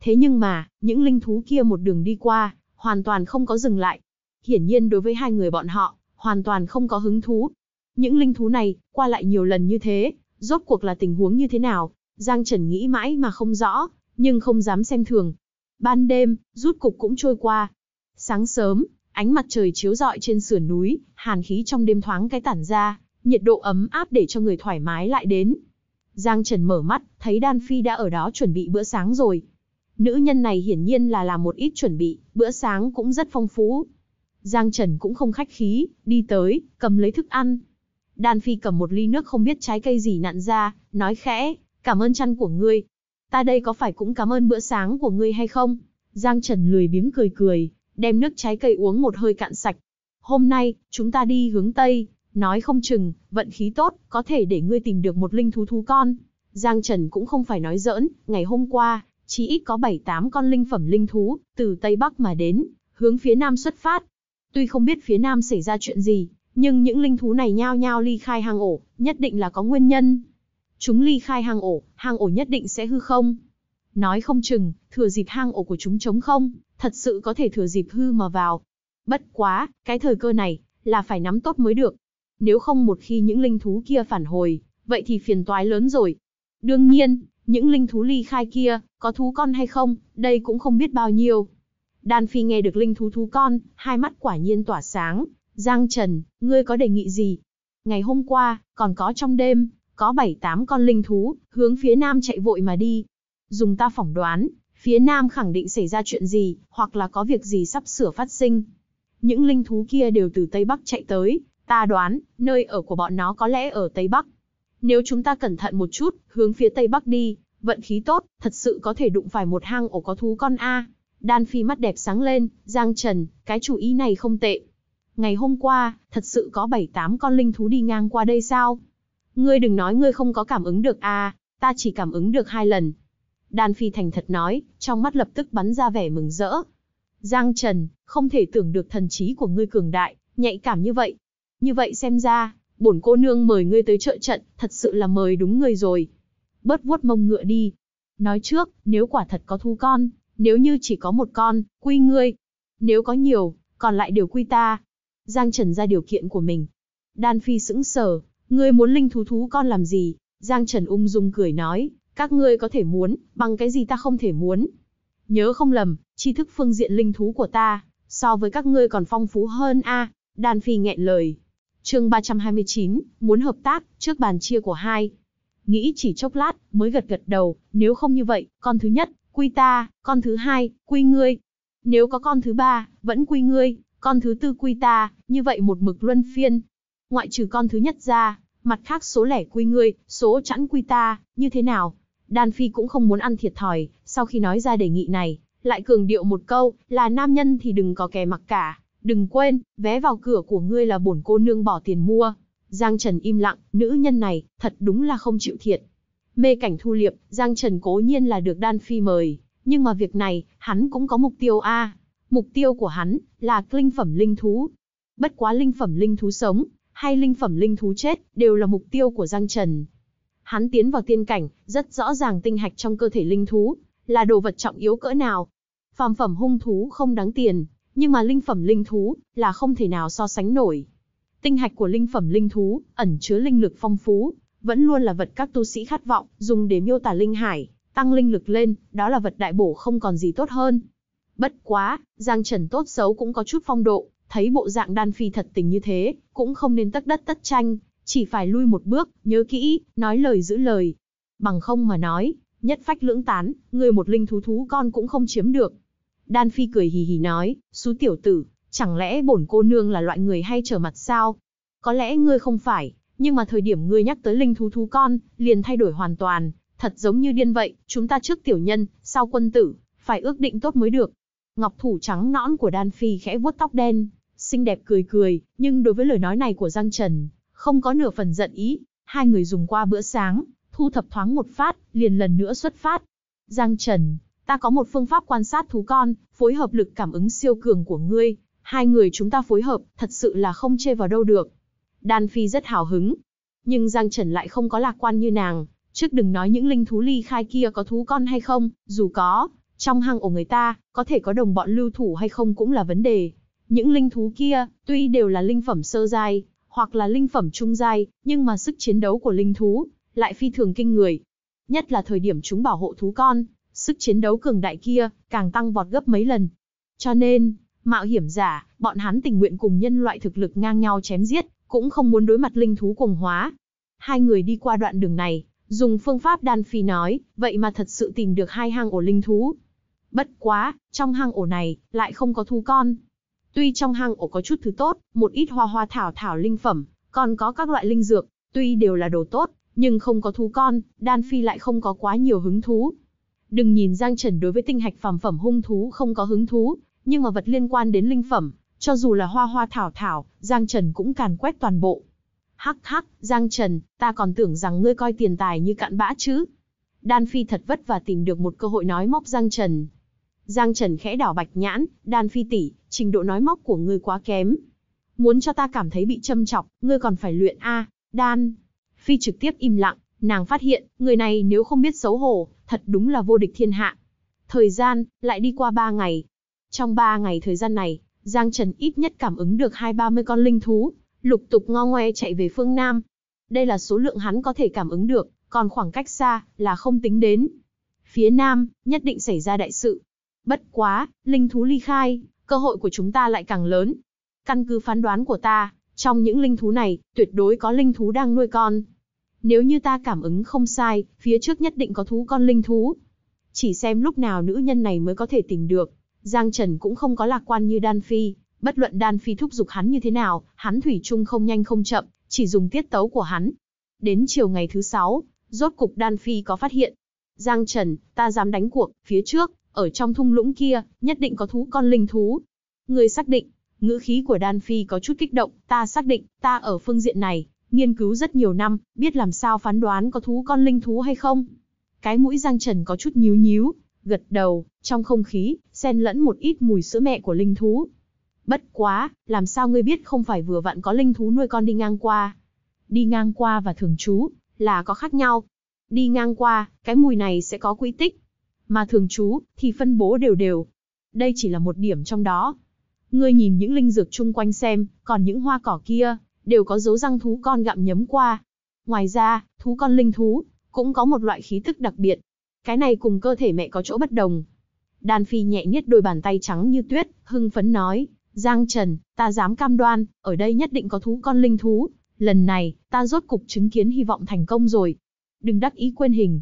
Thế nhưng mà, những linh thú kia một đường đi qua, hoàn toàn không có dừng lại. Hiển nhiên đối với hai người bọn họ, hoàn toàn không có hứng thú. Những linh thú này, qua lại nhiều lần như thế, rốt cuộc là tình huống như thế nào? Giang Trần nghĩ mãi mà không rõ, nhưng không dám xem thường. Ban đêm, rút cục cũng trôi qua. Sáng sớm, Ánh mặt trời chiếu rọi trên sườn núi, hàn khí trong đêm thoáng cái tản ra, nhiệt độ ấm áp để cho người thoải mái lại đến. Giang Trần mở mắt, thấy Đan Phi đã ở đó chuẩn bị bữa sáng rồi. Nữ nhân này hiển nhiên là làm một ít chuẩn bị, bữa sáng cũng rất phong phú. Giang Trần cũng không khách khí, đi tới, cầm lấy thức ăn. Đan Phi cầm một ly nước không biết trái cây gì nặn ra, nói khẽ, cảm ơn chăn của ngươi. Ta đây có phải cũng cảm ơn bữa sáng của ngươi hay không? Giang Trần lười biếng cười cười, đem nước trái cây uống một hơi cạn sạch. Hôm nay, chúng ta đi hướng Tây, nói không chừng, vận khí tốt, có thể để ngươi tìm được một linh thú thú con. Giang Trần cũng không phải nói giỡn, ngày hôm qua, chỉ ít có 7-8 con linh phẩm linh thú, từ Tây Bắc mà đến, hướng phía Nam xuất phát. Tuy không biết phía Nam xảy ra chuyện gì, nhưng những linh thú này nhao nhao ly khai hang ổ, nhất định là có nguyên nhân. Chúng ly khai hang ổ, hang ổ nhất định sẽ hư không. Nói không chừng, thừa dịp hang ổ của chúng trống không, thật sự có thể thừa dịp hư mà vào. Bất quá, cái thời cơ này, là phải nắm tốt mới được. Nếu không một khi những linh thú kia phản hồi, vậy thì phiền toái lớn rồi. Đương nhiên, những linh thú ly khai kia, có thú con hay không, đây cũng không biết bao nhiêu. Đan Phi nghe được linh thú thú con, hai mắt quả nhiên tỏa sáng. Giang Trần, ngươi có đề nghị gì? Ngày hôm qua, còn có trong đêm, có bảy tám con linh thú, hướng phía nam chạy vội mà đi. Dùng ta phỏng đoán, phía nam khẳng định xảy ra chuyện gì, hoặc là có việc gì sắp sửa phát sinh. Những linh thú kia đều từ Tây Bắc chạy tới, ta đoán, nơi ở của bọn nó có lẽ ở Tây Bắc. Nếu chúng ta cẩn thận một chút, hướng phía Tây Bắc đi, vận khí tốt, thật sự có thể đụng phải một hang ổ có thú con A. Đan Phi mắt đẹp sáng lên, Giang Trần, cái chủ ý này không tệ. Ngày hôm qua, thật sự có 7-8 con linh thú đi ngang qua đây sao? Ngươi đừng nói ngươi không có cảm ứng được a, ta chỉ cảm ứng được hai lần. Đan Phi thành thật nói, trong mắt lập tức bắn ra vẻ mừng rỡ. Giang Trần, không thể tưởng được thần trí của ngươi cường đại, nhạy cảm như vậy. Như vậy xem ra, bổn cô nương mời ngươi tới trợ trận, thật sự là mời đúng người rồi. Bớt vuốt mông ngựa đi. Nói trước, nếu quả thật có thu con, nếu như chỉ có một con, quy ngươi. Nếu có nhiều, còn lại đều quy ta. Giang Trần ra điều kiện của mình. Đan Phi sững sờ, ngươi muốn linh thú thú con làm gì? Giang Trần ung dung cười nói, các ngươi có thể muốn, bằng cái gì ta không thể muốn. Nhớ không lầm, tri thức phương diện linh thú của ta, so với các ngươi còn phong phú hơn a à, Phi nghẹn lời. chương 329, muốn hợp tác, trước bàn chia của hai. Nghĩ chỉ chốc lát, mới gật gật đầu, nếu không như vậy, con thứ nhất, quy ta, con thứ hai, quy ngươi. Nếu có con thứ ba, vẫn quy ngươi, con thứ tư quy ta, như vậy một mực luân phiên. Ngoại trừ con thứ nhất ra, mặt khác số lẻ quy ngươi, số chẵn quy ta, như thế nào, Đan Phi cũng không muốn ăn thiệt thòi, sau khi nói ra đề nghị này, lại cường điệu một câu, là nam nhân thì đừng có kè mặc cả, đừng quên, vé vào cửa của ngươi là bổn cô nương bỏ tiền mua. Giang Trần im lặng, nữ nhân này, thật đúng là không chịu thiệt. Mê cảnh thu liệp, Giang Trần cố nhiên là được Đan Phi mời, nhưng mà việc này, hắn cũng có mục tiêu A. Mục tiêu của hắn, là linh phẩm linh thú. Bất quá linh phẩm linh thú sống, hay linh phẩm linh thú chết, đều là mục tiêu của Giang Trần. Hắn tiến vào tiên cảnh, rất rõ ràng tinh hạch trong cơ thể linh thú, là đồ vật trọng yếu cỡ nào. Phàm phẩm hung thú không đáng tiền, nhưng mà linh phẩm linh thú, là không thể nào so sánh nổi. Tinh hạch của linh phẩm linh thú, ẩn chứa linh lực phong phú, vẫn luôn là vật các tu sĩ khát vọng, dùng để miêu tả linh hải, tăng linh lực lên, đó là vật đại bổ không còn gì tốt hơn. Bất quá, Giang Trần tốt xấu cũng có chút phong độ, thấy bộ dạng đan phi thật tình như thế, cũng không nên tất đất tất tranh, chỉ phải lui một bước, nhớ kỹ, nói lời giữ lời. Bằng không mà nói, nhất phách lưỡng tán, người một linh thú thú con cũng không chiếm được. Đan Phi cười hì hì nói, xú tiểu tử, chẳng lẽ bổn cô nương là loại người hay trở mặt sao? Có lẽ ngươi không phải, nhưng mà thời điểm ngươi nhắc tới linh thú thú con, liền thay đổi hoàn toàn, thật giống như điên vậy, chúng ta trước tiểu nhân, sau quân tử, phải ước định tốt mới được. Ngọc thủ trắng nõn của Đan Phi khẽ vuốt tóc đen, xinh đẹp cười cười, nhưng đối với lời nói này của Giang Trần, không có nửa phần giận ý, hai người dùng qua bữa sáng, thu thập thoáng một phát, liền lần nữa xuất phát. Giang Trần, ta có một phương pháp quan sát thú con, phối hợp lực cảm ứng siêu cường của ngươi, hai người chúng ta phối hợp, thật sự là không chê vào đâu được. Đan Phi rất hào hứng, nhưng Giang Trần lại không có lạc quan như nàng, trước đừng nói những linh thú ly khai kia có thú con hay không, dù có, trong hang ổ người ta, có thể có đồng bọn lưu thủ hay không cũng là vấn đề. Những linh thú kia, tuy đều là linh phẩm sơ giai, hoặc là linh phẩm trung giai, nhưng mà sức chiến đấu của linh thú lại phi thường kinh người. Nhất là thời điểm chúng bảo hộ thú con, sức chiến đấu cường đại kia càng tăng vọt gấp mấy lần. Cho nên, mạo hiểm giả, bọn hắn tình nguyện cùng nhân loại thực lực ngang nhau chém giết, cũng không muốn đối mặt linh thú cuồng hóa. Hai người đi qua đoạn đường này, dùng phương pháp đan phi nói, vậy mà thật sự tìm được hai hang ổ linh thú. Bất quá, trong hang ổ này, lại không có thú con, Tuy trong hang ổ có chút thứ tốt, một ít hoa hoa thảo thảo linh phẩm, còn có các loại linh dược, tuy đều là đồ tốt, nhưng không có thú con, Đan Phi lại không có quá nhiều hứng thú. Đừng nhìn Giang Trần đối với tinh hạch phàm phẩm hung thú không có hứng thú, nhưng mà vật liên quan đến linh phẩm, cho dù là hoa hoa thảo thảo, Giang Trần cũng càn quét toàn bộ. Hắc hắc, Giang Trần, ta còn tưởng rằng ngươi coi tiền tài như cạn bã chứ. Đan Phi thật vất và tìm được một cơ hội nói móc Giang Trần, Giang Trần khẽ đảo bạch nhãn, đan phi tỷ, trình độ nói móc của ngươi quá kém. Muốn cho ta cảm thấy bị châm chọc, ngươi còn phải luyện A, đan. Phi trực tiếp im lặng, nàng phát hiện, người này nếu không biết xấu hổ, thật đúng là vô địch thiên hạ. Thời gian, lại đi qua ba ngày. Trong ba ngày thời gian này, Giang Trần ít nhất cảm ứng được hai ba mươi con linh thú, lục tục ngo ngoe chạy về phương Nam. Đây là số lượng hắn có thể cảm ứng được, còn khoảng cách xa, là không tính đến. Phía Nam, nhất định xảy ra đại sự, Bất quá, linh thú ly khai, cơ hội của chúng ta lại càng lớn. Căn cứ phán đoán của ta, trong những linh thú này, tuyệt đối có linh thú đang nuôi con. Nếu như ta cảm ứng không sai, phía trước nhất định có thú con linh thú. Chỉ xem lúc nào nữ nhân này mới có thể tìm được. Giang Trần cũng không có lạc quan như Đan Phi, bất luận Đan Phi thúc giục hắn như thế nào, hắn thủy chung không nhanh không chậm, chỉ dùng tiết tấu của hắn. Đến chiều ngày thứ sáu, rốt cục Đan Phi có phát hiện. Giang Trần, ta dám đánh cuộc, phía trước, ở trong thung lũng kia, nhất định có thú con linh thú. người xác định, ngữ khí của Đan Phi có chút kích động, ta xác định, ta ở phương diện này, nghiên cứu rất nhiều năm, biết làm sao phán đoán có thú con linh thú hay không. Cái mũi Giang Trần có chút nhíu nhíu, gật đầu, trong không khí, xen lẫn một ít mùi sữa mẹ của linh thú. Bất quá, làm sao ngươi biết không phải vừa vặn có linh thú nuôi con đi ngang qua. Đi ngang qua và thường trú, là có khác nhau. Đi ngang qua, cái mùi này sẽ có quy tích, mà thường trú, thì phân bố đều đều. Đây chỉ là một điểm trong đó. Ngươi nhìn những linh dược chung quanh xem, còn những hoa cỏ kia, đều có dấu răng thú con gặm nhấm qua. Ngoài ra, thú con linh thú, cũng có một loại khí thức đặc biệt. Cái này cùng cơ thể mẹ có chỗ bất đồng. đàn Phi nhẹ nhất đôi bàn tay trắng như tuyết, hưng phấn nói, Giang Trần, ta dám cam đoan, ở đây nhất định có thú con linh thú. Lần này, ta rốt cục chứng kiến hy vọng thành công rồi. Đừng đắc ý quên hình,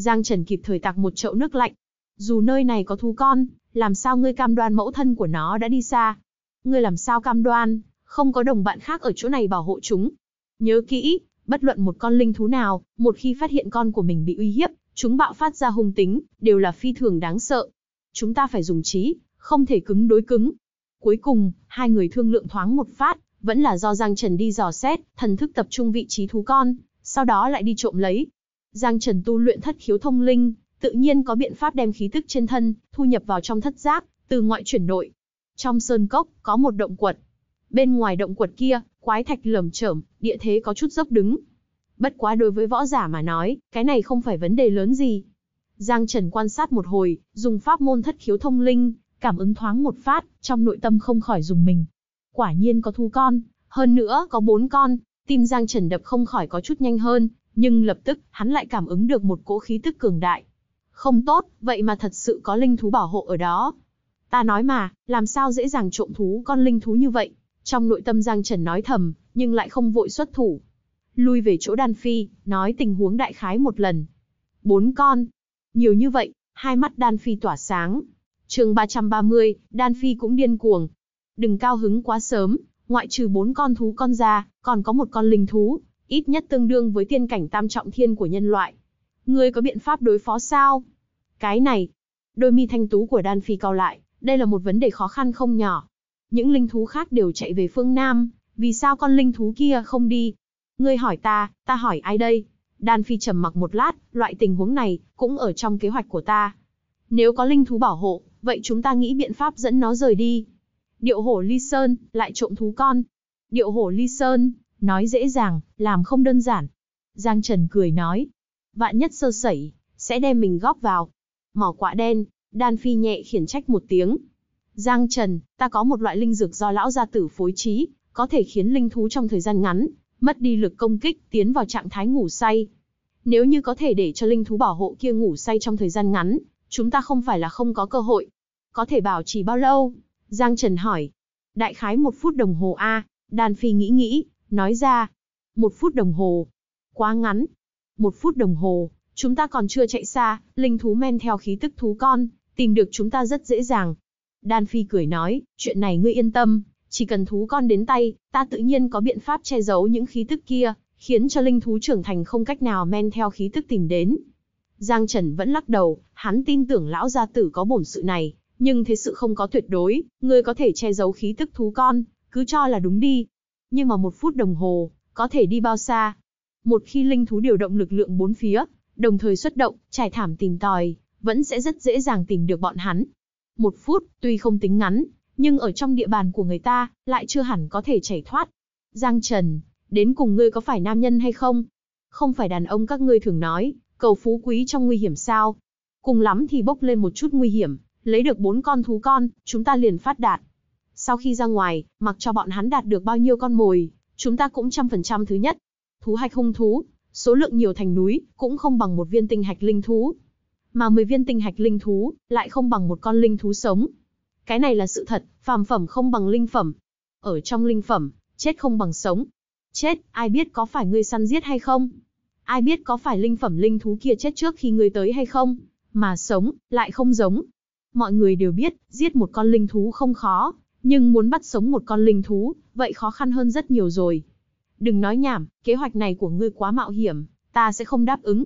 Giang Trần kịp thời tạc một chậu nước lạnh. Dù nơi này có thú con, làm sao ngươi cam đoan mẫu thân của nó đã đi xa? Ngươi làm sao cam đoan, không có đồng bạn khác ở chỗ này bảo hộ chúng? Nhớ kỹ, bất luận một con linh thú nào, một khi phát hiện con của mình bị uy hiếp, chúng bạo phát ra hung tính, đều là phi thường đáng sợ. Chúng ta phải dùng trí, không thể cứng đối cứng. Cuối cùng, hai người thương lượng thoáng một phát, vẫn là do Giang Trần đi dò xét, thần thức tập trung vị trí thú con, sau đó lại đi trộm lấy, Giang Trần tu luyện thất khiếu thông linh, tự nhiên có biện pháp đem khí tức trên thân, thu nhập vào trong thất giác, từ ngoại chuyển nội. Trong sơn cốc, có một động quật. Bên ngoài động quật kia, quái thạch lởm chởm, địa thế có chút dốc đứng. Bất quá đối với võ giả mà nói, cái này không phải vấn đề lớn gì. Giang Trần quan sát một hồi, dùng pháp môn thất khiếu thông linh, cảm ứng thoáng một phát, trong nội tâm không khỏi dùng mình. Quả nhiên có thu con, hơn nữa có bốn con, tim Giang Trần đập không khỏi có chút nhanh hơn, nhưng lập tức, hắn lại cảm ứng được một cỗ khí tức cường đại. Không tốt, vậy mà thật sự có linh thú bảo hộ ở đó. Ta nói mà, làm sao dễ dàng trộm thú con linh thú như vậy? Trong nội tâm Giang Trần nói thầm, nhưng lại không vội xuất thủ. Lui về chỗ đan phi, nói tình huống đại khái một lần. Bốn con. Nhiều như vậy, hai mắt đan phi tỏa sáng. chương 330, đan phi cũng điên cuồng. Đừng cao hứng quá sớm, ngoại trừ bốn con thú con ra, còn có một con linh thú, ít nhất tương đương với tiên cảnh tam trọng thiên của nhân loại. Ngươi có biện pháp đối phó sao? Cái này, đôi mi thanh tú của Đan Phi cao lại, đây là một vấn đề khó khăn không nhỏ. Những linh thú khác đều chạy về phương Nam, vì sao con linh thú kia không đi? Ngươi hỏi ta, ta hỏi ai đây? Đan Phi trầm mặc một lát, loại tình huống này cũng ở trong kế hoạch của ta. Nếu có linh thú bảo hộ, vậy chúng ta nghĩ biện pháp dẫn nó rời đi. Điệu hổ ly sơn, lại trộm thú con. Điệu hổ ly sơn, nói dễ dàng, làm không đơn giản. Giang Trần cười nói, vạn nhất sơ sẩy, sẽ đem mình góp vào. Mỏ quạ đen, đan phi nhẹ khiển trách một tiếng. Giang Trần, ta có một loại linh dược do lão gia tử phối trí, có thể khiến linh thú trong thời gian ngắn, mất đi lực công kích, tiến vào trạng thái ngủ say. Nếu như có thể để cho linh thú bảo hộ kia ngủ say trong thời gian ngắn, chúng ta không phải là không có cơ hội. Có thể bảo trì bao lâu? Giang Trần hỏi. Đại khái một phút đồng hồ A, Đan Phi nghĩ nghĩ, nói ra. Một phút đồng hồ. Quá ngắn. Một phút đồng hồ, chúng ta còn chưa chạy xa, linh thú men theo khí tức thú con, tìm được chúng ta rất dễ dàng. Đan Phi cười nói, chuyện này ngươi yên tâm, chỉ cần thú con đến tay, ta tự nhiên có biện pháp che giấu những khí tức kia, khiến cho linh thú trưởng thành không cách nào men theo khí tức tìm đến. Giang Trần vẫn lắc đầu, hắn tin tưởng lão gia tử có bổn sự này, nhưng thế sự không có tuyệt đối, ngươi có thể che giấu khí tức thú con, cứ cho là đúng đi, nhưng mà một phút đồng hồ, có thể đi bao xa. Một khi linh thú điều động lực lượng bốn phía, đồng thời xuất động, trải thảm tìm tòi, vẫn sẽ rất dễ dàng tìm được bọn hắn. Một phút, tuy không tính ngắn, nhưng ở trong địa bàn của người ta, lại chưa hẳn có thể chảy thoát. Giang Trần, đến cùng ngươi có phải nam nhân hay không? Không phải đàn ông các ngươi thường nói, cầu phú quý trong nguy hiểm sao? Cùng lắm thì bốc lên một chút nguy hiểm, lấy được bốn con thú con, chúng ta liền phát đạt. Sau khi ra ngoài, mặc cho bọn hắn đạt được bao nhiêu con mồi, chúng ta cũng trăm phần trăm thứ nhất. Thú hạch hung thú, số lượng nhiều thành núi, cũng không bằng một viên tinh hạch linh thú. Mà 10 viên tinh hạch linh thú, lại không bằng một con linh thú sống. Cái này là sự thật, phàm phẩm không bằng linh phẩm. Ở trong linh phẩm, chết không bằng sống. Chết, ai biết có phải ngươi săn giết hay không? Ai biết có phải linh phẩm linh thú kia chết trước khi ngươi tới hay không? Mà sống, lại không giống. Mọi người đều biết, giết một con linh thú không khó, nhưng muốn bắt sống một con linh thú, vậy khó khăn hơn rất nhiều rồi. Đừng nói nhảm, kế hoạch này của ngươi quá mạo hiểm, ta sẽ không đáp ứng.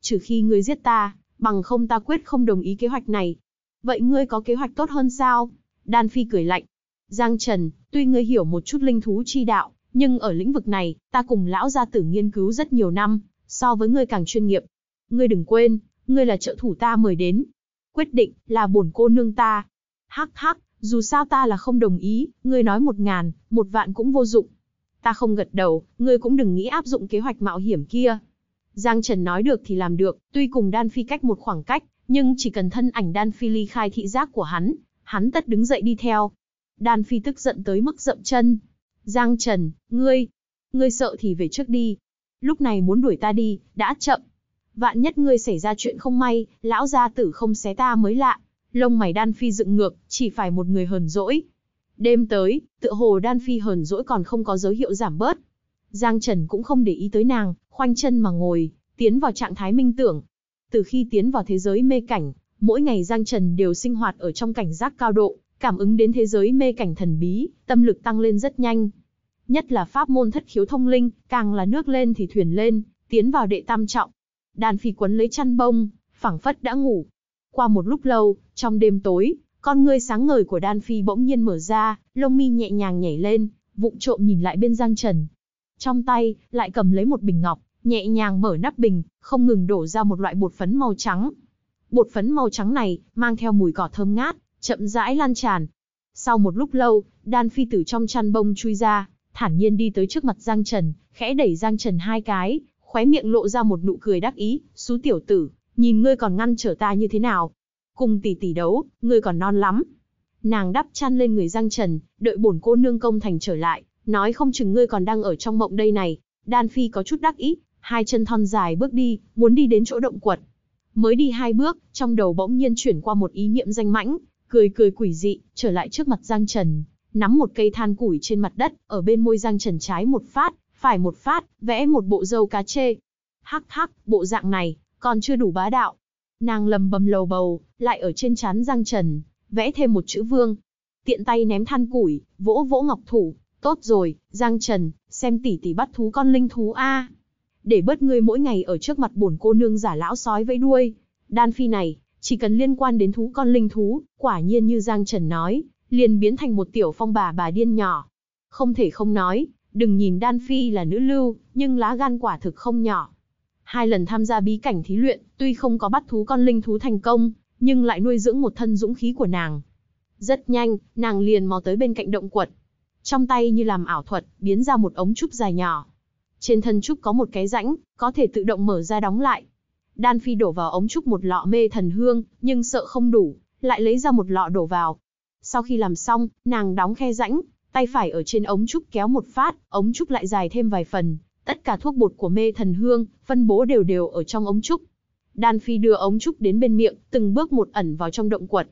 Trừ khi ngươi giết ta, bằng không ta quyết không đồng ý kế hoạch này. Vậy ngươi có kế hoạch tốt hơn sao? Đan Phi cười lạnh. Giang Trần, tuy ngươi hiểu một chút linh thú chi đạo, nhưng ở lĩnh vực này, ta cùng lão gia tử nghiên cứu rất nhiều năm, so với ngươi càng chuyên nghiệp. Ngươi đừng quên, ngươi là trợ thủ ta mời đến. Quyết định là bổn cô nương ta. Hắc hắc, dù sao ta là không đồng ý, ngươi nói một ngàn, một vạn cũng vô dụng. Ta không gật đầu, ngươi cũng đừng nghĩ áp dụng kế hoạch mạo hiểm kia. Giang Trần nói được thì làm được, tuy cùng Đan Phi cách một khoảng cách, nhưng chỉ cần thân ảnh Đan Phi ly khai thị giác của hắn, hắn tất đứng dậy đi theo. Đan Phi tức giận tới mức dậm chân. Giang Trần, ngươi, ngươi sợ thì về trước đi. Lúc này muốn đuổi ta đi, đã chậm. Vạn nhất ngươi xảy ra chuyện không may, lão gia tử không xé ta mới lạ lông mày Đan Phi dựng ngược, chỉ phải một người hờn dỗi. Đêm tới, tựa hồ Đan Phi hờn dỗi còn không có dấu hiệu giảm bớt. Giang Trần cũng không để ý tới nàng, khoanh chân mà ngồi, tiến vào trạng thái minh tưởng. Từ khi tiến vào thế giới mê cảnh, mỗi ngày Giang Trần đều sinh hoạt ở trong cảnh giác cao độ, cảm ứng đến thế giới mê cảnh thần bí, tâm lực tăng lên rất nhanh. Nhất là pháp môn thất khiếu thông linh, càng là nước lên thì thuyền lên, tiến vào đệ tam trọng. Đan Phi quấn lấy chăn bông, phảng phất đã ngủ, qua một lúc lâu, trong đêm tối, con ngươi sáng ngời của Đan Phi bỗng nhiên mở ra, lông mi nhẹ nhàng nhảy lên, vụng trộm nhìn lại bên Giang Trần. Trong tay, lại cầm lấy một bình ngọc, nhẹ nhàng mở nắp bình, không ngừng đổ ra một loại bột phấn màu trắng. Bột phấn màu trắng này, mang theo mùi cỏ thơm ngát, chậm rãi lan tràn. Sau một lúc lâu, Đan Phi từ trong chăn bông chui ra, thản nhiên đi tới trước mặt Giang Trần, khẽ đẩy Giang Trần hai cái, khóe miệng lộ ra một nụ cười đắc ý, xú tiểu tử, nhìn ngươi còn ngăn trở ta như thế nào. Cùng tỷ tỷ đấu, ngươi còn non lắm. Nàng đắp chăn lên người Giang Trần, đợi bổn cô nương công thành trở lại, nói không chừng ngươi còn đang ở trong mộng đây này. Đan Phi có chút đắc ý, hai chân thon dài bước đi, muốn đi đến chỗ động quật. Mới đi hai bước, trong đầu bỗng nhiên chuyển qua một ý niệm danh mãnh, cười cười quỷ dị, trở lại trước mặt Giang Trần, nắm một cây than củi trên mặt đất, ở bên môi Giang Trần trái một phát, phải một phát, vẽ một bộ dâu cá chê. Hắc hắc, bộ dạng này, còn chưa đủ bá đạo. Nàng lầm bầm lầu bầu, lại ở trên chán giang trần, vẽ thêm một chữ vương. Tiện tay ném than củi, vỗ vỗ ngọc thủ, tốt rồi, giang trần, xem tỷ tỷ bắt thú con linh thú A. Để bớt ngươi mỗi ngày ở trước mặt bổn cô nương giả lão sói vẫy đuôi. Đan phi này, chỉ cần liên quan đến thú con linh thú, quả nhiên như Giang Trần nói, liền biến thành một tiểu phong bà bà điên nhỏ. Không thể không nói, đừng nhìn Đan Phi là nữ lưu, nhưng lá gan quả thực không nhỏ hai lần tham gia bí cảnh thí luyện, tuy không có bắt thú con linh thú thành công, nhưng lại nuôi dưỡng một thân dũng khí của nàng. Rất nhanh, nàng liền mò tới bên cạnh động quật. Trong tay như làm ảo thuật, biến ra một ống trúc dài nhỏ. Trên thân trúc có một cái rãnh, có thể tự động mở ra đóng lại. Đan Phi đổ vào ống trúc một lọ mê thần hương, nhưng sợ không đủ, lại lấy ra một lọ đổ vào. Sau khi làm xong, nàng đóng khe rãnh, tay phải ở trên ống trúc kéo một phát, ống trúc lại dài thêm vài phần, Tất cả thuốc bột của mê thần hương, phân bố đều đều ở trong ống trúc. Đan Phi đưa ống trúc đến bên miệng, từng bước một ẩn vào trong động quật.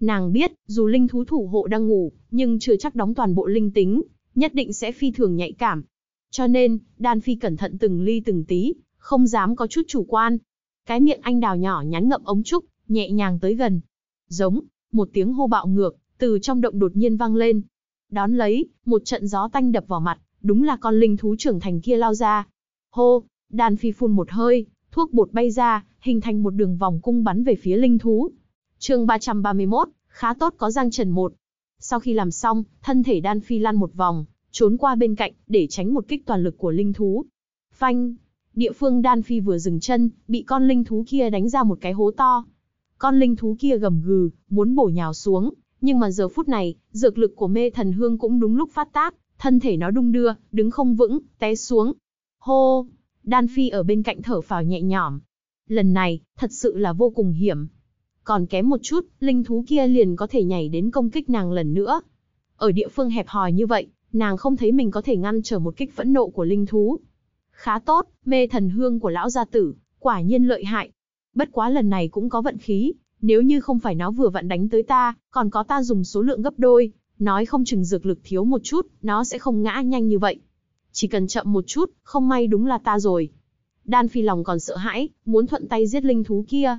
Nàng biết, dù linh thú thủ hộ đang ngủ, nhưng chưa chắc đóng toàn bộ linh tính, nhất định sẽ phi thường nhạy cảm. Cho nên, Đan Phi cẩn thận từng ly từng tí, không dám có chút chủ quan. Cái miệng anh đào nhỏ nhắn ngậm ống trúc, nhẹ nhàng tới gần. Giống, một tiếng hô bạo ngược, từ trong động đột nhiên vang lên. Đón lấy, một trận gió tanh đập vào mặt, đúng là con linh thú trưởng thành kia lao ra. Hô, đàn phi phun một hơi, thuốc bột bay ra, hình thành một đường vòng cung bắn về phía linh thú. chương 331, khá tốt có giang trần một. Sau khi làm xong, thân thể đan phi lăn một vòng, trốn qua bên cạnh, để tránh một kích toàn lực của linh thú. Phanh, địa phương đan phi vừa dừng chân, bị con linh thú kia đánh ra một cái hố to. Con linh thú kia gầm gừ, muốn bổ nhào xuống, nhưng mà giờ phút này, dược lực của mê thần hương cũng đúng lúc phát tác, thân thể nó đung đưa, đứng không vững, té xuống. Hô! Đan Phi ở bên cạnh thở phào nhẹ nhõm. Lần này, thật sự là vô cùng hiểm. Còn kém một chút, linh thú kia liền có thể nhảy đến công kích nàng lần nữa. Ở địa phương hẹp hòi như vậy, nàng không thấy mình có thể ngăn trở một kích phẫn nộ của linh thú. Khá tốt, mê thần hương của lão gia tử, quả nhiên lợi hại. Bất quá lần này cũng có vận khí, nếu như không phải nó vừa vặn đánh tới ta, còn có ta dùng số lượng gấp đôi, Nói không chừng dược lực thiếu một chút, nó sẽ không ngã nhanh như vậy. Chỉ cần chậm một chút, không may đúng là ta rồi. Đan Phi lòng còn sợ hãi, muốn thuận tay giết linh thú kia.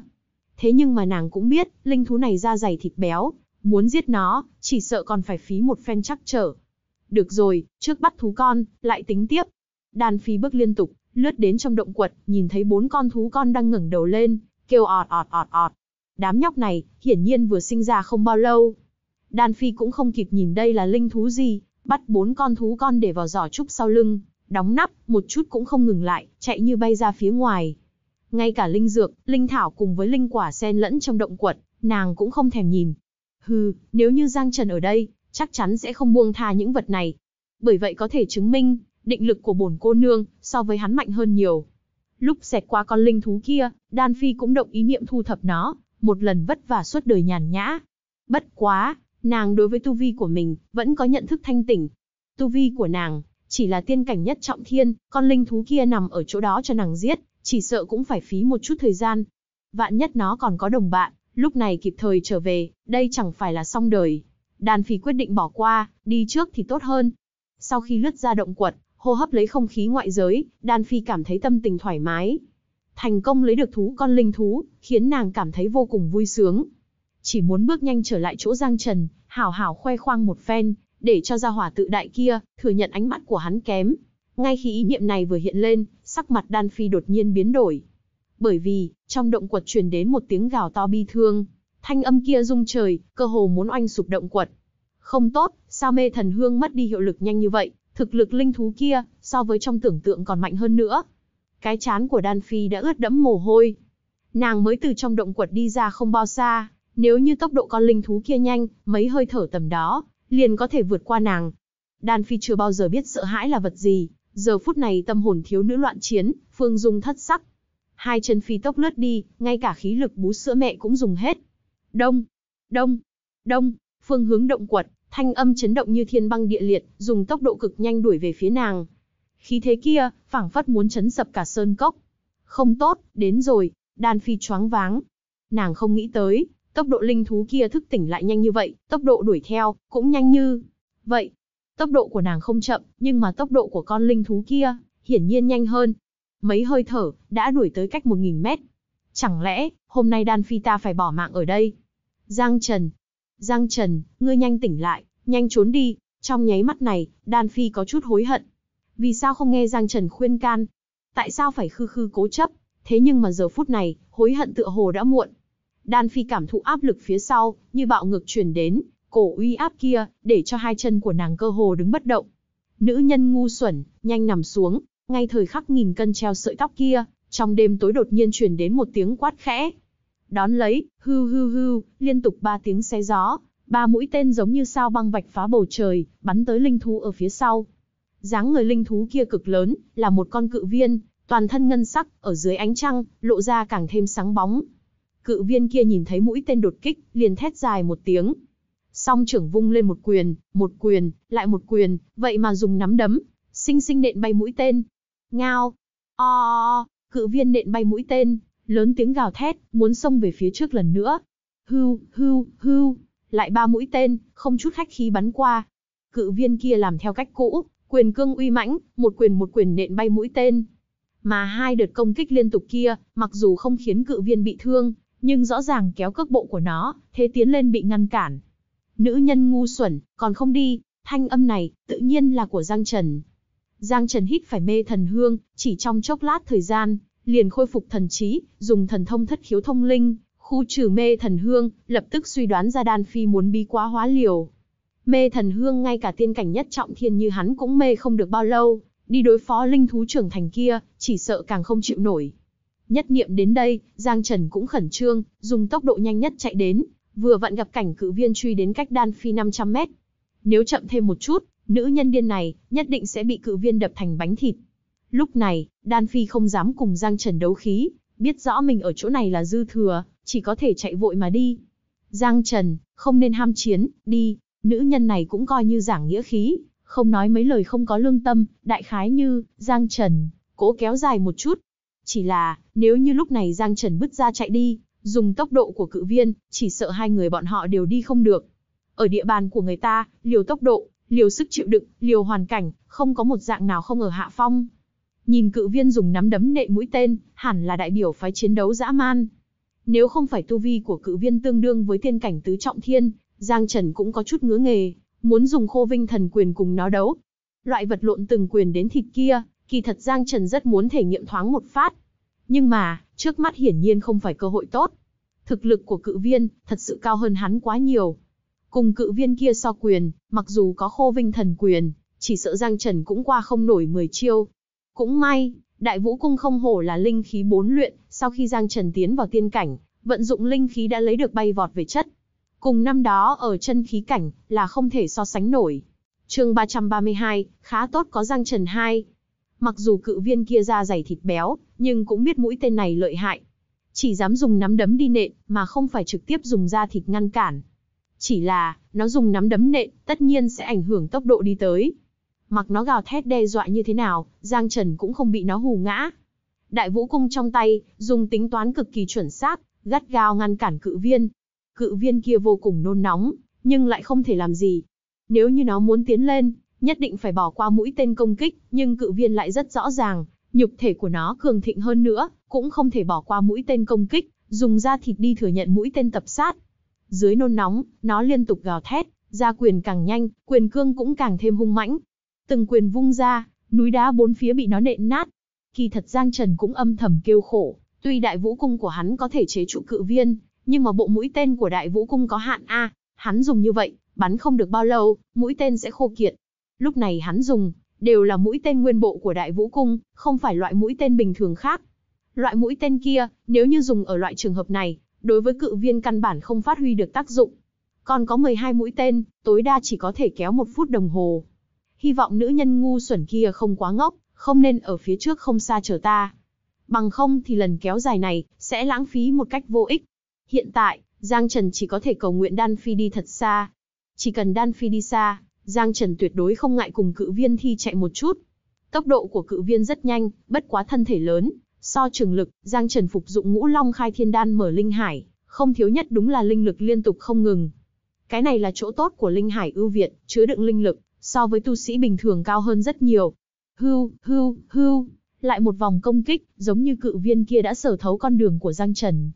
Thế nhưng mà nàng cũng biết, linh thú này da dày thịt béo, muốn giết nó, chỉ sợ còn phải phí một phen chắc trở. Được rồi, trước bắt thú con, lại tính tiếp. Đan Phi bước liên tục, lướt đến trong động quật, nhìn thấy bốn con thú con đang ngẩng đầu lên, kêu ọt ọt ọt ọt. Đám nhóc này, hiển nhiên vừa sinh ra không bao lâu, Đan Phi cũng không kịp nhìn đây là linh thú gì, bắt bốn con thú con để vào giỏ trúc sau lưng, đóng nắp, một chút cũng không ngừng lại, chạy như bay ra phía ngoài. Ngay cả linh dược, linh thảo cùng với linh quả sen lẫn trong động quật, nàng cũng không thèm nhìn. Hừ, nếu như Giang Trần ở đây, chắc chắn sẽ không buông tha những vật này. Bởi vậy có thể chứng minh, định lực của bổn cô nương, so với hắn mạnh hơn nhiều. Lúc xẹt qua con linh thú kia, Đan Phi cũng động ý niệm thu thập nó, một lần vất vả suốt đời nhàn nhã. Bất quá, Nàng đối với tu vi của mình, vẫn có nhận thức thanh tỉnh. Tu vi của nàng, chỉ là tiên cảnh nhất trọng thiên, con linh thú kia nằm ở chỗ đó cho nàng giết, chỉ sợ cũng phải phí một chút thời gian. Vạn nhất nó còn có đồng bạn, lúc này kịp thời trở về, đây chẳng phải là xong đời. Đàn phi quyết định bỏ qua, đi trước thì tốt hơn. Sau khi lướt ra động quật, hô hấp lấy không khí ngoại giới, đàn phi cảm thấy tâm tình thoải mái. Thành công lấy được thú con linh thú, khiến nàng cảm thấy vô cùng vui sướng chỉ muốn bước nhanh trở lại chỗ Giang Trần, hảo hảo khoe khoang một phen, để cho gia hỏa tự đại kia thừa nhận ánh mắt của hắn kém. Ngay khi ý niệm này vừa hiện lên, sắc mặt Đan Phi đột nhiên biến đổi. Bởi vì, trong động quật truyền đến một tiếng gào to bi thương, thanh âm kia rung trời, cơ hồ muốn oanh sụp động quật. Không tốt, sao mê thần hương mất đi hiệu lực nhanh như vậy, thực lực linh thú kia so với trong tưởng tượng còn mạnh hơn nữa. Cái chán của Đan Phi đã ướt đẫm mồ hôi. Nàng mới từ trong động quật đi ra không bao xa, nếu như tốc độ con linh thú kia nhanh, mấy hơi thở tầm đó, liền có thể vượt qua nàng. Đan Phi chưa bao giờ biết sợ hãi là vật gì, giờ phút này tâm hồn thiếu nữ loạn chiến, Phương Dung thất sắc. Hai chân phi tốc lướt đi, ngay cả khí lực bú sữa mẹ cũng dùng hết. Đông, đông, đông, phương hướng động quật, thanh âm chấn động như thiên băng địa liệt, dùng tốc độ cực nhanh đuổi về phía nàng. Khí thế kia, phảng phất muốn chấn sập cả sơn cốc. Không tốt, đến rồi, đan phi choáng váng. Nàng không nghĩ tới, Tốc độ linh thú kia thức tỉnh lại nhanh như vậy, tốc độ đuổi theo, cũng nhanh như. Vậy, tốc độ của nàng không chậm, nhưng mà tốc độ của con linh thú kia, hiển nhiên nhanh hơn. Mấy hơi thở, đã đuổi tới cách 1.000 mét. Chẳng lẽ, hôm nay đan phi ta phải bỏ mạng ở đây? Giang Trần. Giang Trần, ngươi nhanh tỉnh lại, nhanh trốn đi. Trong nháy mắt này, đan phi có chút hối hận. Vì sao không nghe Giang Trần khuyên can? Tại sao phải khư khư cố chấp? Thế nhưng mà giờ phút này, hối hận tựa hồ đã muộn. Đan Phi cảm thụ áp lực phía sau, như bạo ngược truyền đến, cổ uy áp kia, để cho hai chân của nàng cơ hồ đứng bất động. Nữ nhân ngu xuẩn, nhanh nằm xuống, ngay thời khắc nghìn cân treo sợi tóc kia, trong đêm tối đột nhiên truyền đến một tiếng quát khẽ. Đón lấy, hư hư hư, liên tục ba tiếng xe gió, ba mũi tên giống như sao băng vạch phá bầu trời, bắn tới linh thú ở phía sau. Dáng người linh thú kia cực lớn, là một con cự viên, toàn thân ngân sắc, ở dưới ánh trăng, lộ ra càng thêm sáng bóng, Cự viên kia nhìn thấy mũi tên đột kích, liền thét dài một tiếng. Song trưởng vung lên một quyền, một quyền, lại một quyền, vậy mà dùng nắm đấm, sinh sinh nện bay mũi tên. Ngao, o, cự viên nện bay mũi tên, lớn tiếng gào thét, muốn xông về phía trước lần nữa. Hưu, hưu, hưu, lại ba mũi tên, không chút khách khí bắn qua. Cự viên kia làm theo cách cũ, quyền cương uy mãnh, một quyền một quyền nện bay mũi tên. Mà hai đợt công kích liên tục kia, mặc dù không khiến cự viên bị thương, nhưng rõ ràng kéo cước bộ của nó, thế tiến lên bị ngăn cản. Nữ nhân ngu xuẩn, còn không đi, thanh âm này, tự nhiên là của Giang Trần. Giang Trần hít phải mê thần hương, chỉ trong chốc lát thời gian, liền khôi phục thần trí, dùng thần thông thất khiếu thông linh, khu trừ mê thần hương, lập tức suy đoán ra đan phi muốn bí quá hóa liều. Mê thần hương ngay cả tiên cảnh nhất trọng thiên như hắn cũng mê không được bao lâu, đi đối phó linh thú trưởng thành kia, chỉ sợ càng không chịu nổi. Nhất niệm đến đây, Giang Trần cũng khẩn trương, dùng tốc độ nhanh nhất chạy đến, vừa vặn gặp cảnh cự viên truy đến cách đan phi 500 mét. Nếu chậm thêm một chút, nữ nhân điên này nhất định sẽ bị cự viên đập thành bánh thịt. Lúc này, đan phi không dám cùng Giang Trần đấu khí, biết rõ mình ở chỗ này là dư thừa, chỉ có thể chạy vội mà đi. Giang Trần, không nên ham chiến, đi, nữ nhân này cũng coi như giảng nghĩa khí, không nói mấy lời không có lương tâm, đại khái như, Giang Trần, cố kéo dài một chút, chỉ là, nếu như lúc này Giang Trần bứt ra chạy đi, dùng tốc độ của cự viên, chỉ sợ hai người bọn họ đều đi không được. Ở địa bàn của người ta, liều tốc độ, liều sức chịu đựng, liều hoàn cảnh, không có một dạng nào không ở hạ phong. Nhìn cự viên dùng nắm đấm nệ mũi tên, hẳn là đại biểu phái chiến đấu dã man. Nếu không phải tu vi của cự viên tương đương với tiên cảnh tứ trọng thiên, Giang Trần cũng có chút ngứa nghề, muốn dùng khô vinh thần quyền cùng nó đấu. Loại vật lộn từng quyền đến thịt kia, Kỳ thật Giang Trần rất muốn thể nghiệm thoáng một phát. Nhưng mà, trước mắt hiển nhiên không phải cơ hội tốt. Thực lực của cự viên, thật sự cao hơn hắn quá nhiều. Cùng cự viên kia so quyền, mặc dù có khô vinh thần quyền, chỉ sợ Giang Trần cũng qua không nổi 10 chiêu. Cũng may, đại vũ cung không hổ là linh khí bốn luyện, sau khi Giang Trần tiến vào tiên cảnh, vận dụng linh khí đã lấy được bay vọt về chất. Cùng năm đó ở chân khí cảnh, là không thể so sánh nổi. chương 332, khá tốt có Giang Trần 2. Mặc dù cự viên kia da dày thịt béo, nhưng cũng biết mũi tên này lợi hại. Chỉ dám dùng nắm đấm đi nện, mà không phải trực tiếp dùng da thịt ngăn cản. Chỉ là, nó dùng nắm đấm nện, tất nhiên sẽ ảnh hưởng tốc độ đi tới. Mặc nó gào thét đe dọa như thế nào, Giang Trần cũng không bị nó hù ngã. Đại vũ cung trong tay, dùng tính toán cực kỳ chuẩn xác, gắt gao ngăn cản cự viên. Cự viên kia vô cùng nôn nóng, nhưng lại không thể làm gì. Nếu như nó muốn tiến lên, nhất định phải bỏ qua mũi tên công kích, nhưng cự viên lại rất rõ ràng, nhục thể của nó cường thịnh hơn nữa, cũng không thể bỏ qua mũi tên công kích, dùng da thịt đi thừa nhận mũi tên tập sát. Dưới nôn nóng, nó liên tục gào thét, ra quyền càng nhanh, quyền cương cũng càng thêm hung mãnh. Từng quyền vung ra, núi đá bốn phía bị nó nện nát. Kỳ thật Giang Trần cũng âm thầm kêu khổ, tuy đại vũ cung của hắn có thể chế trụ cự viên, nhưng mà bộ mũi tên của đại vũ cung có hạn a, hắn dùng như vậy, bắn không được bao lâu, mũi tên sẽ khô kiệt, Lúc này hắn dùng, đều là mũi tên nguyên bộ của đại vũ cung, không phải loại mũi tên bình thường khác. Loại mũi tên kia, nếu như dùng ở loại trường hợp này, đối với cự viên căn bản không phát huy được tác dụng. Còn có 12 mũi tên, tối đa chỉ có thể kéo một phút đồng hồ. Hy vọng nữ nhân ngu xuẩn kia không quá ngốc, không nên ở phía trước không xa chờ ta. Bằng không thì lần kéo dài này, sẽ lãng phí một cách vô ích. Hiện tại, Giang Trần chỉ có thể cầu nguyện Đan Phi đi thật xa. Chỉ cần Đan Phi đi xa, Giang Trần tuyệt đối không ngại cùng cự viên thi chạy một chút. Tốc độ của cự viên rất nhanh, bất quá thân thể lớn, so trường lực, Giang Trần phục dụng ngũ long khai thiên đan mở linh hải, không thiếu nhất đúng là linh lực liên tục không ngừng. Cái này là chỗ tốt của linh hải ưu việt, chứa đựng linh lực, so với tu sĩ bình thường cao hơn rất nhiều. Hưu, hưu, hưu, lại một vòng công kích, giống như cự viên kia đã sở thấu con đường của Giang Trần.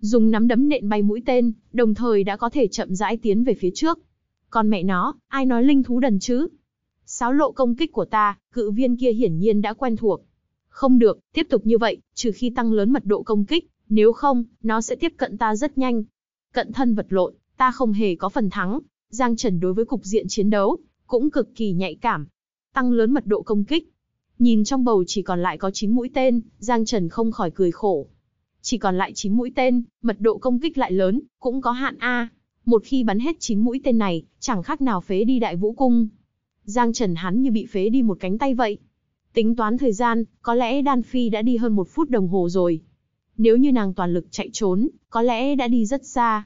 Dùng nắm đấm nện bay mũi tên, đồng thời đã có thể chậm rãi tiến về phía trước con mẹ nó, ai nói linh thú đần chứ? Sáo lộ công kích của ta, cự viên kia hiển nhiên đã quen thuộc. Không được, tiếp tục như vậy, trừ khi tăng lớn mật độ công kích, nếu không, nó sẽ tiếp cận ta rất nhanh. Cận thân vật lộn, ta không hề có phần thắng. Giang Trần đối với cục diện chiến đấu, cũng cực kỳ nhạy cảm. Tăng lớn mật độ công kích. Nhìn trong bầu chỉ còn lại có 9 mũi tên, Giang Trần không khỏi cười khổ. Chỉ còn lại 9 mũi tên, mật độ công kích lại lớn, cũng có hạn A. Một khi bắn hết chín mũi tên này, chẳng khác nào phế đi đại vũ cung. Giang Trần hắn như bị phế đi một cánh tay vậy. Tính toán thời gian, có lẽ Đan Phi đã đi hơn một phút đồng hồ rồi. Nếu như nàng toàn lực chạy trốn, có lẽ đã đi rất xa.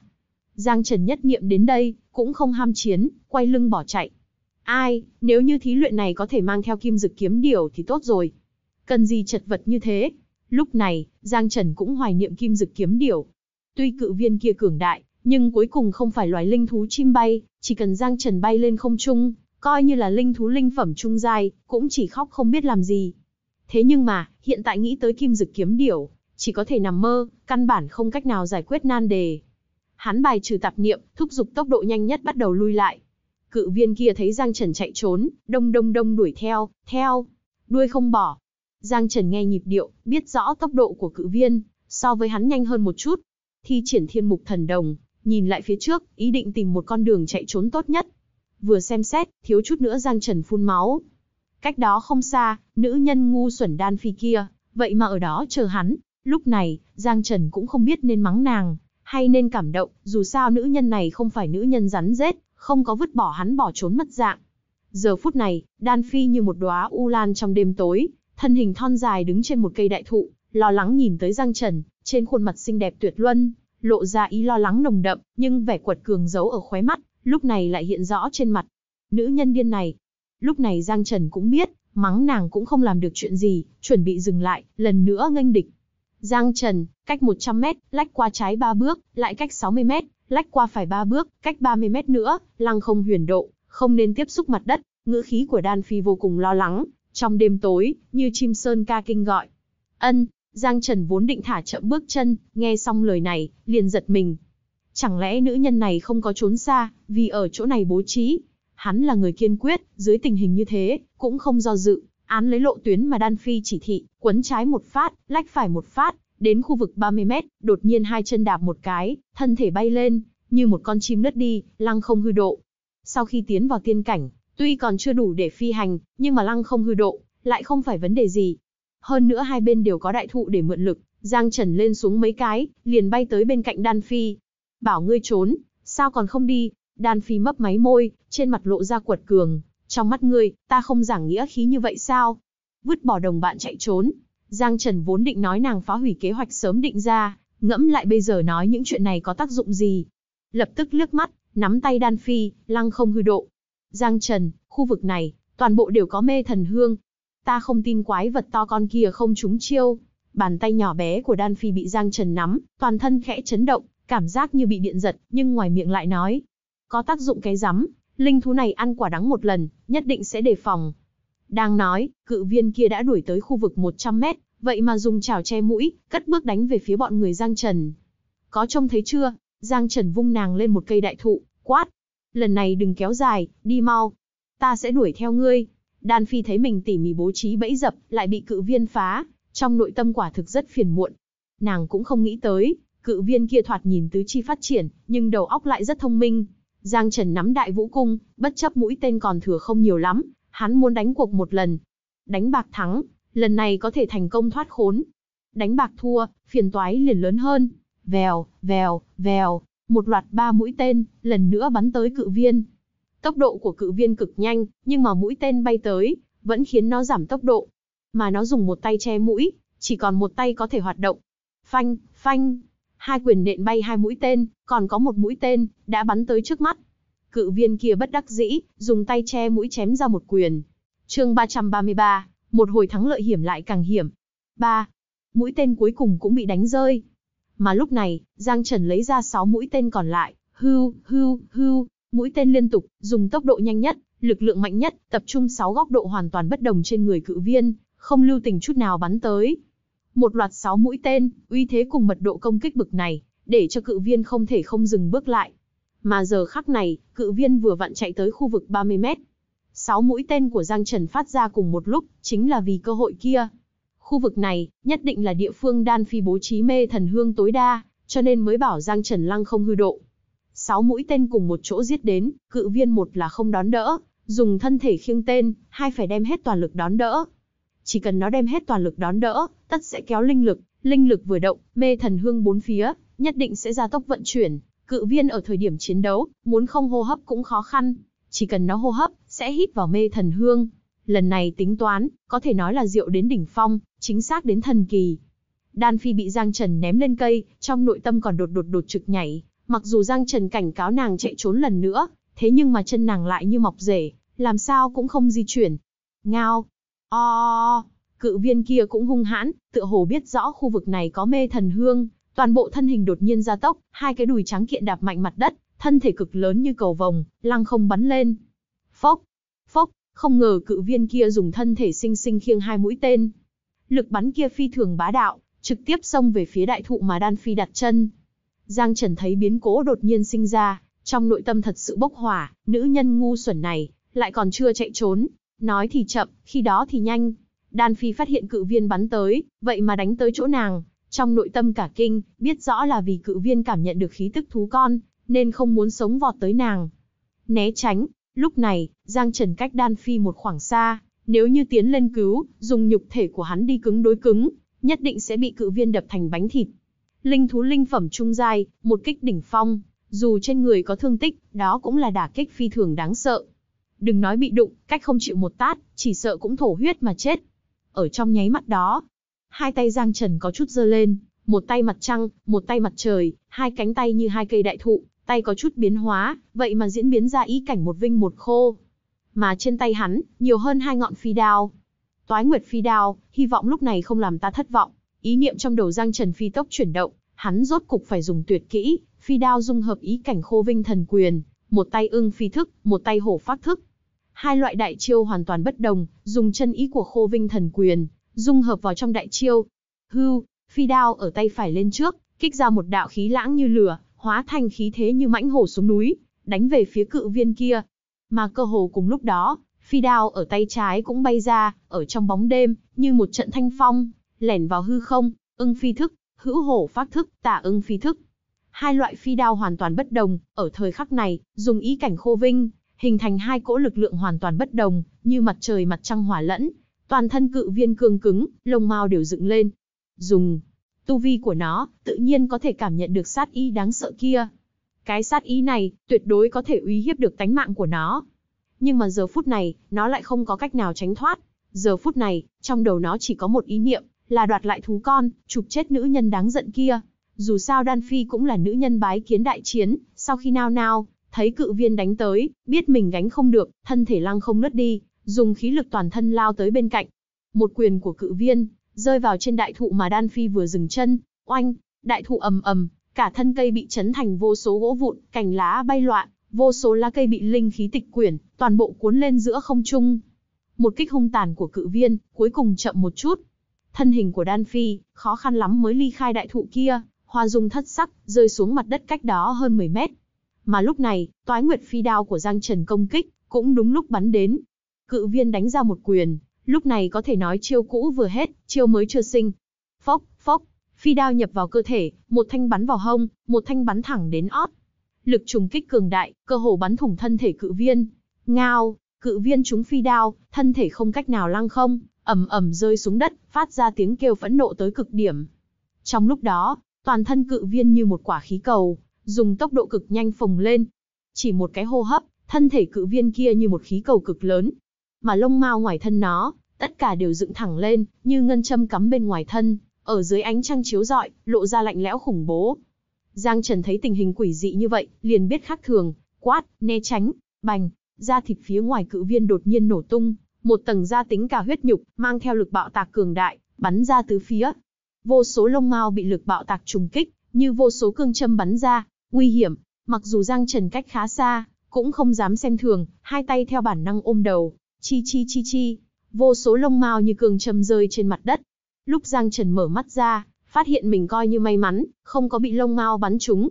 Giang Trần nhất nghiệm đến đây, cũng không ham chiến, quay lưng bỏ chạy. Ai, nếu như thí luyện này có thể mang theo kim dực kiếm điểu thì tốt rồi. Cần gì chật vật như thế? Lúc này, Giang Trần cũng hoài niệm kim dực kiếm điểu. Tuy cự viên kia cường đại, nhưng cuối cùng không phải loài linh thú chim bay, chỉ cần Giang Trần bay lên không trung, coi như là linh thú linh phẩm trung giai, cũng chỉ khóc không biết làm gì. Thế nhưng mà, hiện tại nghĩ tới kim dực kiếm điểu, chỉ có thể nằm mơ, căn bản không cách nào giải quyết nan đề. Hắn bài trừ tạp niệm, thúc giục tốc độ nhanh nhất bắt đầu lui lại. Cự viên kia thấy Giang Trần chạy trốn, đông đông đông đuổi theo, theo, đuôi không bỏ. Giang Trần nghe nhịp điệu, biết rõ tốc độ của cự viên, so với hắn nhanh hơn một chút. Thi triển thiên mục thần đồng, nhìn lại phía trước, ý định tìm một con đường chạy trốn tốt nhất. Vừa xem xét, thiếu chút nữa Giang Trần phun máu. Cách đó không xa, nữ nhân ngu xuẩn đan phi kia, vậy mà ở đó chờ hắn. Lúc này, Giang Trần cũng không biết nên mắng nàng, hay nên cảm động, dù sao nữ nhân này không phải nữ nhân rắn rết, không có vứt bỏ hắn bỏ trốn mất dạng. Giờ phút này, Đan Phi như một đóa u lan trong đêm tối, thân hình thon dài đứng trên một cây đại thụ, lo lắng nhìn tới Giang Trần, trên khuôn mặt xinh đẹp tuyệt luân, lộ ra ý lo lắng nồng đậm, nhưng vẻ quật cường giấu ở khóe mắt, lúc này lại hiện rõ trên mặt. Nữ nhân điên này. Lúc này Giang Trần cũng biết, mắng nàng cũng không làm được chuyện gì, chuẩn bị dừng lại, lần nữa nghênh địch. Giang Trần, cách 100 mét, lách qua trái 3 bước, lại cách 60 mét, lách qua phải 3 bước, cách 30 mét nữa, lăng không huyền độ, không nên tiếp xúc mặt đất, ngữ khí của Đan Phi vô cùng lo lắng, trong đêm tối, như chim sơn ca kinh gọi. Ân, Giang Trần vốn định thả chậm bước chân, nghe xong lời này, liền giật mình. Chẳng lẽ nữ nhân này không có trốn xa, vì ở chỗ này bố trí. Hắn là người kiên quyết, dưới tình hình như thế, cũng không do dự, án lấy lộ tuyến mà Đan Phi chỉ thị, quấn trái một phát, lách phải một phát, đến khu vực 30 mét, đột nhiên hai chân đạp một cái, thân thể bay lên, như một con chim lướt đi, lăng không hư độ. Sau khi tiến vào tiên cảnh, tuy còn chưa đủ để phi hành, nhưng mà lăng không hư độ, lại không phải vấn đề gì, hơn nữa hai bên đều có đại thụ để mượn lực, Giang Trần lên xuống mấy cái, liền bay tới bên cạnh Đan Phi. Bảo ngươi trốn, sao còn không đi? Đan Phi mấp máy môi, trên mặt lộ ra quật cường. Trong mắt ngươi, ta không giảng nghĩa khí như vậy sao? Vứt bỏ đồng bạn chạy trốn. Giang Trần vốn định nói nàng phá hủy kế hoạch sớm định ra, ngẫm lại bây giờ nói những chuyện này có tác dụng gì. Lập tức liếc mắt, nắm tay Đan Phi, lăng không hư độ. Giang Trần, khu vực này, toàn bộ đều có mê thần hương, Ta không tin quái vật to con kia không trúng chiêu. Bàn tay nhỏ bé của Đan Phi bị Giang Trần nắm, toàn thân khẽ chấn động, cảm giác như bị điện giật, nhưng ngoài miệng lại nói. Có tác dụng cái rắm, linh thú này ăn quả đắng một lần, nhất định sẽ đề phòng. Đang nói, cự viên kia đã đuổi tới khu vực 100 mét, vậy mà dùng chảo che mũi, cất bước đánh về phía bọn người Giang Trần. Có trông thấy chưa? Giang Trần vung nàng lên một cây đại thụ, quát. Lần này đừng kéo dài, đi mau. Ta sẽ đuổi theo ngươi. Đan Phi thấy mình tỉ mỉ bố trí bẫy dập, lại bị cự viên phá, trong nội tâm quả thực rất phiền muộn. Nàng cũng không nghĩ tới, cự viên kia thoạt nhìn tứ chi phát triển, nhưng đầu óc lại rất thông minh. Giang Trần nắm đại vũ cung, bất chấp mũi tên còn thừa không nhiều lắm, hắn muốn đánh cuộc một lần. Đánh bạc thắng, lần này có thể thành công thoát khốn. Đánh bạc thua, phiền toái liền lớn hơn. Vèo, vèo, vèo, một loạt ba mũi tên, lần nữa bắn tới cự viên. Tốc độ của cự viên cực nhanh, nhưng mà mũi tên bay tới, vẫn khiến nó giảm tốc độ. Mà nó dùng một tay che mũi, chỉ còn một tay có thể hoạt động. Phanh, phanh, hai quyền nện bay hai mũi tên, còn có một mũi tên, đã bắn tới trước mắt. Cự viên kia bất đắc dĩ, dùng tay che mũi chém ra một quyền. chương 333, một hồi thắng lợi hiểm lại càng hiểm. 3. Mũi tên cuối cùng cũng bị đánh rơi. Mà lúc này, Giang Trần lấy ra 6 mũi tên còn lại, hưu, hưu, hưu, mũi tên liên tục, dùng tốc độ nhanh nhất, lực lượng mạnh nhất, tập trung 6 góc độ hoàn toàn bất đồng trên người cự viên, không lưu tình chút nào bắn tới. Một loạt 6 mũi tên, uy thế cùng mật độ công kích bực này, để cho cự viên không thể không dừng bước lại. Mà giờ khắc này, cự viên vừa vặn chạy tới khu vực 30 mét. 6 mũi tên của Giang Trần phát ra cùng một lúc, chính là vì cơ hội kia. Khu vực này, nhất định là địa phương đan phi bố trí mê thần hương tối đa, cho nên mới bảo Giang Trần Lăng không hư độ sáu mũi tên cùng một chỗ giết đến, cự viên một là không đón đỡ, dùng thân thể khiêng tên, hai phải đem hết toàn lực đón đỡ. Chỉ cần nó đem hết toàn lực đón đỡ, tất sẽ kéo linh lực, linh lực vừa động, mê thần hương bốn phía, nhất định sẽ ra tốc vận chuyển, cự viên ở thời điểm chiến đấu, muốn không hô hấp cũng khó khăn, chỉ cần nó hô hấp, sẽ hít vào mê thần hương. Lần này tính toán, có thể nói là rượu đến đỉnh phong, chính xác đến thần kỳ. Đan Phi bị Giang Trần ném lên cây, trong nội tâm còn đột đột đột trực nhảy, Mặc dù Giang Trần cảnh cáo nàng chạy trốn lần nữa, thế nhưng mà chân nàng lại như mọc rể, làm sao cũng không di chuyển. Ngao! O! Cự viên kia cũng hung hãn, tựa hồ biết rõ khu vực này có mê thần hương, toàn bộ thân hình đột nhiên gia tốc, hai cái đùi trắng kiện đạp mạnh mặt đất, thân thể cực lớn như cầu vồng, lăng không bắn lên. Phốc! Phốc! Không ngờ cự viên kia dùng thân thể sinh sinh khiêng hai mũi tên. Lực bắn kia phi thường bá đạo, trực tiếp xông về phía đại thụ mà Đan Phi đặt chân, Giang Trần thấy biến cố đột nhiên sinh ra, trong nội tâm thật sự bốc hỏa, nữ nhân ngu xuẩn này, lại còn chưa chạy trốn. Nói thì chậm, khi đó thì nhanh. Đan Phi phát hiện cự viên bắn tới, vậy mà đánh tới chỗ nàng. Trong nội tâm cả kinh, biết rõ là vì cự viên cảm nhận được khí tức thú con, nên không muốn sống vọt tới nàng. Né tránh, lúc này, Giang Trần cách Đan Phi một khoảng xa, nếu như tiến lên cứu, dùng nhục thể của hắn đi cứng đối cứng, nhất định sẽ bị cự viên đập thành bánh thịt linh thú linh phẩm trung giai, một kích đỉnh phong, dù trên người có thương tích, đó cũng là đả kích phi thường đáng sợ. Đừng nói bị đụng, cách không chịu một tát, chỉ sợ cũng thổ huyết mà chết. Ở trong nháy mắt đó, hai tay Giang Trần có chút giơ lên, một tay mặt trăng, một tay mặt trời, hai cánh tay như hai cây đại thụ, tay có chút biến hóa, vậy mà diễn biến ra ý cảnh một vinh một khô. Mà trên tay hắn, nhiều hơn hai ngọn phi đao. Toái Nguyệt phi đao, hy vọng lúc này không làm ta thất vọng. Ý niệm trong đầu Giang Trần phi tốc chuyển động, hắn rốt cục phải dùng tuyệt kỹ, phi đao dung hợp ý cảnh khô vinh thần quyền, một tay ưng phi thức, một tay hổ phát thức. Hai loại đại chiêu hoàn toàn bất đồng, dùng chân ý của khô vinh thần quyền, dung hợp vào trong đại chiêu. Hưu, phi đao ở tay phải lên trước, kích ra một đạo khí lãng như lửa, hóa thành khí thế như mãnh hổ xuống núi, đánh về phía cự viên kia. Mà cơ hồ cùng lúc đó, phi đao ở tay trái cũng bay ra, ở trong bóng đêm, như một trận thanh phong, lẻn vào hư không, ưng phi thức, hữu hổ phát thức, tả ưng phi thức. Hai loại phi đao hoàn toàn bất đồng, ở thời khắc này, dùng ý cảnh khô vinh, hình thành hai cỗ lực lượng hoàn toàn bất đồng, như mặt trời mặt trăng hòa lẫn, toàn thân cự viên cương cứng, lông mao đều dựng lên. Dùng tu vi của nó, tự nhiên có thể cảm nhận được sát ý đáng sợ kia. Cái sát ý này, tuyệt đối có thể uy hiếp được tánh mạng của nó. Nhưng mà giờ phút này, nó lại không có cách nào tránh thoát. Giờ phút này, trong đầu nó chỉ có một ý niệm, là đoạt lại thú con, chụp chết nữ nhân đáng giận kia. Dù sao Đan Phi cũng là nữ nhân bái kiến đại chiến, sau khi nao nao, thấy cự viên đánh tới, biết mình gánh không được, thân thể lăng không nứt đi, dùng khí lực toàn thân lao tới bên cạnh. Một quyền của cự viên, rơi vào trên đại thụ mà Đan Phi vừa dừng chân, oanh, đại thụ ầm ầm, cả thân cây bị chấn thành vô số gỗ vụn, cành lá bay loạn, vô số lá cây bị linh khí tịch quyển, toàn bộ cuốn lên giữa không trung. Một kích hung tàn của cự viên, cuối cùng chậm một chút, Thân hình của Đan Phi, khó khăn lắm mới ly khai đại thụ kia, hoa dung thất sắc, rơi xuống mặt đất cách đó hơn 10 mét. Mà lúc này, toái nguyệt phi đao của Giang Trần công kích, cũng đúng lúc bắn đến. Cự viên đánh ra một quyền, lúc này có thể nói chiêu cũ vừa hết, chiêu mới chưa sinh. Phốc, phốc, phi đao nhập vào cơ thể, một thanh bắn vào hông, một thanh bắn thẳng đến ót. Lực trùng kích cường đại, cơ hồ bắn thủng thân thể cự viên. Ngao, cự viên trúng phi đao, thân thể không cách nào lăng không, ầm ầm rơi xuống đất, phát ra tiếng kêu phẫn nộ tới cực điểm. Trong lúc đó, toàn thân cự viên như một quả khí cầu, dùng tốc độ cực nhanh phồng lên. Chỉ một cái hô hấp, thân thể cự viên kia như một khí cầu cực lớn, mà lông mao ngoài thân nó, tất cả đều dựng thẳng lên, như ngân châm cắm bên ngoài thân, ở dưới ánh trăng chiếu rọi, lộ ra lạnh lẽo khủng bố. Giang Trần thấy tình hình quỷ dị như vậy, liền biết khác thường, quát, né tránh, bành, da thịt phía ngoài cự viên đột nhiên nổ tung, một tầng da tính cả huyết nhục, mang theo lực bạo tạc cường đại, bắn ra tứ phía. Vô số lông mao bị lực bạo tạc trùng kích, như vô số cương châm bắn ra, nguy hiểm, mặc dù Giang Trần cách khá xa, cũng không dám xem thường, hai tay theo bản năng ôm đầu, chi chi chi chi, vô số lông mao như cương châm rơi trên mặt đất. Lúc Giang Trần mở mắt ra, phát hiện mình coi như may mắn, không có bị lông mao bắn trúng.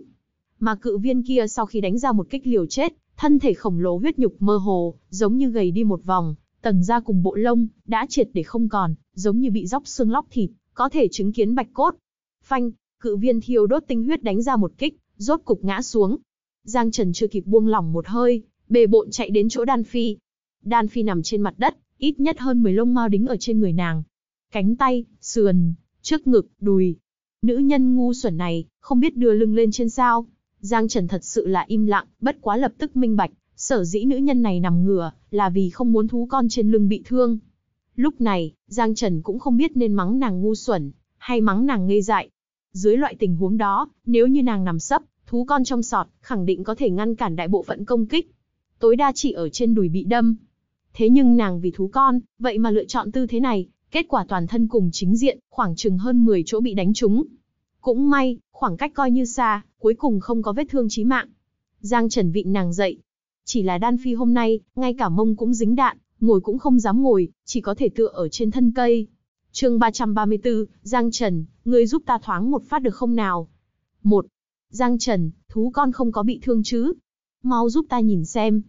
Mà cự viên kia sau khi đánh ra một kích liều chết, thân thể khổng lồ huyết nhục mơ hồ, giống như gầy đi một vòng, tầng da cùng bộ lông đã triệt để không còn, giống như bị róc xương lóc thịt, có thể chứng kiến bạch cốt. Phanh, cự viên thiêu đốt tinh huyết đánh ra một kích, rốt cục ngã xuống. Giang Trần chưa kịp buông lỏng một hơi, bề bộn chạy đến chỗ Đan Phi. Đan Phi nằm trên mặt đất, ít nhất hơn 10 lông mao đính ở trên người nàng. Cánh tay, sườn, trước ngực, đùi. Nữ nhân ngu xuẩn này, không biết đưa lưng lên trên sao. Giang Trần thật sự là im lặng, bất quá lập tức minh bạch, Sở dĩ nữ nhân này nằm ngửa, là vì không muốn thú con trên lưng bị thương. Lúc này, Giang Trần cũng không biết nên mắng nàng ngu xuẩn, hay mắng nàng ngây dại. Dưới loại tình huống đó, nếu như nàng nằm sấp, thú con trong sọt, khẳng định có thể ngăn cản đại bộ phận công kích. Tối đa chỉ ở trên đùi bị đâm. Thế nhưng nàng vì thú con, vậy mà lựa chọn tư thế này, kết quả toàn thân cùng chính diện, khoảng chừng hơn 10 chỗ bị đánh trúng. Cũng may, khoảng cách coi như xa, cuối cùng không có vết thương chí mạng. Giang Trần vịn nàng dậy, chỉ là Đan Phi hôm nay, ngay cả mông cũng dính đạn, ngồi cũng không dám ngồi, chỉ có thể tựa ở trên thân cây. chương 334, Giang Trần, ngươi giúp ta thoáng một phát được không nào? Một, Giang Trần, thú con không có bị thương chứ? Mau giúp ta nhìn xem.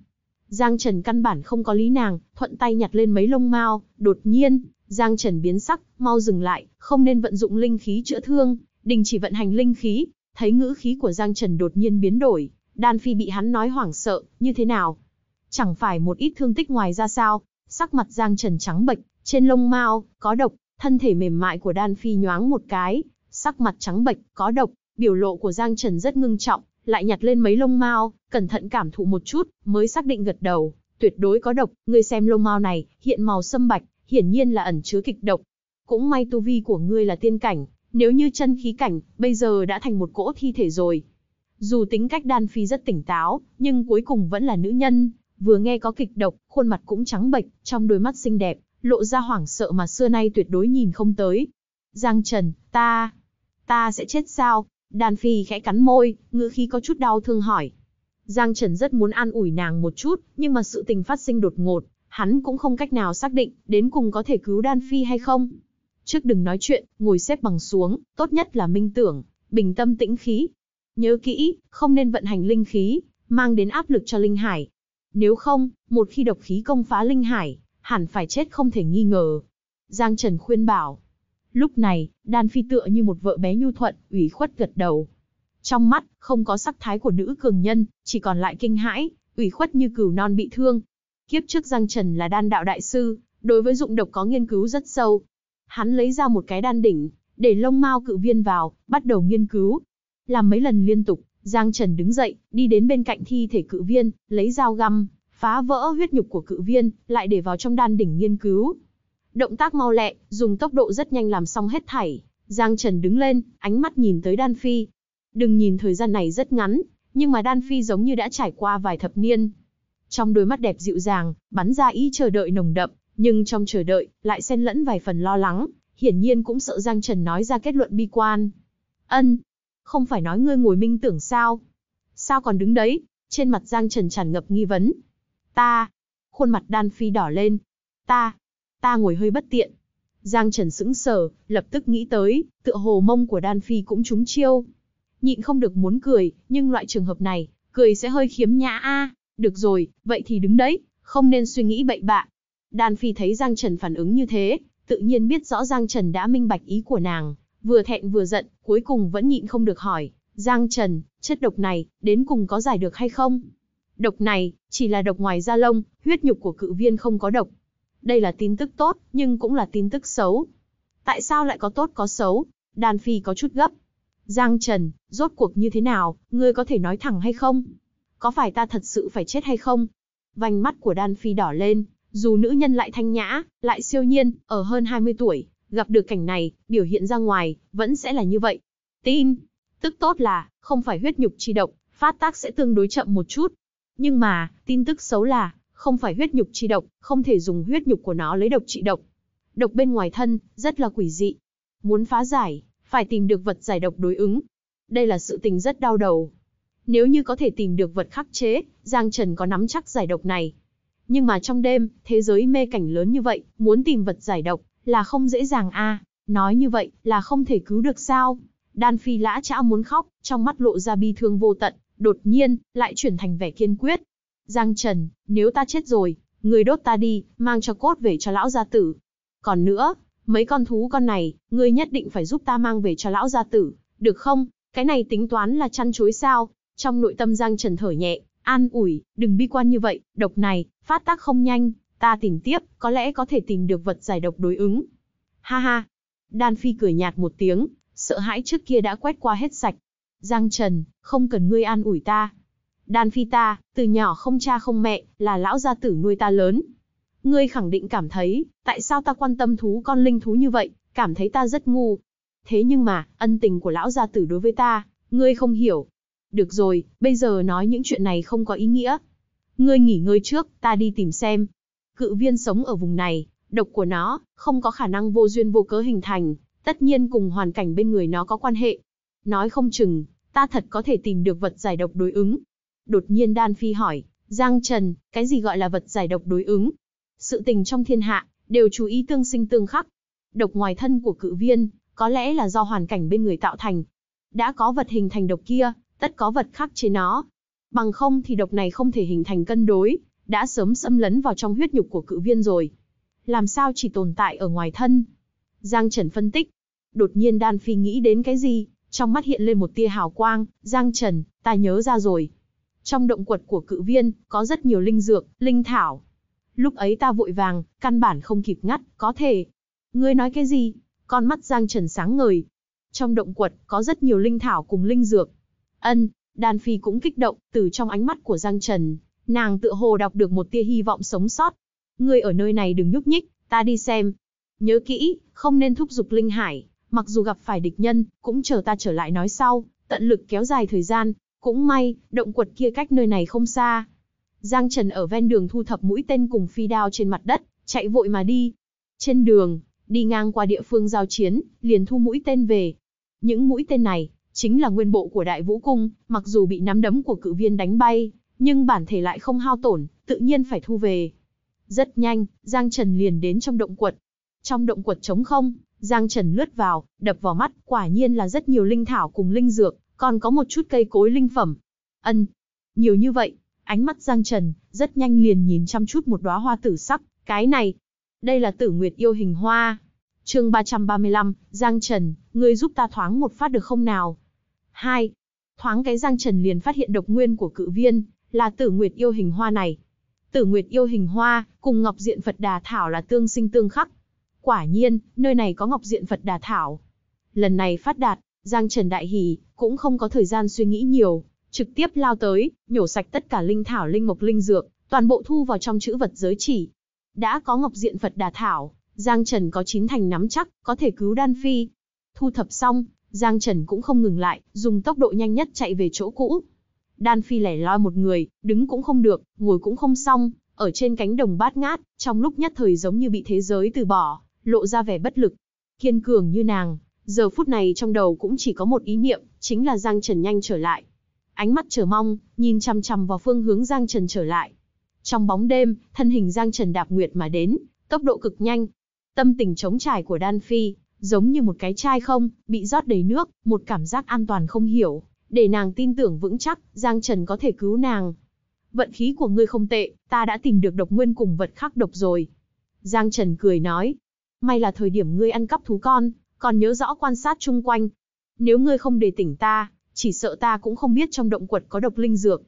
Giang Trần căn bản không có lý nàng, thuận tay nhặt lên mấy lông mao, đột nhiên, Giang Trần biến sắc, mau dừng lại, không nên vận dụng linh khí chữa thương, đình chỉ vận hành linh khí, thấy ngữ khí của Giang Trần đột nhiên biến đổi, Đan Phi bị hắn nói hoảng sợ, như thế nào? Chẳng phải một ít thương tích ngoài ra sao? Sắc mặt Giang Trần trắng bệch, trên lông mao, có độc, thân thể mềm mại của Đan Phi nhoáng một cái, sắc mặt trắng bệch, có độc, biểu lộ của Giang Trần rất ngưng trọng, lại nhặt lên mấy lông mao, cẩn thận cảm thụ một chút, mới xác định gật đầu, tuyệt đối có độc, ngươi xem lông mao này, hiện màu sâm bạch, hiển nhiên là ẩn chứa kịch độc. Cũng may tu vi của ngươi là tiên cảnh, nếu như chân khí cảnh, bây giờ đã thành một cỗ thi thể rồi, dù tính cách Đan Phi rất tỉnh táo, nhưng cuối cùng vẫn là nữ nhân, vừa nghe có kịch độc, khuôn mặt cũng trắng bệch, trong đôi mắt xinh đẹp, lộ ra hoảng sợ mà xưa nay tuyệt đối nhìn không tới. Giang Trần, ta, ta sẽ chết sao? Đan Phi khẽ cắn môi, ngữ khí có chút đau thương hỏi. Giang Trần rất muốn an ủi nàng một chút, nhưng mà sự tình phát sinh đột ngột, hắn cũng không cách nào xác định, đến cùng có thể cứu Đan Phi hay không. Trước đừng nói chuyện, ngồi xếp bằng xuống, tốt nhất là minh tưởng, bình tâm tĩnh khí, Nhớ kỹ, không nên vận hành linh khí, mang đến áp lực cho linh hải. Nếu không, một khi độc khí công phá linh hải, hẳn phải chết không thể nghi ngờ. Giang Trần khuyên bảo. Lúc này, Đan Phi tựa như một vợ bé nhu thuận, ủy khuất gật đầu. Trong mắt, không có sắc thái của nữ cường nhân, chỉ còn lại kinh hãi, ủy khuất như cừu non bị thương. Kiếp trước Giang Trần là đan đạo đại sư, đối với dụng độc có nghiên cứu rất sâu. Hắn lấy ra một cái đan đỉnh, để lông mao cự viên vào, bắt đầu nghiên cứu, làm mấy lần liên tục, Giang Trần đứng dậy, đi đến bên cạnh thi thể cự viên, lấy dao găm, phá vỡ huyết nhục của cự viên, lại để vào trong đan đỉnh nghiên cứu. Động tác mau lẹ, dùng tốc độ rất nhanh làm xong hết thảy, Giang Trần đứng lên, ánh mắt nhìn tới Đan Phi. Đừng nhìn thời gian này rất ngắn, nhưng mà Đan Phi giống như đã trải qua vài thập niên. Trong đôi mắt đẹp dịu dàng, bắn ra ý chờ đợi nồng đậm, nhưng trong chờ đợi, lại xen lẫn vài phần lo lắng, hiển nhiên cũng sợ Giang Trần nói ra kết luận bi quan. Ân, không phải nói ngươi ngồi minh tưởng sao? Sao còn đứng đấy? Trên mặt Giang Trần tràn ngập nghi vấn. Ta, khuôn mặt đan phi đỏ lên. Ta, ta ngồi hơi bất tiện. Giang Trần sững sờ, lập tức nghĩ tới, tựa hồ mông của đan phi cũng trúng chiêu. Nhịn không được muốn cười, nhưng loại trường hợp này, cười sẽ hơi khiếm nhã a. được rồi, vậy thì đứng đấy, không nên suy nghĩ bậy bạ. Đan phi thấy Giang Trần phản ứng như thế, tự nhiên biết rõ Giang Trần đã minh bạch ý của nàng, Vừa thẹn vừa giận, cuối cùng vẫn nhịn không được hỏi, Giang Trần, chất độc này, đến cùng có giải được hay không? Độc này, chỉ là độc ngoài da lông, huyết nhục của cự viên không có độc. Đây là tin tức tốt, nhưng cũng là tin tức xấu. Tại sao lại có tốt có xấu? Đan Phi có chút gấp. Giang Trần, rốt cuộc như thế nào, ngươi có thể nói thẳng hay không? Có phải ta thật sự phải chết hay không? Vành mắt của Đan Phi đỏ lên, dù nữ nhân lại thanh nhã, lại siêu nhiên, ở hơn 20 tuổi, gặp được cảnh này, biểu hiện ra ngoài, vẫn sẽ là như vậy. Tin, tức tốt là, không phải huyết nhục chi động phát tác sẽ tương đối chậm một chút. Nhưng mà, tin tức xấu là, không phải huyết nhục chi động không thể dùng huyết nhục của nó lấy độc trị độc. Độc bên ngoài thân, rất là quỷ dị. Muốn phá giải, phải tìm được vật giải độc đối ứng. Đây là sự tình rất đau đầu. Nếu như có thể tìm được vật khắc chế, Giang Trần có nắm chắc giải độc này. Nhưng mà trong đêm, thế giới mê cảnh lớn như vậy, muốn tìm vật giải độc, là không dễ dàng a. Nói như vậy, là không thể cứu được sao? Đan Phi lã chã muốn khóc, trong mắt lộ ra bi thương vô tận, đột nhiên, lại chuyển thành vẻ kiên quyết. Giang Trần, nếu ta chết rồi, người đốt ta đi, mang cho cốt về cho lão gia tử. Còn nữa, mấy con thú con này, ngươi nhất định phải giúp ta mang về cho lão gia tử, được không? Cái này tính toán là chăn chối sao? Trong nội tâm Giang Trần thở nhẹ, an ủi, đừng bi quan như vậy, độc này, phát tác không nhanh, Ta tìm tiếp, có lẽ có thể tìm được vật giải độc đối ứng. Ha ha. Đan Phi cười nhạt một tiếng, sợ hãi trước kia đã quét qua hết sạch. Giang Trần, không cần ngươi an ủi ta. Đan Phi ta, từ nhỏ không cha không mẹ, là lão gia tử nuôi ta lớn. Ngươi khẳng định cảm thấy, tại sao ta quan tâm thú con linh thú như vậy, cảm thấy ta rất ngu. Thế nhưng mà, ân tình của lão gia tử đối với ta, ngươi không hiểu. Được rồi, bây giờ nói những chuyện này không có ý nghĩa. Ngươi nghỉ ngơi trước, ta đi tìm xem, cự viên sống ở vùng này, độc của nó, không có khả năng vô duyên vô cớ hình thành, tất nhiên cùng hoàn cảnh bên người nó có quan hệ. Nói không chừng, ta thật có thể tìm được vật giải độc đối ứng. Đột nhiên Đan Phi hỏi, Giang Trần, cái gì gọi là vật giải độc đối ứng? Sự tình trong thiên hạ, đều chú ý tương sinh tương khắc. Độc ngoài thân của cự viên, có lẽ là do hoàn cảnh bên người tạo thành. Đã có vật hình thành độc kia, tất có vật khác chế nó. Bằng không thì độc này không thể hình thành cân đối, đã sớm xâm lấn vào trong huyết nhục của cự viên rồi. Làm sao chỉ tồn tại ở ngoài thân? Giang Trần phân tích. Đột nhiên Đan Phi nghĩ đến cái gì, trong mắt hiện lên một tia hào quang, Giang Trần, ta nhớ ra rồi. Trong động quật của cự viên, có rất nhiều linh dược, linh thảo. Lúc ấy ta vội vàng, căn bản không kịp ngắt, có thể. Ngươi nói cái gì? Con mắt Giang Trần sáng ngời. Trong động quật, có rất nhiều linh thảo cùng linh dược. Ân, Đan Phi cũng kích động, từ trong ánh mắt của Giang Trần, Nàng tựa hồ đọc được một tia hy vọng sống sót. Ngươi ở nơi này đừng nhúc nhích, ta đi xem. Nhớ kỹ, không nên thúc giục linh hải, mặc dù gặp phải địch nhân, cũng chờ ta trở lại nói sau, tận lực kéo dài thời gian. Cũng may, động quật kia cách nơi này không xa. Giang Trần ở ven đường thu thập mũi tên cùng phi đao trên mặt đất, chạy vội mà đi. Trên đường, đi ngang qua địa phương giao chiến, liền thu mũi tên về. Những mũi tên này, chính là nguyên bộ của đại vũ cung, mặc dù bị nắm đấm của cự viên đánh bay, nhưng bản thể lại không hao tổn, tự nhiên phải thu về. Rất nhanh, Giang Trần liền đến trong động quật. Trong động quật trống không, Giang Trần lướt vào, đập vào mắt, quả nhiên là rất nhiều linh thảo cùng linh dược, còn có một chút cây cối linh phẩm. Ân, nhiều như vậy, ánh mắt Giang Trần rất nhanh liền nhìn chăm chút một đóa hoa tử sắc, cái này, đây là Tử Nguyệt yêu hình hoa. Chương 335, Giang Trần, ngươi giúp ta thoáng một phát được không nào? Hai, Thoáng cái Giang Trần liền phát hiện độc nguyên của cự viên là Tử Nguyệt yêu hình hoa này. Tử Nguyệt yêu hình hoa cùng Ngọc Diện Phật Đà Thảo là tương sinh tương khắc. Quả nhiên, nơi này có Ngọc Diện Phật Đà Thảo. Lần này phát đạt, Giang Trần Đại Hỉ cũng không có thời gian suy nghĩ nhiều, trực tiếp lao tới, nhổ sạch tất cả linh thảo linh mộc linh dược, toàn bộ thu vào trong chữ vật giới chỉ. Đã có Ngọc Diện Phật Đà Thảo, Giang Trần có chín thành nắm chắc, có thể cứu Đan Phi. Thu thập xong, Giang Trần cũng không ngừng lại, dùng tốc độ nhanh nhất chạy về chỗ cũ, Đan Phi lẻ loi một người, đứng cũng không được, ngồi cũng không xong, ở trên cánh đồng bát ngát, trong lúc nhất thời giống như bị thế giới từ bỏ, lộ ra vẻ bất lực. Kiên cường như nàng, giờ phút này trong đầu cũng chỉ có một ý niệm, chính là Giang Trần nhanh trở lại. Ánh mắt chờ mong, nhìn chằm chằm vào phương hướng Giang Trần trở lại. Trong bóng đêm, thân hình Giang Trần đạp nguyệt mà đến, tốc độ cực nhanh. Tâm tình chống trải của Đan Phi, giống như một cái chai không, bị rót đầy nước, một cảm giác an toàn không hiểu, để nàng tin tưởng vững chắc, Giang Trần có thể cứu nàng. Vận khí của ngươi không tệ, ta đã tìm được độc nguyên cùng vật khắc độc rồi. Giang Trần cười nói, may là thời điểm ngươi ăn cắp thú con, còn nhớ rõ quan sát chung quanh. Nếu ngươi không để tỉnh ta, chỉ sợ ta cũng không biết trong động quật có độc linh dược.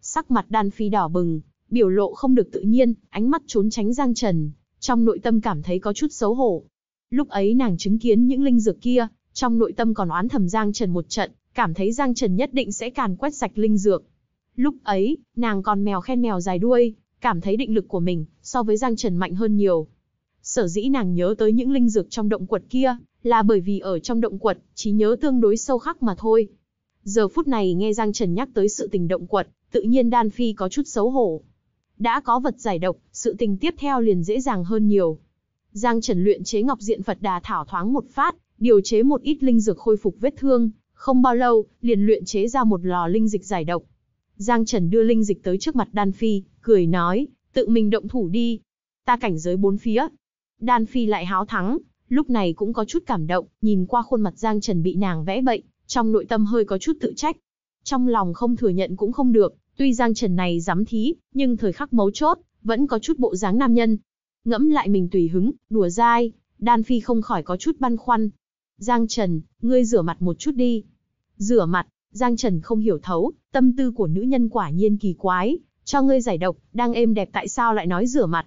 Sắc mặt đan phi đỏ bừng, biểu lộ không được tự nhiên, ánh mắt trốn tránh Giang Trần, trong nội tâm cảm thấy có chút xấu hổ. Lúc ấy nàng chứng kiến những linh dược kia, trong nội tâm còn oán thầm Giang Trần một trận, cảm thấy Giang Trần nhất định sẽ càn quét sạch linh dược. Lúc ấy, nàng còn mèo khen mèo dài đuôi, cảm thấy định lực của mình so với Giang Trần mạnh hơn nhiều. Sở dĩ nàng nhớ tới những linh dược trong động quật kia, là bởi vì ở trong động quật, trí nhớ tương đối sâu khắc mà thôi. Giờ phút này nghe Giang Trần nhắc tới sự tình động quật, tự nhiên Đan Phi có chút xấu hổ. Đã có vật giải độc, sự tình tiếp theo liền dễ dàng hơn nhiều. Giang Trần luyện chế Ngọc Diện Phật Đà thảo thoáng một phát, điều chế một ít linh dược khôi phục vết thương, không bao lâu, liền luyện chế ra một lò linh dịch giải độc. Giang Trần đưa linh dịch tới trước mặt Đan Phi, cười nói, tự mình động thủ đi. Ta cảnh giới bốn phía. Đan Phi lại háo thắng, lúc này cũng có chút cảm động, nhìn qua khuôn mặt Giang Trần bị nàng vẽ bậy, trong nội tâm hơi có chút tự trách. Trong lòng không thừa nhận cũng không được, tuy Giang Trần này dám thí, nhưng thời khắc mấu chốt, vẫn có chút bộ dáng nam nhân. Ngẫm lại mình tùy hứng, đùa dai, Đan Phi không khỏi có chút băn khoăn, Giang Trần, ngươi rửa mặt một chút đi. Rửa mặt, Giang Trần không hiểu thấu, tâm tư của nữ nhân quả nhiên kỳ quái, cho ngươi giải độc, đang êm đẹp tại sao lại nói rửa mặt.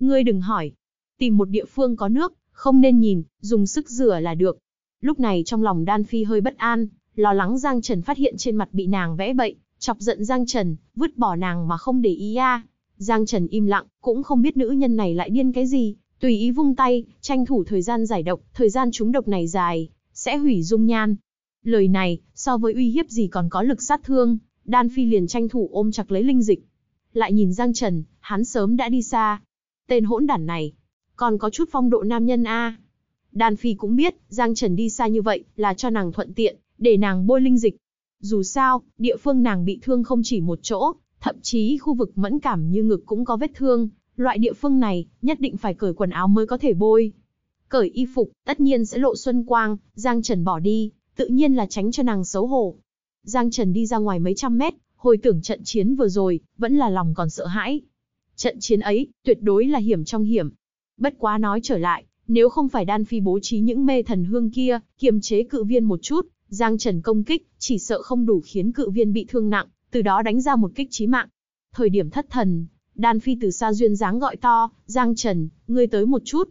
Ngươi đừng hỏi, tìm một địa phương có nước, không nên nhìn, dùng sức rửa là được. Lúc này trong lòng Đan Phi hơi bất an, lo lắng Giang Trần phát hiện trên mặt bị nàng vẽ bậy, chọc giận Giang Trần, vứt bỏ nàng mà không để ý a. Giang Trần im lặng, cũng không biết nữ nhân này lại điên cái gì, Tùy ý vung tay, tranh thủ thời gian giải độc, thời gian chúng độc này dài, sẽ hủy dung nhan. Lời này, so với uy hiếp gì còn có lực sát thương, Đan Phi liền tranh thủ ôm chặt lấy linh dịch. Lại nhìn Giang Trần, hắn sớm đã đi xa. Tên hỗn đản này, còn có chút phong độ nam nhân a. À. Đan Phi cũng biết, Giang Trần đi xa như vậy là cho nàng thuận tiện, để nàng bôi linh dịch. Dù sao, địa phương nàng bị thương không chỉ một chỗ, thậm chí khu vực mẫn cảm như ngực cũng có vết thương, Loại địa phương này, nhất định phải cởi quần áo mới có thể bôi. Cởi y phục, tất nhiên sẽ lộ xuân quang, Giang Trần bỏ đi, tự nhiên là tránh cho nàng xấu hổ. Giang Trần đi ra ngoài mấy trăm mét, hồi tưởng trận chiến vừa rồi, vẫn là lòng còn sợ hãi. Trận chiến ấy, tuyệt đối là hiểm trong hiểm. Bất quá nói trở lại, nếu không phải đan phi bố trí những mê thần hương kia, kiềm chế cự viên một chút, Giang Trần công kích, chỉ sợ không đủ khiến cự viên bị thương nặng, từ đó đánh ra một kích chí mạng. Thời điểm thất thần, Đan Phi từ xa duyên dáng gọi to, Giang Trần, ngươi tới một chút.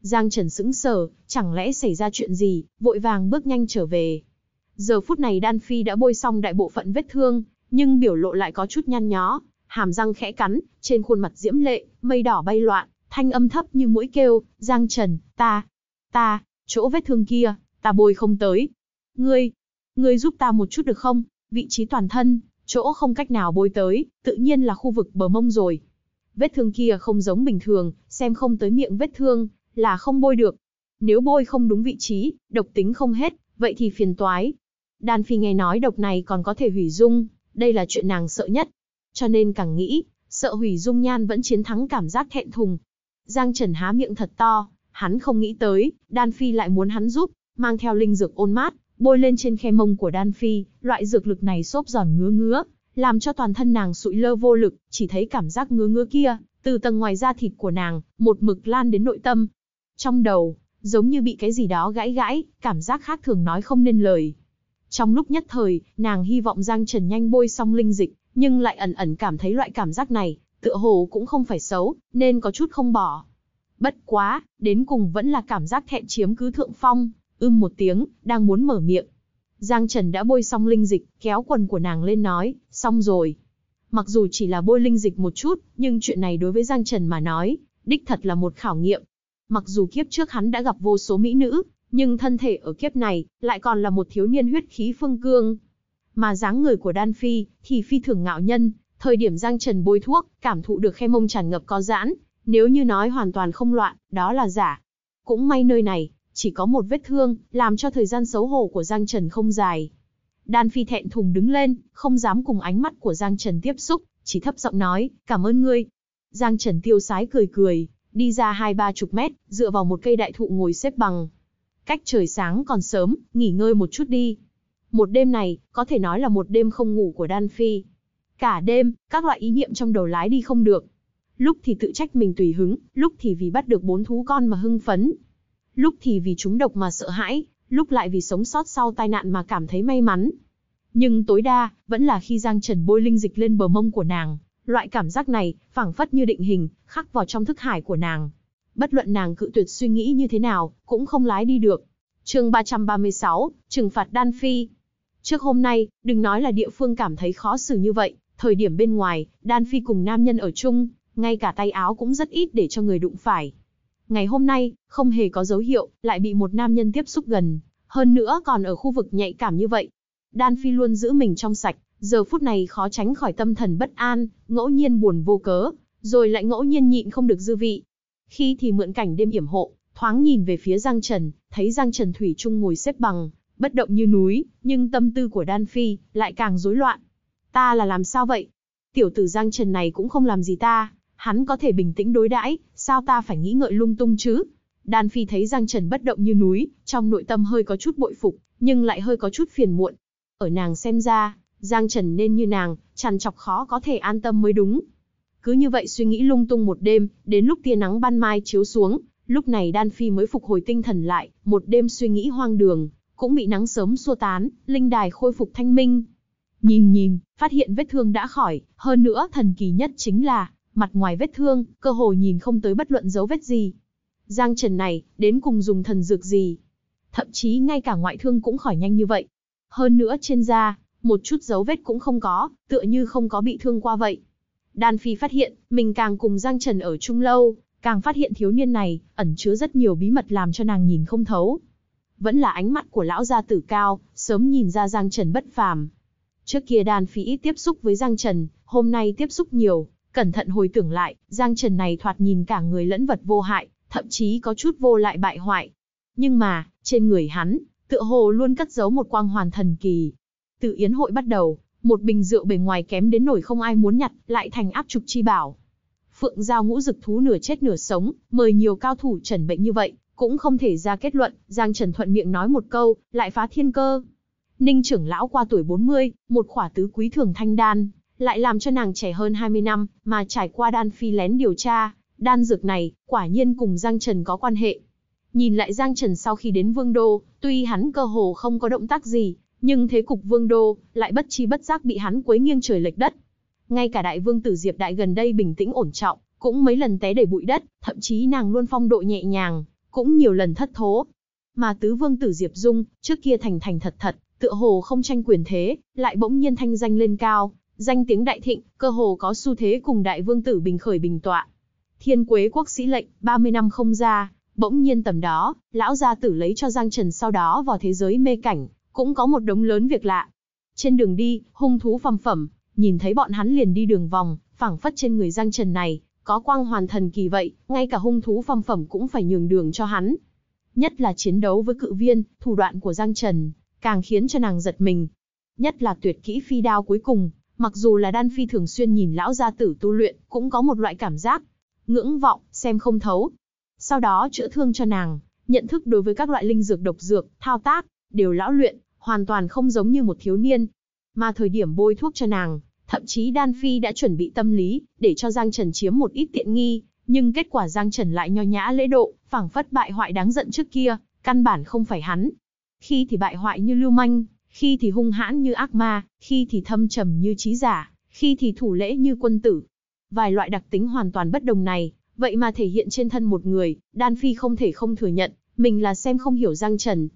Giang Trần sững sờ, chẳng lẽ xảy ra chuyện gì, vội vàng bước nhanh trở về. Giờ phút này Đan Phi đã bôi xong đại bộ phận vết thương, nhưng biểu lộ lại có chút nhăn nhó, hàm răng khẽ cắn, trên khuôn mặt diễm lệ, mây đỏ bay loạn, thanh âm thấp như mũi kêu, Giang Trần, ta, ta, chỗ vết thương kia, ta bôi không tới. Ngươi, ngươi giúp ta một chút được không, vị trí toàn thân, chỗ không cách nào bôi tới, tự nhiên là khu vực bờ mông rồi. Vết thương kia không giống bình thường, xem không tới miệng vết thương, là không bôi được. Nếu bôi không đúng vị trí, độc tính không hết, vậy thì phiền toái. Đan Phi nghe nói độc này còn có thể hủy dung, đây là chuyện nàng sợ nhất. Cho nên càng nghĩ, sợ hủy dung nhan vẫn chiến thắng cảm giác thẹn thùng. Giang Trần há miệng thật to, hắn không nghĩ tới, Đan Phi lại muốn hắn giúp, mang theo linh dược ôn mát, bôi lên trên khe mông của Đan Phi, loại dược lực này xốp giòn ngứa ngứa, làm cho toàn thân nàng sụi lơ vô lực, chỉ thấy cảm giác ngứa ngứa kia, từ tầng ngoài da thịt của nàng, một mực lan đến nội tâm. Trong đầu, giống như bị cái gì đó gãi gãi, cảm giác khác thường nói không nên lời. Trong lúc nhất thời, nàng hy vọng Giang Trần nhanh bôi xong linh dịch, nhưng lại ẩn ẩn cảm thấy loại cảm giác này, tựa hồ cũng không phải xấu, nên có chút không bỏ. Bất quá, đến cùng vẫn là cảm giác thẹn chiếm cứ thượng phong, ưm một tiếng, đang muốn mở miệng. Giang Trần đã bôi xong linh dịch, kéo quần của nàng lên nói, xong rồi. Mặc dù chỉ là bôi linh dịch một chút, nhưng chuyện này đối với Giang Trần mà nói, đích thật là một khảo nghiệm. Mặc dù kiếp trước hắn đã gặp vô số mỹ nữ, nhưng thân thể ở kiếp này lại còn là một thiếu niên huyết khí phương cương. Mà dáng người của Đan Phi thì phi thường ngạo nhân, thời điểm Giang Trần bôi thuốc, cảm thụ được khe mông tràn ngập co giãn, nếu như nói hoàn toàn không loạn, đó là giả. Cũng may nơi này chỉ có một vết thương, làm cho thời gian xấu hổ của Giang Trần không dài. Đan Phi thẹn thùng đứng lên, không dám cùng ánh mắt của Giang Trần tiếp xúc, chỉ thấp giọng nói, cảm ơn ngươi. Giang Trần tiêu sái cười cười, đi ra hai ba chục mét, dựa vào một cây đại thụ ngồi xếp bằng. Cách trời sáng còn sớm, nghỉ ngơi một chút đi. Một đêm này, có thể nói là một đêm không ngủ của Đan Phi. Cả đêm, các loại ý niệm trong đầu lái đi không được. Lúc thì tự trách mình tùy hứng, lúc thì vì bắt được bốn thú con mà hưng phấn, lúc thì vì chúng độc mà sợ hãi, lúc lại vì sống sót sau tai nạn mà cảm thấy may mắn. Nhưng tối đa, vẫn là khi Giang Trần bôi linh dịch lên bờ mông của nàng, loại cảm giác này, phảng phất như định hình, khắc vào trong thức hải của nàng. Bất luận nàng cự tuyệt suy nghĩ như thế nào, cũng không lái đi được. chương 336, trừng phạt Đan Phi. Trước hôm nay, đừng nói là địa phương cảm thấy khó xử như vậy, thời điểm bên ngoài, Đan Phi cùng nam nhân ở chung, ngay cả tay áo cũng rất ít để cho người đụng phải. Ngày hôm nay, không hề có dấu hiệu, lại bị một nam nhân tiếp xúc gần, hơn nữa còn ở khu vực nhạy cảm như vậy. Đan Phi luôn giữ mình trong sạch, giờ phút này khó tránh khỏi tâm thần bất an, ngẫu nhiên buồn vô cớ, rồi lại ngẫu nhiên nhịn không được dư vị. Khi thì mượn cảnh đêm hiểm hộ, thoáng nhìn về phía Giang Trần, thấy Giang Trần Thủy Trung ngồi xếp bằng, bất động như núi, nhưng tâm tư của Đan Phi lại càng rối loạn. Ta là làm sao vậy? Tiểu tử Giang Trần này cũng không làm gì ta, hắn có thể bình tĩnh đối đãi, sao ta phải nghĩ ngợi lung tung chứ? Đan Phi thấy Giang Trần bất động như núi, trong nội tâm hơi có chút bội phục, nhưng lại hơi có chút phiền muộn. Ở nàng xem ra, Giang Trần nên như nàng, chằn chọc khó có thể an tâm mới đúng. Cứ như vậy suy nghĩ lung tung một đêm, đến lúc tia nắng ban mai chiếu xuống, lúc này Đan Phi mới phục hồi tinh thần lại, một đêm suy nghĩ hoang đường, cũng bị nắng sớm xua tán, linh đài khôi phục thanh minh. Nhìn nhìn, phát hiện vết thương đã khỏi, hơn nữa thần kỳ nhất chính là, mặt ngoài vết thương, cơ hồ nhìn không tới bất luận dấu vết gì. Giang Trần này, đến cùng dùng thần dược gì? Thậm chí ngay cả ngoại thương cũng khỏi nhanh như vậy. Hơn nữa trên da, một chút dấu vết cũng không có, tựa như không có bị thương qua vậy. Đan Phi phát hiện, mình càng cùng Giang Trần ở chung lâu, càng phát hiện thiếu niên này, ẩn chứa rất nhiều bí mật làm cho nàng nhìn không thấu. Vẫn là ánh mắt của lão gia tử cao, sớm nhìn ra Giang Trần bất phàm. Trước kia Đan Phi ít tiếp xúc với Giang Trần, hôm nay tiếp xúc nhiều, Cẩn thận hồi tưởng lại, Giang Trần này thoạt nhìn cả người lẫn vật vô hại, thậm chí có chút vô lại bại hoại. Nhưng mà, trên người hắn, tựa hồ luôn cất giấu một quang hoàn thần kỳ. Từ yến hội bắt đầu, một bình rượu bề ngoài kém đến nổi không ai muốn nhặt, lại thành áp trục chi bảo. Phượng giao ngũ dực thú nửa chết nửa sống, mời nhiều cao thủ trần bệnh như vậy, cũng không thể ra kết luận, Giang Trần thuận miệng nói một câu, lại phá thiên cơ. Ninh trưởng lão qua tuổi 40, một khỏa tứ quý thường thanh đan, lại làm cho nàng trẻ hơn 20 năm, mà trải qua đan phi lén điều tra, đan dược này, quả nhiên cùng Giang Trần có quan hệ. Nhìn lại Giang Trần sau khi đến Vương Đô, tuy hắn cơ hồ không có động tác gì, nhưng thế cục Vương Đô lại bất chi bất giác bị hắn quấy nghiêng trời lệch đất. Ngay cả đại vương tử Diệp Đại gần đây bình tĩnh ổn trọng, cũng mấy lần té đầy bụi đất, thậm chí nàng luôn phong độ nhẹ nhàng, cũng nhiều lần thất thố. Mà tứ vương tử Diệp Dung, trước kia thành thành thật thật, tựa hồ không tranh quyền thế, lại bỗng nhiên thanh danh lên cao, danh tiếng đại thịnh, cơ hồ có xu thế cùng đại vương tử bình khởi bình tọa. Thiên Quế quốc sĩ lệnh, 30 năm không ra, bỗng nhiên tầm đó, lão gia tử lấy cho Giang Trần sau đó vào thế giới mê cảnh, cũng có một đống lớn việc lạ. Trên đường đi, hung thú phầm phẩm, nhìn thấy bọn hắn liền đi đường vòng, phảng phất trên người Giang Trần này, có quang hoàn thần kỳ vậy, ngay cả hung thú phầm phẩm cũng phải nhường đường cho hắn. Nhất là chiến đấu với cự viên, thủ đoạn của Giang Trần, càng khiến cho nàng giật mình. Nhất là tuyệt kỹ phi đao cuối cùng, Mặc dù là Đan Phi thường xuyên nhìn lão gia tử tu luyện, cũng có một loại cảm giác ngưỡng vọng, xem không thấu. Sau đó chữa thương cho nàng, nhận thức đối với các loại linh dược độc dược, thao tác, đều lão luyện, hoàn toàn không giống như một thiếu niên. Mà thời điểm bôi thuốc cho nàng, thậm chí Đan Phi đã chuẩn bị tâm lý, để cho Giang Trần chiếm một ít tiện nghi, nhưng kết quả Giang Trần lại nho nhã lễ độ, phảng phất bại hoại đáng giận trước kia, căn bản không phải hắn. Khi thì bại hoại như lưu manh, khi thì hung hãn như ác ma, khi thì thâm trầm như trí giả, khi thì thủ lễ như quân tử. Vài loại đặc tính hoàn toàn bất đồng này, vậy mà thể hiện trên thân một người, Đan Phi không thể không thừa nhận, mình là xem không hiểu Giang Trần.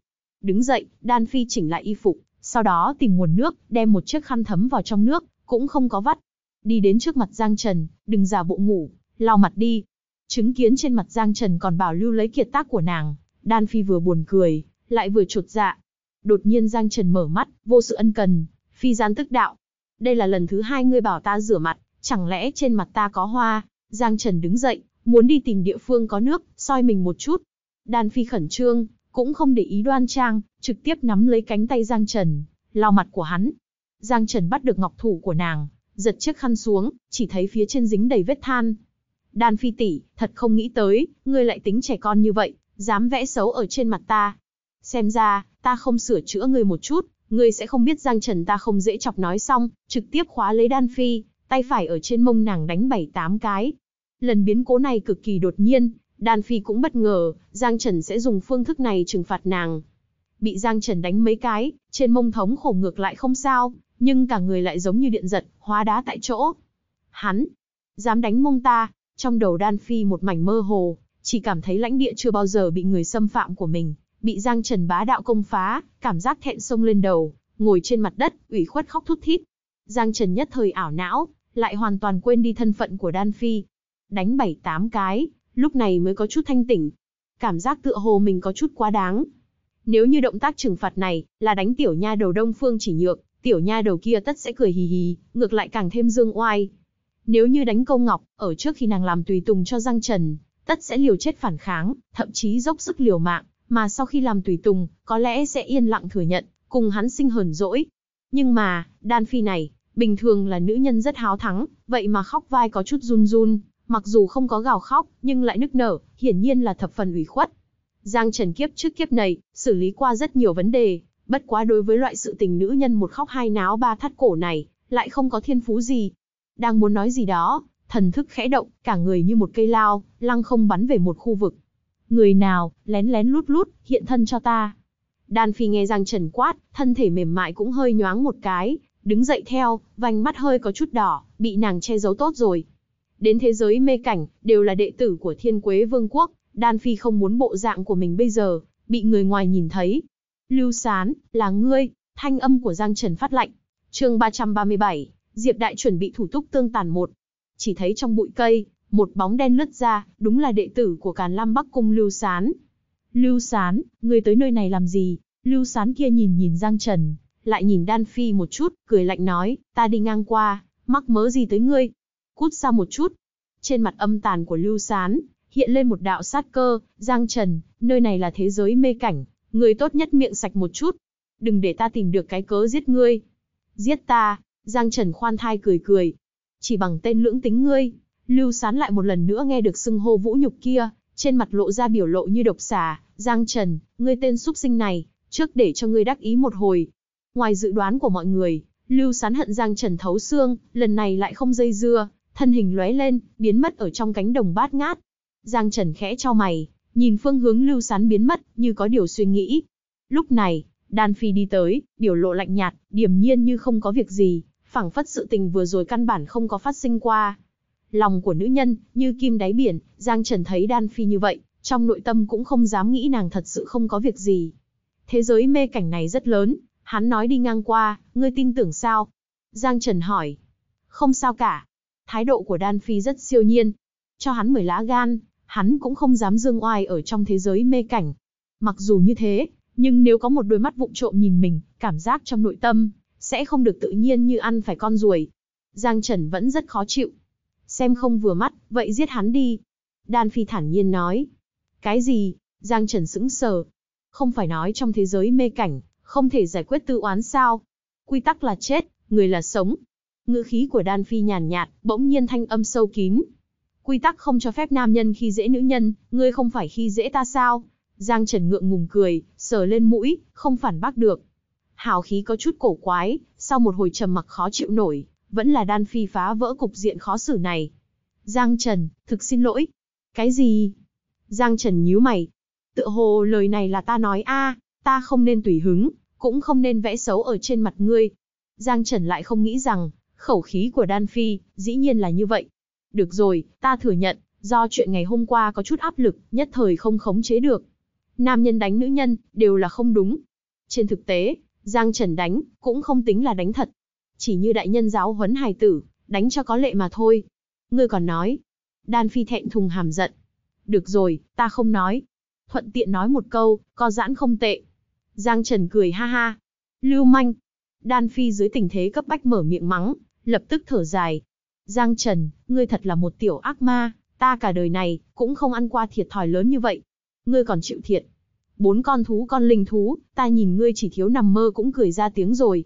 Đứng dậy, Đan Phi chỉnh lại y phục, sau đó tìm nguồn nước, đem một chiếc khăn thấm vào trong nước, cũng không có vắt. Đi đến trước mặt Giang Trần, đừng giả bộ ngủ, lau mặt đi. Chứng kiến trên mặt Giang Trần còn bảo lưu lấy kiệt tác của nàng, Đan Phi vừa buồn cười, lại vừa chột dạ, Đột nhiên Giang Trần mở mắt, vô sự ân cần, phi gian tức đạo. Đây là lần thứ hai ngươi bảo ta rửa mặt, chẳng lẽ trên mặt ta có hoa? Giang Trần đứng dậy, muốn đi tìm địa phương có nước, soi mình một chút. Đan Phi khẩn trương, cũng không để ý đoan trang, trực tiếp nắm lấy cánh tay Giang Trần, lau mặt của hắn. Giang Trần bắt được ngọc thủ của nàng, giật chiếc khăn xuống, chỉ thấy phía trên dính đầy vết than. Đan Phi tỷ, thật không nghĩ tới, ngươi lại tính trẻ con như vậy, dám vẽ xấu ở trên mặt ta. Xem ra, ta không sửa chữa ngươi một chút, ngươi sẽ không biết Giang Trần ta không dễ chọc nói xong, trực tiếp khóa lấy Đan Phi, tay phải ở trên mông nàng đánh bảy tám cái. Lần biến cố này cực kỳ đột nhiên, Đan Phi cũng bất ngờ, Giang Trần sẽ dùng phương thức này trừng phạt nàng. Bị Giang Trần đánh mấy cái, trên mông thống khổ ngược lại không sao, nhưng cả người lại giống như điện giật, hóa đá tại chỗ. Hắn, dám đánh mông ta, trong đầu Đan Phi một mảnh mơ hồ, chỉ cảm thấy lãnh địa chưa bao giờ bị người xâm phạm của mình, bị Giang Trần bá đạo công phá, cảm giác thẹn sông lên đầu, ngồi trên mặt đất, ủy khuất khóc thút thít. Giang Trần nhất thời ảo não, lại hoàn toàn quên đi thân phận của Đan Phi. Đánh bảy tám cái, lúc này mới có chút thanh tỉnh. Cảm giác tựa hồ mình có chút quá đáng. Nếu như động tác trừng phạt này là đánh tiểu nha đầu Đông Phương chỉ nhược, tiểu nha đầu kia tất sẽ cười hì hì, ngược lại càng thêm dương oai. Nếu như đánh Công ngọc, ở trước khi nàng làm tùy tùng cho Giang Trần, tất sẽ liều chết phản kháng, thậm chí dốc sức liều mạng mà sau khi làm tùy tùng, có lẽ sẽ yên lặng thừa nhận, cùng hắn sinh hờn dỗi. Nhưng mà, đan phi này, bình thường là nữ nhân rất háo thắng, vậy mà khóc vai có chút run run, mặc dù không có gào khóc, nhưng lại nức nở, hiển nhiên là thập phần ủy khuất. Giang Trần Kiếp trước kiếp này, xử lý qua rất nhiều vấn đề, bất quá đối với loại sự tình nữ nhân một khóc hai náo ba thắt cổ này, lại không có thiên phú gì. Đang muốn nói gì đó, thần thức khẽ động, cả người như một cây lao, lăng không bắn về một khu vực. Người nào, lén lén lút lút, hiện thân cho ta. Đan Phi nghe giang trần quát, thân thể mềm mại cũng hơi nhoáng một cái, đứng dậy theo, vành mắt hơi có chút đỏ, bị nàng che giấu tốt rồi. Đến thế giới mê cảnh, đều là đệ tử của Thiên Quế Vương quốc, Đan Phi không muốn bộ dạng của mình bây giờ, bị người ngoài nhìn thấy. Lưu Sán, là ngươi, thanh âm của Giang Trần phát lạnh. chương 337, Diệp Đại chuẩn bị thủ túc tương tàn một. Chỉ thấy trong bụi cây, một bóng đen lướt ra, đúng là đệ tử của Càn Lam Bắc Cung Lưu Sán. Lưu Sán, người tới nơi này làm gì? Lưu Sán kia nhìn nhìn Giang Trần, lại nhìn Đan Phi một chút, cười lạnh nói, ta đi ngang qua, mắc mớ gì tới ngươi? Cút xa một chút. Trên mặt âm tàn của Lưu Sán, hiện lên một đạo sát cơ, Giang Trần, nơi này là thế giới mê cảnh, người tốt nhất miệng sạch một chút. Đừng để ta tìm được cái cớ giết ngươi. Giết ta, Giang Trần khoan thai cười cười. Chỉ bằng tên lưỡng tính ngươi, Lưu Sán lại một lần nữa nghe được xưng hô vũ nhục kia, trên mặt lộ ra biểu lộ như độc xà, Giang Trần, ngươi tên xúc sinh này, trước để cho ngươi đắc ý một hồi. Ngoài dự đoán của mọi người, Lưu Sán hận Giang Trần thấu xương, lần này lại không dây dưa, thân hình lóe lên, biến mất ở trong cánh đồng bát ngát. Giang Trần khẽ cho mày, nhìn phương hướng Lưu Sán biến mất, như có điều suy nghĩ. Lúc này, Đan Phi đi tới, biểu lộ lạnh nhạt, điềm nhiên như không có việc gì, phảng phất sự tình vừa rồi căn bản không có phát sinh qua, Lòng của nữ nhân, như kim đáy biển, Giang Trần thấy Đan Phi như vậy, trong nội tâm cũng không dám nghĩ nàng thật sự không có việc gì. Thế giới mê cảnh này rất lớn, hắn nói đi ngang qua, ngươi tin tưởng sao? Giang Trần hỏi. Không sao cả. Thái độ của Đan Phi rất siêu nhiên. Cho hắn mười lá gan, hắn cũng không dám dương oai ở trong thế giới mê cảnh. Mặc dù như thế, nhưng nếu có một đôi mắt vụng trộm nhìn mình, cảm giác trong nội tâm, sẽ không được tự nhiên như ăn phải con ruồi. Giang Trần vẫn rất khó chịu, xem không vừa mắt, vậy giết hắn đi. Đan Phi thản nhiên nói. Cái gì? Giang Trần sững sờ. Không phải nói trong thế giới mê cảnh, không thể giải quyết tư oán sao? Quy tắc là chết, người là sống. Ngữ khí của Đan Phi nhàn nhạt, bỗng nhiên thanh âm sâu kín. Quy tắc không cho phép nam nhân khi dễ nữ nhân, ngươi không phải khi dễ ta sao? Giang Trần ngượng ngùng cười, sờ lên mũi, không phản bác được. Hào khí có chút cổ quái, sau một hồi trầm mặc khó chịu nổi, vẫn là đan phi phá vỡ cục diện khó xử này. Giang Trần, thực xin lỗi. Cái gì? Giang Trần nhíu mày. Tự hồ lời này là ta nói a, à, ta không nên tùy hứng, cũng không nên vẽ xấu ở trên mặt ngươi. Giang Trần lại không nghĩ rằng, khẩu khí của Đan Phi, dĩ nhiên là như vậy. Được rồi, ta thừa nhận, do chuyện ngày hôm qua có chút áp lực, nhất thời không khống chế được. Nam nhân đánh nữ nhân, đều là không đúng. Trên thực tế, Giang Trần đánh, cũng không tính là đánh thật, chỉ như đại nhân giáo huấn hài tử, đánh cho có lệ mà thôi. Ngươi còn nói. Đan Phi thẹn thùng hàm giận. Được rồi, ta không nói. Thuận tiện nói một câu, co giãn không tệ. Giang Trần cười ha ha. Lưu manh. Đan Phi dưới tình thế cấp bách mở miệng mắng, lập tức thở dài. Giang Trần, ngươi thật là một tiểu ác ma, ta cả đời này, cũng không ăn qua thiệt thòi lớn như vậy. Ngươi còn chịu thiệt. Bốn con thú con linh thú, ta nhìn ngươi chỉ thiếu nằm mơ cũng cười ra tiếng rồi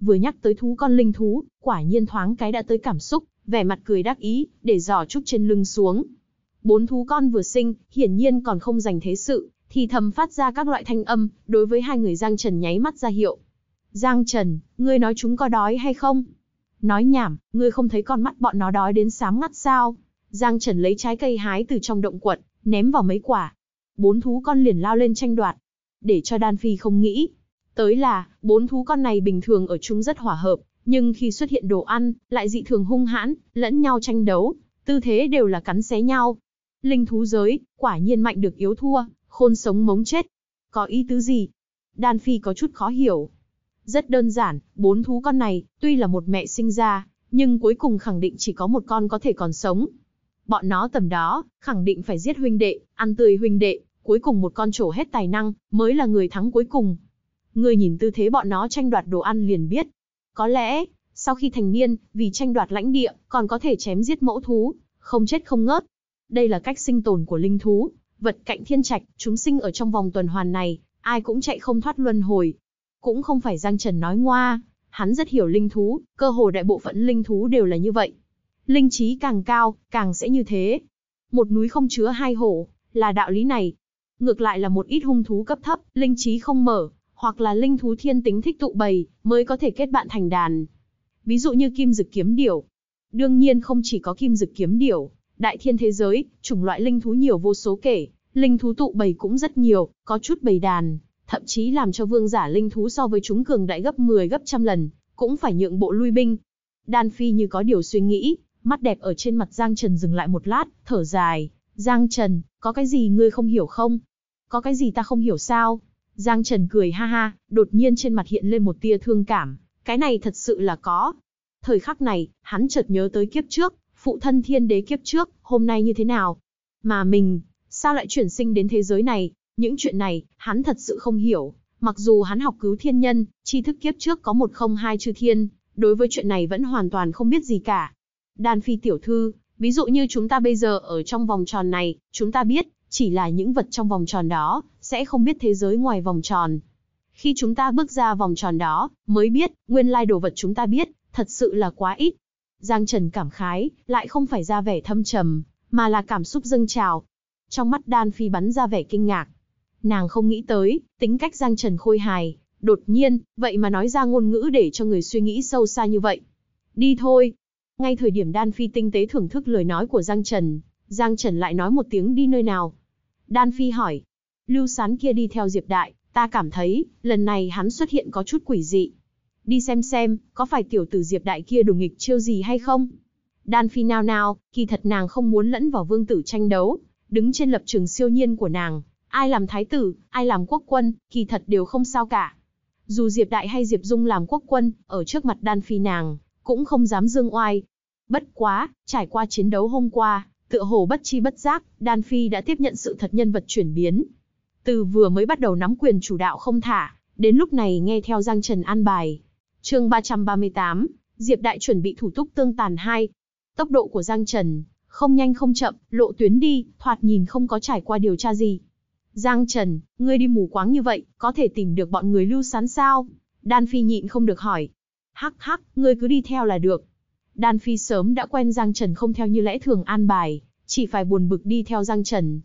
vừa nhắc tới thú con linh thú, quả nhiên thoáng cái đã tới cảm xúc, vẻ mặt cười đắc ý, để giỏ trúc trên lưng xuống. Bốn thú con vừa sinh, hiển nhiên còn không dành thế sự, thì thầm phát ra các loại thanh âm, đối với hai người Giang Trần nháy mắt ra hiệu. Giang Trần, ngươi nói chúng có đói hay không? Nói nhảm, ngươi không thấy con mắt bọn nó đói đến sám ngắt sao? Giang Trần lấy trái cây hái từ trong động quật, ném vào mấy quả. Bốn thú con liền lao lên tranh đoạt. Để cho Đan Phi không nghĩ, Tới là, bốn thú con này bình thường ở chung rất hòa hợp, nhưng khi xuất hiện đồ ăn, lại dị thường hung hãn, lẫn nhau tranh đấu, tư thế đều là cắn xé nhau. Linh thú giới, quả nhiên mạnh được yếu thua, khôn sống mống chết. Có ý tứ gì? Đan Phi có chút khó hiểu. Rất đơn giản, bốn thú con này, tuy là một mẹ sinh ra, nhưng cuối cùng khẳng định chỉ có một con có thể còn sống. Bọn nó tầm đó, khẳng định phải giết huynh đệ, ăn tươi huynh đệ, cuối cùng một con trổ hết tài năng, mới là người thắng cuối cùng. Ngươi nhìn tư thế bọn nó tranh đoạt đồ ăn liền biết. Có lẽ, sau khi thành niên, vì tranh đoạt lãnh địa, còn có thể chém giết mẫu thú, không chết không ngớt. Đây là cách sinh tồn của linh thú, vật cạnh thiên trạch, chúng sinh ở trong vòng tuần hoàn này, ai cũng chạy không thoát luân hồi. Cũng không phải Giang Trần nói ngoa, hắn rất hiểu linh thú, cơ hồ đại bộ phận linh thú đều là như vậy. Linh trí càng cao, càng sẽ như thế. Một núi không chứa hai hổ, là đạo lý này. Ngược lại là một ít hung thú cấp thấp, linh trí không mở, hoặc là linh thú thiên tính thích tụ bầy, mới có thể kết bạn thành đàn. Ví dụ như kim dực kiếm điểu. Đương nhiên không chỉ có kim dực kiếm điểu, đại thiên thế giới, chủng loại linh thú nhiều vô số kể, linh thú tụ bầy cũng rất nhiều, có chút bầy đàn, thậm chí làm cho vương giả linh thú so với chúng cường đại gấp 10 gấp trăm lần, cũng phải nhượng bộ lui binh. Đan Phi như có điều suy nghĩ, mắt đẹp ở trên mặt Giang Trần dừng lại một lát, thở dài, "Giang Trần, có cái gì ngươi không hiểu không? Có cái gì ta không hiểu sao?" Giang Trần cười ha ha, đột nhiên trên mặt hiện lên một tia thương cảm, cái này thật sự là có. Thời khắc này, hắn chợt nhớ tới kiếp trước, phụ thân thiên đế kiếp trước, hôm nay như thế nào? Mà mình, sao lại chuyển sinh đến thế giới này? Những chuyện này, hắn thật sự không hiểu. Mặc dù hắn học cứu thiên nhân, tri thức kiếp trước có một không hai chư thiên, đối với chuyện này vẫn hoàn toàn không biết gì cả. Đan Phi tiểu thư, ví dụ như chúng ta bây giờ ở trong vòng tròn này, chúng ta biết, chỉ là những vật trong vòng tròn đó, sẽ không biết thế giới ngoài vòng tròn. Khi chúng ta bước ra vòng tròn đó, mới biết, nguyên lai đồ vật chúng ta biết, thật sự là quá ít. Giang Trần cảm khái, lại không phải ra vẻ thâm trầm, mà là cảm xúc dâng trào. Trong mắt Đan Phi bắn ra vẻ kinh ngạc. Nàng không nghĩ tới, tính cách Giang Trần khôi hài, đột nhiên, vậy mà nói ra ngôn ngữ để cho người suy nghĩ sâu xa như vậy. Đi thôi. Ngay thời điểm Đan Phi tinh tế thưởng thức lời nói của Giang Trần, Giang Trần lại nói một tiếng đi nơi nào. Đan Phi hỏi, Lưu Sán kia đi theo Diệp Đại, ta cảm thấy, lần này hắn xuất hiện có chút quỷ dị. Đi xem xem, có phải tiểu tử Diệp Đại kia đủ nghịch chiêu gì hay không? Đan Phi nao nao, kỳ thật nàng không muốn lẫn vào vương tử tranh đấu, đứng trên lập trường siêu nhiên của nàng, ai làm thái tử, ai làm quốc quân, kỳ thật đều không sao cả. Dù Diệp Đại hay Diệp Dung làm quốc quân, ở trước mặt Đan Phi nàng, cũng không dám dương oai. Bất quá, trải qua chiến đấu hôm qua, tựa hồ bất chi bất giác, Đan Phi đã tiếp nhận sự thật nhân vật chuyển biến, từ vừa mới bắt đầu nắm quyền chủ đạo không thả, đến lúc này nghe theo Giang Trần an bài. chương 338, Diệp Đại chuẩn bị thủ túc tương tàn hai. Tốc độ của Giang Trần, không nhanh không chậm, lộ tuyến đi, thoạt nhìn không có trải qua điều tra gì. Giang Trần, ngươi đi mù quáng như vậy, có thể tìm được bọn người lưu sán sao? Đan Phi nhịn không được hỏi. Hắc hắc, ngươi cứ đi theo là được. Đan Phi sớm đã quen Giang Trần không theo như lẽ thường an bài, chỉ phải buồn bực đi theo Giang Trần,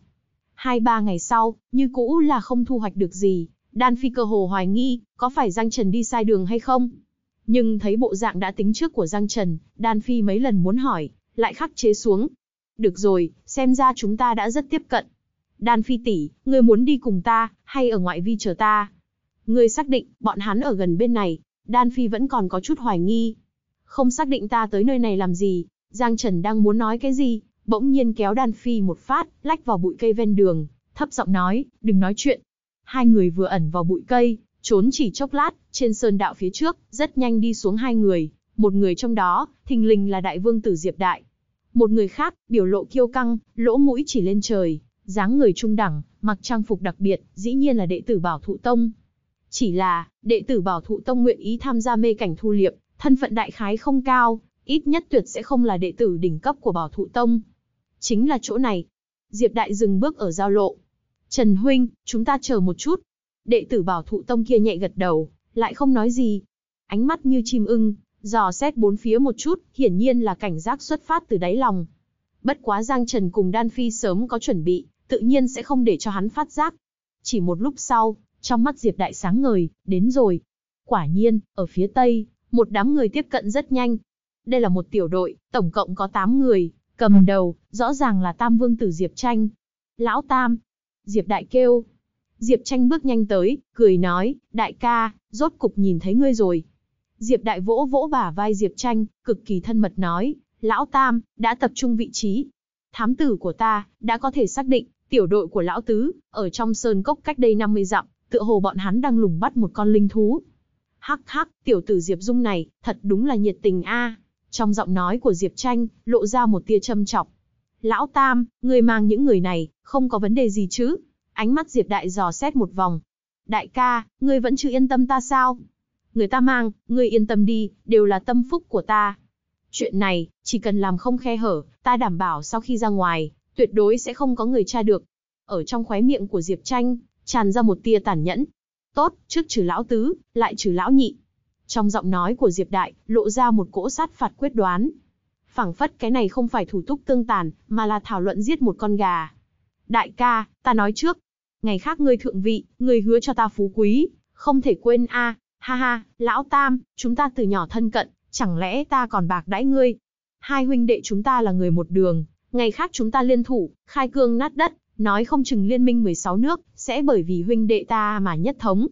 Hai ba ngày sau, như cũ là không thu hoạch được gì, đan phi cơ hồ hoài nghi, có phải Giang Trần đi sai đường hay không? Nhưng thấy bộ dạng đã tính trước của Giang Trần, đan phi mấy lần muốn hỏi, lại khắc chế xuống. Được rồi, xem ra chúng ta đã rất tiếp cận. Đan phi tỷ, ngươi muốn đi cùng ta, hay ở ngoại vi chờ ta? Ngươi xác định, bọn hắn ở gần bên này, Đan Phi vẫn còn có chút hoài nghi. Không xác định ta tới nơi này làm gì, Giang Trần đang muốn nói cái gì, bỗng nhiên kéo Đan Phi một phát, lách vào bụi cây ven đường, thấp giọng nói, đừng nói chuyện. Hai người vừa ẩn vào bụi cây, trốn chỉ chốc lát, trên sơn đạo phía trước, rất nhanh đi xuống hai người, một người trong đó, thình lình là đại vương tử Diệp Đại. Một người khác, biểu lộ kiêu căng, lỗ mũi chỉ lên trời, dáng người trung đẳng, mặc trang phục đặc biệt, dĩ nhiên là đệ tử bảo thụ tông. Chỉ là, đệ tử bảo thụ tông nguyện ý tham gia mê cảnh thu liệp, thân phận đại khái không cao, ít nhất tuyệt sẽ không là đệ tử đỉnh cấp của bảo thụ tông, Chính là chỗ này. Diệp Đại dừng bước ở giao lộ. Trần Huynh, chúng ta chờ một chút. Đệ tử bảo thụ tông kia nhẹ gật đầu, lại không nói gì. Ánh mắt như chim ưng, dò xét bốn phía một chút, hiển nhiên là cảnh giác xuất phát từ đáy lòng. Bất quá Giang Trần cùng Đan Phi sớm có chuẩn bị, tự nhiên sẽ không để cho hắn phát giác. Chỉ một lúc sau, trong mắt Diệp Đại sáng ngời, đến rồi. Quả nhiên, ở phía Tây, một đám người tiếp cận rất nhanh. Đây là một tiểu đội, tổng cộng có 8 người. Cầm đầu, rõ ràng là Tam Vương tử Diệp Tranh. Lão Tam! Diệp Đại kêu. Diệp Tranh bước nhanh tới, cười nói, đại ca, rốt cục nhìn thấy ngươi rồi. Diệp Đại vỗ vỗ bả vai Diệp Tranh, cực kỳ thân mật nói, lão Tam, đã tập trung vị trí. Thám tử của ta, đã có thể xác định, tiểu đội của lão Tứ, ở trong sơn cốc cách đây 50 dặm, tựa hồ bọn hắn đang lùng bắt một con linh thú. Hắc hắc, tiểu tử Diệp Dung này, thật đúng là nhiệt tình a. Trong giọng nói của Diệp Tranh, lộ ra một tia châm chọc. Lão Tam, người mang những người này, không có vấn đề gì chứ? Ánh mắt Diệp Đại dò xét một vòng. Đại ca, người vẫn chưa yên tâm ta sao? Người ta mang, người yên tâm đi, đều là tâm phúc của ta. Chuyện này, chỉ cần làm không khe hở, ta đảm bảo sau khi ra ngoài, tuyệt đối sẽ không có người tra được. Ở trong khóe miệng của Diệp Tranh, tràn ra một tia tàn nhẫn. Tốt, trước trừ lão tứ, lại trừ lão nhị, trong giọng nói của Diệp Đại, lộ ra một cỗ sát phạt quyết đoán. phảng phất cái này không phải thủ túc tương tàn, mà là thảo luận giết một con gà. Đại ca, ta nói trước. Ngày khác ngươi thượng vị, ngươi hứa cho ta phú quý, không thể quên a. Ha ha, lão tam, chúng ta từ nhỏ thân cận, chẳng lẽ ta còn bạc đãi ngươi? Hai huynh đệ chúng ta là người một đường, ngày khác chúng ta liên thủ, khai cương nát đất, nói không chừng liên minh 16 nước, sẽ bởi vì huynh đệ ta mà nhất thống.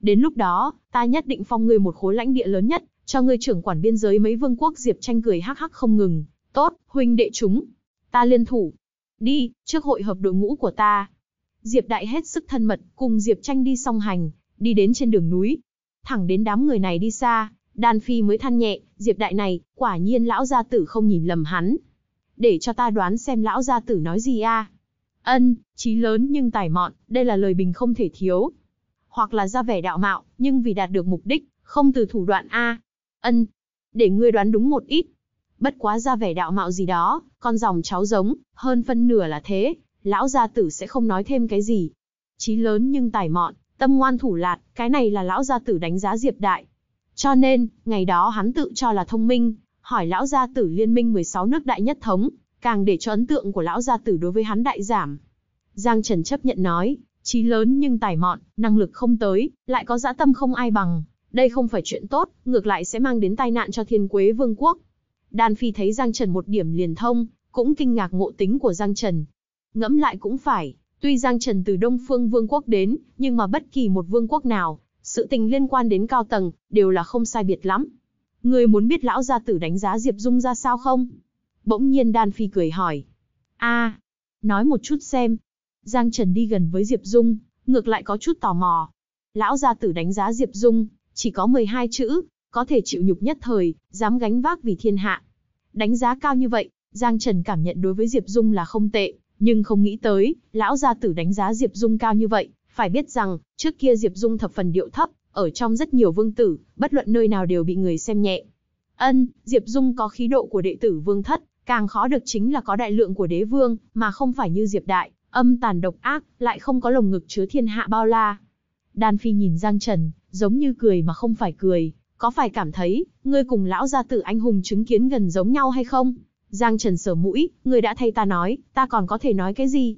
Đến lúc đó, ta nhất định phong ngươi một khối lãnh địa lớn nhất, cho ngươi trưởng quản biên giới mấy vương quốc Diệp Tranh cười hắc hắc không ngừng. Tốt, huynh đệ chúng. Ta liên thủ. Đi, trước hội hợp đội ngũ của ta. Diệp Đại hết sức thân mật, cùng Diệp Tranh đi song hành, đi đến trên đường núi. Thẳng đến đám người này đi xa, Đan Phi mới than nhẹ, Diệp Đại này, quả nhiên lão gia tử không nhìn lầm hắn. Để cho ta đoán xem lão gia tử nói gì a. Ân, trí lớn nhưng tài mọn, đây là lời bình không thể thiếu hoặc là ra vẻ đạo mạo, nhưng vì đạt được mục đích, không từ thủ đoạn A. Ân, để ngươi đoán đúng một ít. Bất quá ra vẻ đạo mạo gì đó, con dòng cháu giống, hơn phân nửa là thế, lão gia tử sẽ không nói thêm cái gì. Chí lớn nhưng tài mọn, tâm ngoan thủ lạt, cái này là lão gia tử đánh giá Diệp Đại. Cho nên, ngày đó hắn tự cho là thông minh, hỏi lão gia tử liên minh 16 nước đại nhất thống, càng để cho ấn tượng của lão gia tử đối với hắn đại giảm. Giang Trần chấp nhận nói, trí lớn nhưng tài mọn, năng lực không tới, lại có dã tâm không ai bằng. Đây không phải chuyện tốt, ngược lại sẽ mang đến tai nạn cho thiên quế vương quốc. Đan Phi thấy Giang Trần một điểm liền thông, cũng kinh ngạc ngộ tính của Giang Trần. Ngẫm lại cũng phải, tuy Giang Trần từ Đông Phương Vương quốc đến, nhưng mà bất kỳ một vương quốc nào, sự tình liên quan đến cao tầng, đều là không sai biệt lắm. Người muốn biết lão gia tử đánh giá Diệp Dung ra sao không? Bỗng nhiên Đan Phi cười hỏi. a nói một chút xem, Giang Trần đi gần với Diệp Dung, ngược lại có chút tò mò. Lão gia tử đánh giá Diệp Dung, chỉ có 12 chữ, có thể chịu nhục nhất thời, dám gánh vác vì thiên hạ. Đánh giá cao như vậy, Giang Trần cảm nhận đối với Diệp Dung là không tệ, nhưng không nghĩ tới, lão gia tử đánh giá Diệp Dung cao như vậy, phải biết rằng, trước kia Diệp Dung thập phần điệu thấp, ở trong rất nhiều vương tử, bất luận nơi nào đều bị người xem nhẹ. Ân, Diệp Dung có khí độ của đệ tử vương thất, càng khó được chính là có đại lượng của đế vương, mà không phải như Diệp Đại, Âm tàn độc ác, lại không có lồng ngực chứa thiên hạ bao la. Đan Phi nhìn Giang Trần, giống như cười mà không phải cười, có phải cảm thấy, ngươi cùng lão gia tử anh hùng chứng kiến gần giống nhau hay không? Giang Trần sở mũi, ngươi đã thay ta nói, ta còn có thể nói cái gì?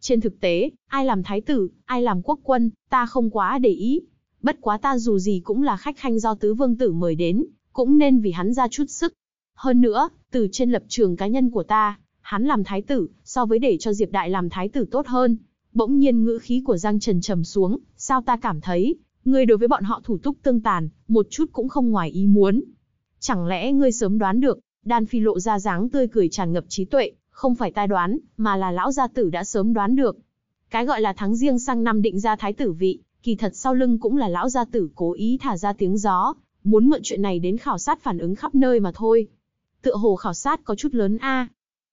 Trên thực tế, ai làm thái tử, ai làm quốc quân, ta không quá để ý. Bất quá ta dù gì cũng là khách khanh do tứ vương tử mời đến, cũng nên vì hắn ra chút sức. Hơn nữa, từ trên lập trường cá nhân của ta, hắn làm thái tử, so với để cho Diệp Đại làm thái tử tốt hơn. Bỗng nhiên ngữ khí của Giang Trần trầm xuống, sao ta cảm thấy, ngươi đối với bọn họ thủ túc tương tàn, một chút cũng không ngoài ý muốn. Chẳng lẽ ngươi sớm đoán được, Đan Phi lộ ra dáng tươi cười tràn ngập trí tuệ, không phải ta đoán, mà là lão gia tử đã sớm đoán được. Cái gọi là tháng riêng sang năm định ra thái tử vị, kỳ thật sau lưng cũng là lão gia tử cố ý thả ra tiếng gió, muốn mượn chuyện này đến khảo sát phản ứng khắp nơi mà thôi. Tựa hồ khảo sát có chút lớn a,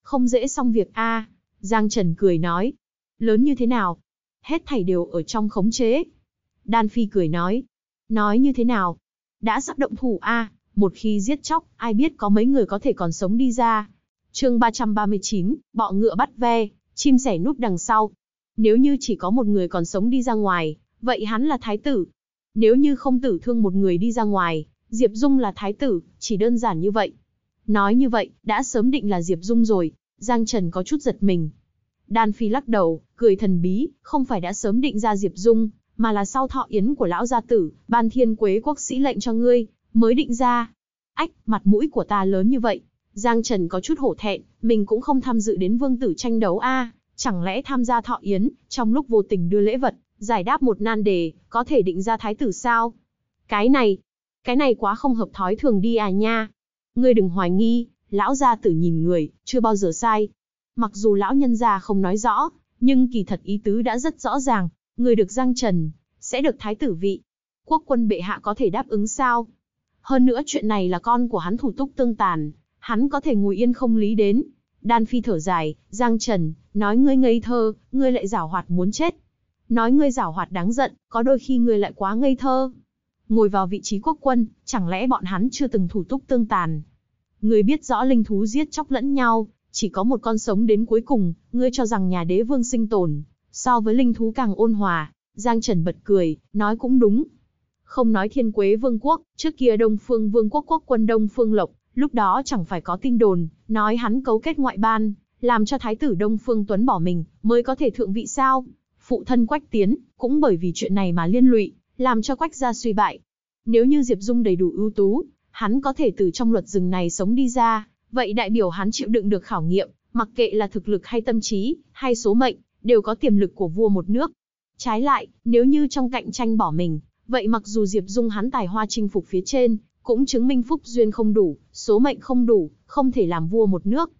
không dễ xong việc a à, Giang Trần cười nói. Lớn như thế nào? Hết thảy đều ở trong khống chế. Đan Phi cười nói. Nói như thế nào? Đã sắp động thủ a à, một khi giết chóc, ai biết có mấy người có thể còn sống đi ra. chương 339, bọ ngựa bắt ve, chim sẻ núp đằng sau. Nếu như chỉ có một người còn sống đi ra ngoài, vậy hắn là thái tử. Nếu như không tử thương một người đi ra ngoài, Diệp Dung là thái tử, chỉ đơn giản như vậy. Nói như vậy, đã sớm định là Diệp Dung rồi, Giang Trần có chút giật mình. Đan Phi lắc đầu, cười thần bí, không phải đã sớm định ra Diệp Dung, mà là sau thọ yến của lão gia tử, ban thiên quế quốc sĩ lệnh cho ngươi, mới định ra. Ách, mặt mũi của ta lớn như vậy. Giang Trần có chút hổ thẹn, mình cũng không tham dự đến vương tử tranh đấu a, chẳng lẽ tham gia thọ yến, trong lúc vô tình đưa lễ vật, giải đáp một nan đề, có thể định ra thái tử sao? Cái này, cái này quá không hợp thói thường đi à nha. Ngươi đừng hoài nghi, lão gia tử nhìn người, chưa bao giờ sai. Mặc dù lão nhân gia không nói rõ, nhưng kỳ thật ý tứ đã rất rõ ràng, người được giang trần, sẽ được thái tử vị. Quốc quân bệ hạ có thể đáp ứng sao? Hơn nữa chuyện này là con của hắn thủ túc tương tàn, hắn có thể ngồi yên không lý đến. Đan Phi thở dài, giang trần, nói ngươi ngây thơ, ngươi lại giảo hoạt muốn chết. Nói ngươi giảo hoạt đáng giận, có đôi khi ngươi lại quá ngây thơ ngồi vào vị trí quốc quân, chẳng lẽ bọn hắn chưa từng thủ túc tương tàn? Người biết rõ linh thú giết chóc lẫn nhau, chỉ có một con sống đến cuối cùng, ngươi cho rằng nhà đế vương sinh tồn, so với linh thú càng ôn hòa. Giang Trần bật cười, nói cũng đúng. Không nói thiên quế vương quốc, trước kia Đông Phương vương quốc quốc quân Đông Phương Lộc, lúc đó chẳng phải có tin đồn, nói hắn cấu kết ngoại ban, làm cho thái tử Đông Phương Tuấn bỏ mình, mới có thể thượng vị sao. Phụ thân Quách Tiến, cũng bởi vì chuyện này mà liên lụy, làm cho quách gia suy bại. Nếu như Diệp Dung đầy đủ ưu tú, hắn có thể từ trong luật rừng này sống đi ra, vậy đại biểu hắn chịu đựng được khảo nghiệm, mặc kệ là thực lực hay tâm trí, hay số mệnh, đều có tiềm lực của vua một nước. Trái lại, nếu như trong cạnh tranh bỏ mình, vậy mặc dù Diệp Dung hắn tài hoa chinh phục phía trên, cũng chứng minh phúc duyên không đủ, số mệnh không đủ, không thể làm vua một nước.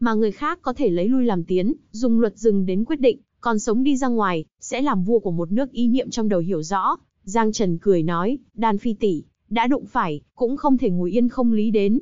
Mà người khác có thể lấy lui làm tiến, dùng luật rừng đến quyết định, còn sống đi ra ngoài, sẽ làm vua của một nước ý niệm trong đầu hiểu rõ, Giang Trần cười nói, đan phi tỷ đã đụng phải, cũng không thể ngồi yên không lý đến.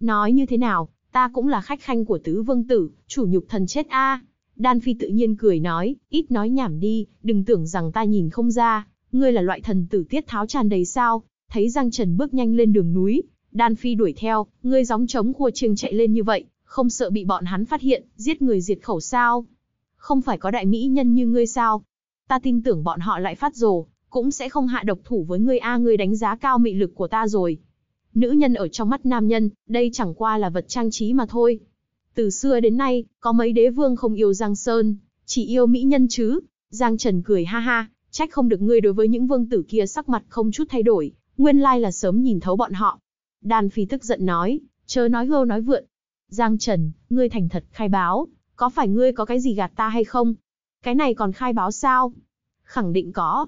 Nói như thế nào, ta cũng là khách khanh của tứ vương tử, chủ nhục thần chết a. Đan Phi tự nhiên cười nói, ít nói nhảm đi, đừng tưởng rằng ta nhìn không ra, ngươi là loại thần tử tiết tháo tràn đầy sao, thấy Giang Trần bước nhanh lên đường núi, Đan Phi đuổi theo, ngươi gióng trống khua chiêng chạy lên như vậy, không sợ bị bọn hắn phát hiện, giết người diệt khẩu sao? Không phải có đại mỹ nhân như ngươi sao? Ta tin tưởng bọn họ lại phát rồ, cũng sẽ không hạ độc thủ với ngươi a, ngươi đánh giá cao mị lực của ta rồi. Nữ nhân ở trong mắt nam nhân, đây chẳng qua là vật trang trí mà thôi. Từ xưa đến nay, có mấy đế vương không yêu Giang Sơn, chỉ yêu mỹ nhân chứ. Giang Trần cười ha ha, trách không được ngươi đối với những vương tử kia sắc mặt không chút thay đổi, nguyên lai là sớm nhìn thấu bọn họ. Đan Phi tức giận nói, chớ nói gâu nói vượn. Giang Trần, ngươi thành thật khai báo, có phải ngươi có cái gì gạt ta hay không? Cái này còn khai báo sao? Khẳng định có,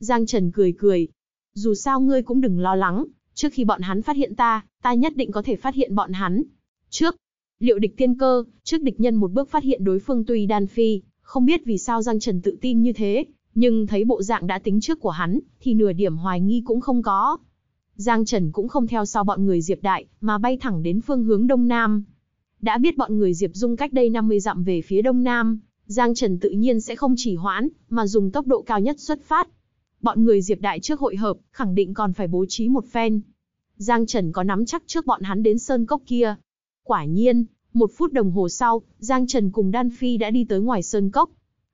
Giang Trần cười cười. Dù sao ngươi cũng đừng lo lắng, trước khi bọn hắn phát hiện ta, ta nhất định có thể phát hiện bọn hắn. Trước, liệu địch tiên cơ, trước địch nhân một bước phát hiện đối phương tuy đan phi, không biết vì sao Giang Trần tự tin như thế, nhưng thấy bộ dạng đã tính trước của hắn, thì nửa điểm hoài nghi cũng không có. Giang Trần cũng không theo sau bọn người Diệp Đại, mà bay thẳng đến phương hướng Đông Nam. Đã biết bọn người Diệp Dung cách đây 50 dặm về phía Đông Nam, Giang Trần tự nhiên sẽ không chỉ hoãn, mà dùng tốc độ cao nhất xuất phát, bọn người Diệp Đại trước hội hợp, khẳng định còn phải bố trí một phen. Giang Trần có nắm chắc trước bọn hắn đến sơn cốc kia. Quả nhiên, một phút đồng hồ sau, Giang Trần cùng Đan Phi đã đi tới ngoài sơn cốc.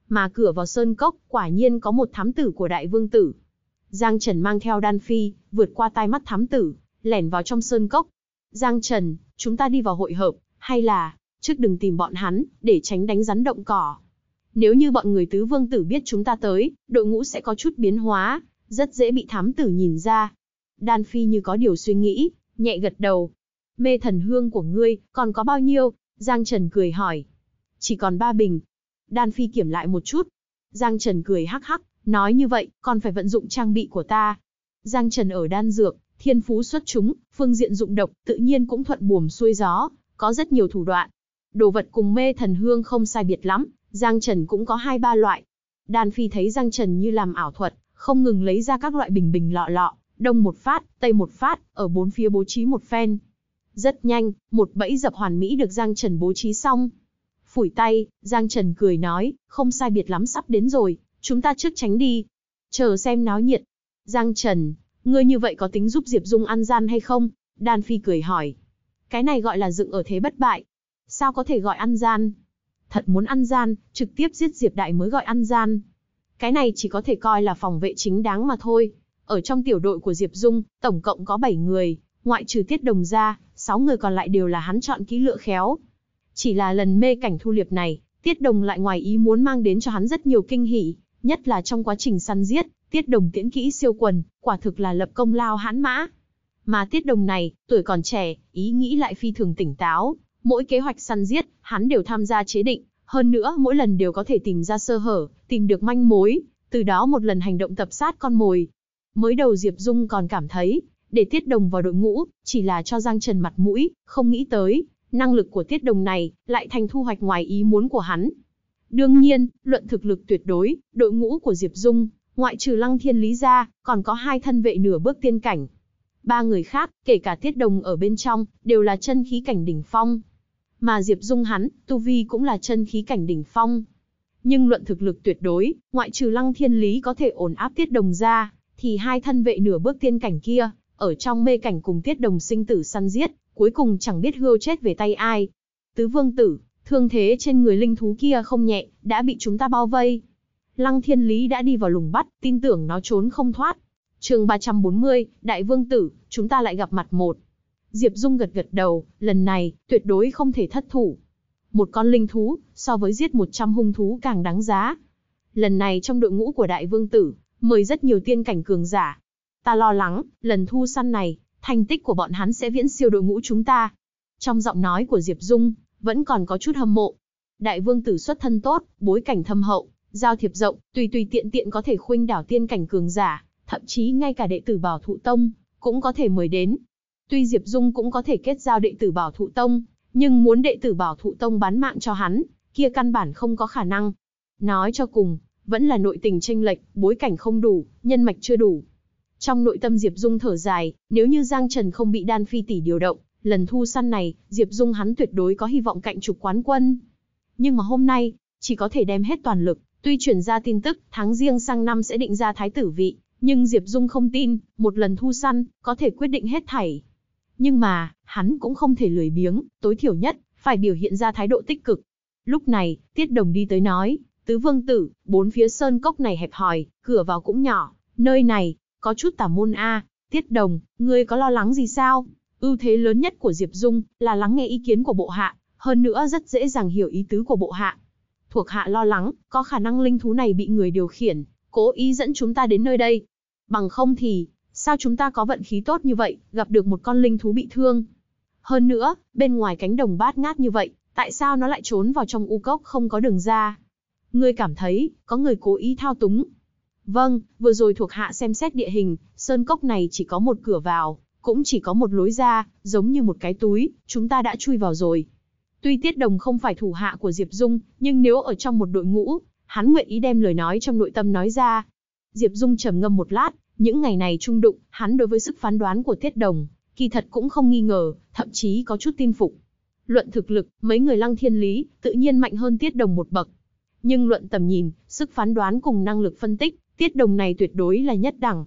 Mà cửa vào sơn cốc, quả nhiên có một thám tử của đại vương tử. Giang Trần mang theo Đan Phi, vượt qua tai mắt thám tử, lẻn vào trong sơn cốc. Giang Trần, chúng ta đi vào hội hợp, hay là, trước đừng tìm bọn hắn, để tránh đánh rắn động cỏ. Nếu như bọn người tứ vương tử biết chúng ta tới, đội ngũ sẽ có chút biến hóa, rất dễ bị thám tử nhìn ra. Đan Phi như có điều suy nghĩ, nhẹ gật đầu. Mê thần hương của ngươi, còn có bao nhiêu? Giang Trần cười hỏi. Chỉ còn ba bình. Đan Phi kiểm lại một chút. Giang Trần cười hắc hắc, nói như vậy, còn phải vận dụng trang bị của ta. Giang Trần ở đan dược, thiên phú xuất chúng, phương diện dụng độc, tự nhiên cũng thuận buồm xuôi gió, có rất nhiều thủ đoạn. Đồ vật cùng mê thần hương không sai biệt lắm, Giang Trần cũng có hai ba loại. Đan Phi thấy Giang Trần như làm ảo thuật, không ngừng lấy ra các loại bình bình lọ lọ, đông một phát, tây một phát, ở bốn phía bố trí một phen. Rất nhanh, một bẫy dập hoàn mỹ được Giang Trần bố trí xong. Phủi tay, Giang Trần cười nói, không sai biệt lắm sắp đến rồi, chúng ta trước tránh đi. Chờ xem náo nhiệt. Giang Trần, ngươi như vậy có tính giúp Diệp Dung ăn gian hay không? Đan Phi cười hỏi. Cái này gọi là dựng ở thế bất bại. Sao có thể gọi ăn gian? thật muốn ăn gian, trực tiếp giết Diệp Đại mới gọi ăn gian. Cái này chỉ có thể coi là phòng vệ chính đáng mà thôi. Ở trong tiểu đội của Diệp Dung, tổng cộng có 7 người, ngoại trừ tiết đồng ra, 6 người còn lại đều là hắn chọn kỹ lựa khéo. Chỉ là lần mê cảnh thu liệp này, tiết đồng lại ngoài ý muốn mang đến cho hắn rất nhiều kinh hỉ, nhất là trong quá trình săn giết, tiết đồng tiễn kỹ siêu quần, quả thực là lập công lao hãn mã. Mà tiết đồng này, tuổi còn trẻ, ý nghĩ lại phi thường tỉnh táo, Mỗi kế hoạch săn giết, hắn đều tham gia chế định, hơn nữa mỗi lần đều có thể tìm ra sơ hở, tìm được manh mối, từ đó một lần hành động tập sát con mồi. Mới đầu Diệp Dung còn cảm thấy, để Tiết Đồng vào đội ngũ, chỉ là cho Giang Trần mặt mũi, không nghĩ tới, năng lực của Tiết Đồng này lại thành thu hoạch ngoài ý muốn của hắn. Đương nhiên, luận thực lực tuyệt đối, đội ngũ của Diệp Dung, ngoại trừ Lăng Thiên Lý ra, còn có hai thân vệ nửa bước tiên cảnh. Ba người khác, kể cả Tiết Đồng ở bên trong, đều là chân khí cảnh đỉnh phong, mà Diệp Dung hắn, tu vi cũng là chân khí cảnh đỉnh phong. Nhưng luận thực lực tuyệt đối, ngoại trừ lăng thiên lý có thể ổn áp tiết đồng ra, thì hai thân vệ nửa bước tiên cảnh kia, ở trong mê cảnh cùng tiết đồng sinh tử săn giết, cuối cùng chẳng biết hươu chết về tay ai. Tứ vương tử, thương thế trên người linh thú kia không nhẹ, đã bị chúng ta bao vây. Lăng thiên lý đã đi vào lùng bắt, tin tưởng nó trốn không thoát. mươi, đại vương tử, chúng ta lại gặp mặt một. Diệp Dung gật gật đầu, lần này, tuyệt đối không thể thất thủ. Một con linh thú, so với giết 100 hung thú càng đáng giá. Lần này trong đội ngũ của đại vương tử, mời rất nhiều tiên cảnh cường giả. Ta lo lắng, lần thu săn này, thành tích của bọn hắn sẽ viễn siêu đội ngũ chúng ta. Trong giọng nói của Diệp Dung, vẫn còn có chút hâm mộ. Đại vương tử xuất thân tốt, bối cảnh thâm hậu, giao thiệp rộng, tùy tùy tiện tiện có thể khuynh đảo tiên cảnh cường giả, thậm chí ngay cả đệ tử bảo thụ tông, cũng có thể mời đến, Tuy Diệp Dung cũng có thể kết giao đệ tử bảo thụ tông, nhưng muốn đệ tử bảo thụ tông bán mạng cho hắn, kia căn bản không có khả năng. Nói cho cùng, vẫn là nội tình tranh lệch, bối cảnh không đủ, nhân mạch chưa đủ. Trong nội tâm Diệp Dung thở dài, nếu như Giang Trần không bị đan phi tỷ điều động, lần thu săn này, Diệp Dung hắn tuyệt đối có hy vọng cạnh trục quán quân. Nhưng mà hôm nay, chỉ có thể đem hết toàn lực, tuy chuyển ra tin tức, tháng riêng sang năm sẽ định ra thái tử vị, nhưng Diệp Dung không tin, một lần thu săn, có thể quyết định hết thảy. Nhưng mà, hắn cũng không thể lười biếng, tối thiểu nhất, phải biểu hiện ra thái độ tích cực. Lúc này, Tiết Đồng đi tới nói, tứ vương tử, bốn phía sơn cốc này hẹp hòi, cửa vào cũng nhỏ, nơi này, có chút tà môn a. Tiết Đồng, ngươi có lo lắng gì sao? Ưu thế lớn nhất của Diệp Dung là lắng nghe ý kiến của bộ hạ, hơn nữa rất dễ dàng hiểu ý tứ của bộ hạ. Thuộc hạ lo lắng, có khả năng linh thú này bị người điều khiển, cố ý dẫn chúng ta đến nơi đây. Bằng không thì, Sao chúng ta có vận khí tốt như vậy, gặp được một con linh thú bị thương? Hơn nữa, bên ngoài cánh đồng bát ngát như vậy, tại sao nó lại trốn vào trong u cốc không có đường ra? Ngươi cảm thấy, có người cố ý thao túng. Vâng, vừa rồi thuộc hạ xem xét địa hình, sơn cốc này chỉ có một cửa vào, cũng chỉ có một lối ra, giống như một cái túi, chúng ta đã chui vào rồi. Tuy Tiết Đồng không phải thủ hạ của Diệp Dung, nhưng nếu ở trong một đội ngũ, hắn nguyện ý đem lời nói trong nội tâm nói ra. Diệp Dung trầm ngâm một lát, những ngày này trung đụng, hắn đối với sức phán đoán của Tiết Đồng, kỳ thật cũng không nghi ngờ, thậm chí có chút tin phục. Luận thực lực, mấy người lăng thiên lý, tự nhiên mạnh hơn Tiết Đồng một bậc. Nhưng luận tầm nhìn, sức phán đoán cùng năng lực phân tích, Tiết Đồng này tuyệt đối là nhất đẳng.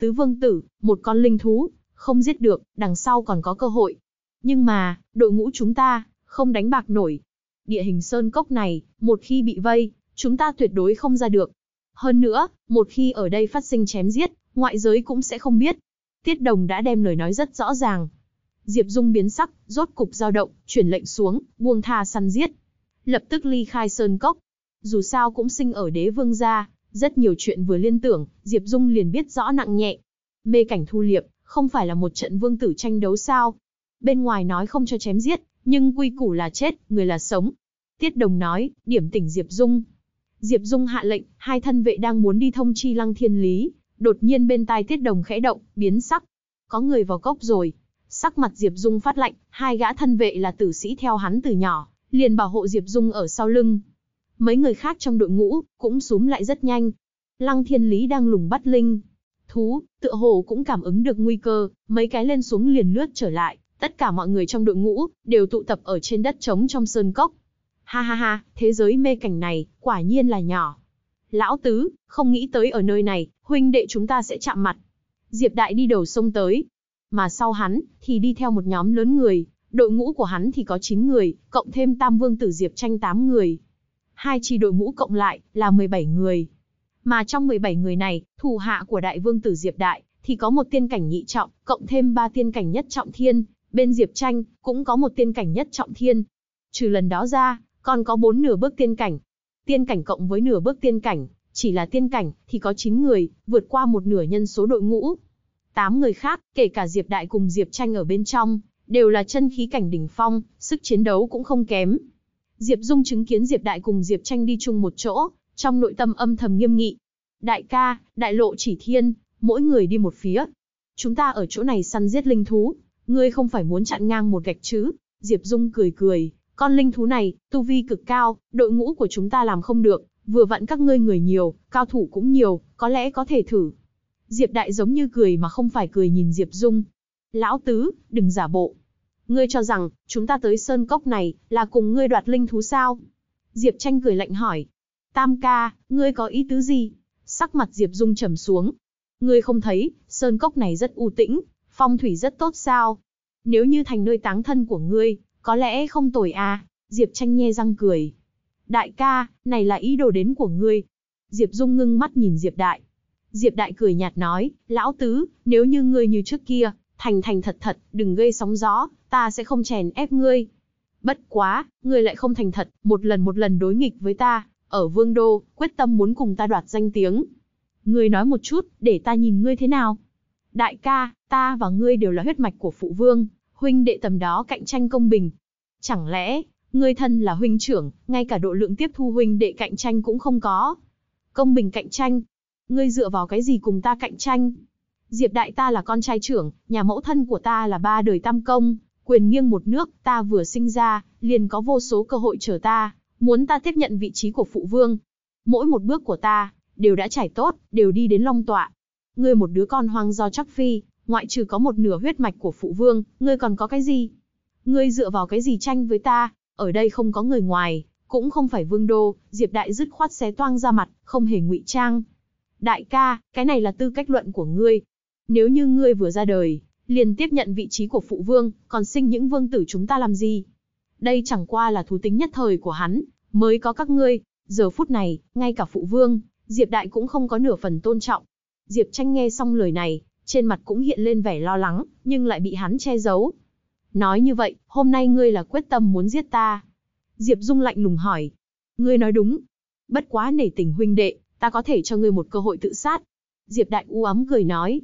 Tứ vương tử, một con linh thú, không giết được, đằng sau còn có cơ hội. Nhưng mà, đội ngũ chúng ta, không đánh bạc nổi. Địa hình sơn cốc này, một khi bị vây, chúng ta tuyệt đối không ra được. Hơn nữa, một khi ở đây phát sinh chém giết, ngoại giới cũng sẽ không biết. Tiết Đồng đã đem lời nói rất rõ ràng. Diệp Dung biến sắc, rốt cục dao động, chuyển lệnh xuống, buông tha săn giết. Lập tức ly khai sơn cốc. Dù sao cũng sinh ở đế vương gia, rất nhiều chuyện vừa liên tưởng, Diệp Dung liền biết rõ nặng nhẹ. Mê cảnh thu liệp, không phải là một trận vương tử tranh đấu sao? Bên ngoài nói không cho chém giết, nhưng quy củ là chết, người là sống. Tiết Đồng nói, điểm tỉnh Diệp Dung. Diệp Dung hạ lệnh, hai thân vệ đang muốn đi thông chi lăng thiên lý, Đột nhiên bên tai Tiết Đồng khẽ động, biến sắc. Có người vào cốc rồi. Sắc mặt Diệp Dung phát lạnh, hai gã thân vệ là tử sĩ theo hắn từ nhỏ, liền bảo hộ Diệp Dung ở sau lưng. Mấy người khác trong đội ngũ cũng súm lại rất nhanh. Lăng Thiên Lý đang lùng bắt linh thú, tựa hồ cũng cảm ứng được nguy cơ, mấy cái lên xuống liền lướt trở lại, tất cả mọi người trong đội ngũ đều tụ tập ở trên đất trống trong sơn cốc. Ha ha ha, thế giới mê cảnh này quả nhiên là nhỏ lão tứ, không nghĩ tới ở nơi này, huynh đệ chúng ta sẽ chạm mặt. Diệp Đại đi đầu sông tới, mà sau hắn, thì đi theo một nhóm lớn người, đội ngũ của hắn thì có 9 người, cộng thêm tam vương tử Diệp tranh 8 người. Hai chi đội ngũ cộng lại, là 17 người. Mà trong 17 người này, thủ hạ của đại vương tử Diệp Đại, thì có một tiên cảnh nhị trọng, cộng thêm ba tiên cảnh nhất trọng thiên, bên Diệp Tranh cũng có một tiên cảnh nhất trọng thiên. Trừ lần đó ra, còn có bốn nửa bước tiên cảnh, tiên cảnh cộng với nửa bước tiên cảnh, chỉ là tiên cảnh, thì có 9 người, vượt qua một nửa nhân số đội ngũ. 8 người khác, kể cả Diệp Đại cùng Diệp Tranh ở bên trong, đều là chân khí cảnh đỉnh phong, sức chiến đấu cũng không kém. Diệp Dung chứng kiến Diệp Đại cùng Diệp Tranh đi chung một chỗ, trong nội tâm âm thầm nghiêm nghị. Đại ca, đại lộ chỉ thiên, mỗi người đi một phía. Chúng ta ở chỗ này săn giết linh thú, ngươi không phải muốn chặn ngang một gạch chứ? Diệp Dung cười cười, con linh thú này, tu vi cực cao, đội ngũ của chúng ta làm không được, vừa vặn các ngươi người nhiều, cao thủ cũng nhiều, có lẽ có thể thử. Diệp Đại giống như cười mà không phải cười nhìn Diệp Dung. Lão Tứ, đừng giả bộ. Ngươi cho rằng, chúng ta tới sơn cốc này, là cùng ngươi đoạt linh thú sao? Diệp Tranh cười lạnh hỏi. Tam ca, ngươi có ý tứ gì? Sắc mặt Diệp Dung trầm xuống. Ngươi không thấy, sơn cốc này rất u tĩnh, phong thủy rất tốt sao? Nếu như thành nơi táng thân của ngươi, có lẽ không tồi à, Diệp Tranh nhe răng cười. Đại ca, này là ý đồ đến của ngươi. Diệp Dung ngưng mắt nhìn Diệp Đại. Diệp Đại cười nhạt nói, lão tứ, nếu như ngươi như trước kia, thành thành thật thật, đừng gây sóng gió, ta sẽ không chèn ép ngươi. Bất quá, ngươi lại không thành thật, một lần một lần đối nghịch với ta, ở vương đô, quyết tâm muốn cùng ta đoạt danh tiếng. Ngươi nói một chút, để ta nhìn ngươi thế nào. Đại ca, ta và ngươi đều là huyết mạch của phụ vương, huynh đệ tầm đó cạnh tranh công bình. Chẳng lẽ, ngươi thân là huynh trưởng, ngay cả độ lượng tiếp thu huynh đệ cạnh tranh cũng không có. Công bình cạnh tranh, ngươi dựa vào cái gì cùng ta cạnh tranh? Diệp đại ta là con trai trưởng, nhà mẫu thân của ta là ba đời tam công, quyền nghiêng một nước, ta vừa sinh ra, liền có vô số cơ hội chờ ta, muốn ta tiếp nhận vị trí của phụ vương. Mỗi một bước của ta, đều đã trải tốt, đều đi đến long tọa. Ngươi một đứa con hoang do chắc phi, ngoại trừ có một nửa huyết mạch của phụ vương, ngươi còn có cái gì? Ngươi dựa vào cái gì tranh với ta? Ở đây không có người ngoài, cũng không phải vương đô, Diệp Đại dứt khoát xé toang ra mặt, không hề ngụy trang. Đại ca, cái này là tư cách luận của ngươi. Nếu như ngươi vừa ra đời, liền tiếp nhận vị trí của phụ vương, còn sinh những vương tử chúng ta làm gì? Đây chẳng qua là thú tính nhất thời của hắn, mới có các ngươi. Giờ phút này, ngay cả phụ vương, Diệp Đại cũng không có nửa phần tôn trọng. Diệp Tranh nghe xong lời này, trên mặt cũng hiện lên vẻ lo lắng, nhưng lại bị hắn che giấu. Nói như vậy, hôm nay ngươi là quyết tâm muốn giết ta. Diệp Dung lạnh lùng hỏi. Ngươi nói đúng. Bất quá nể tình huynh đệ, ta có thể cho ngươi một cơ hội tự sát. Diệp Đại u ấm cười nói.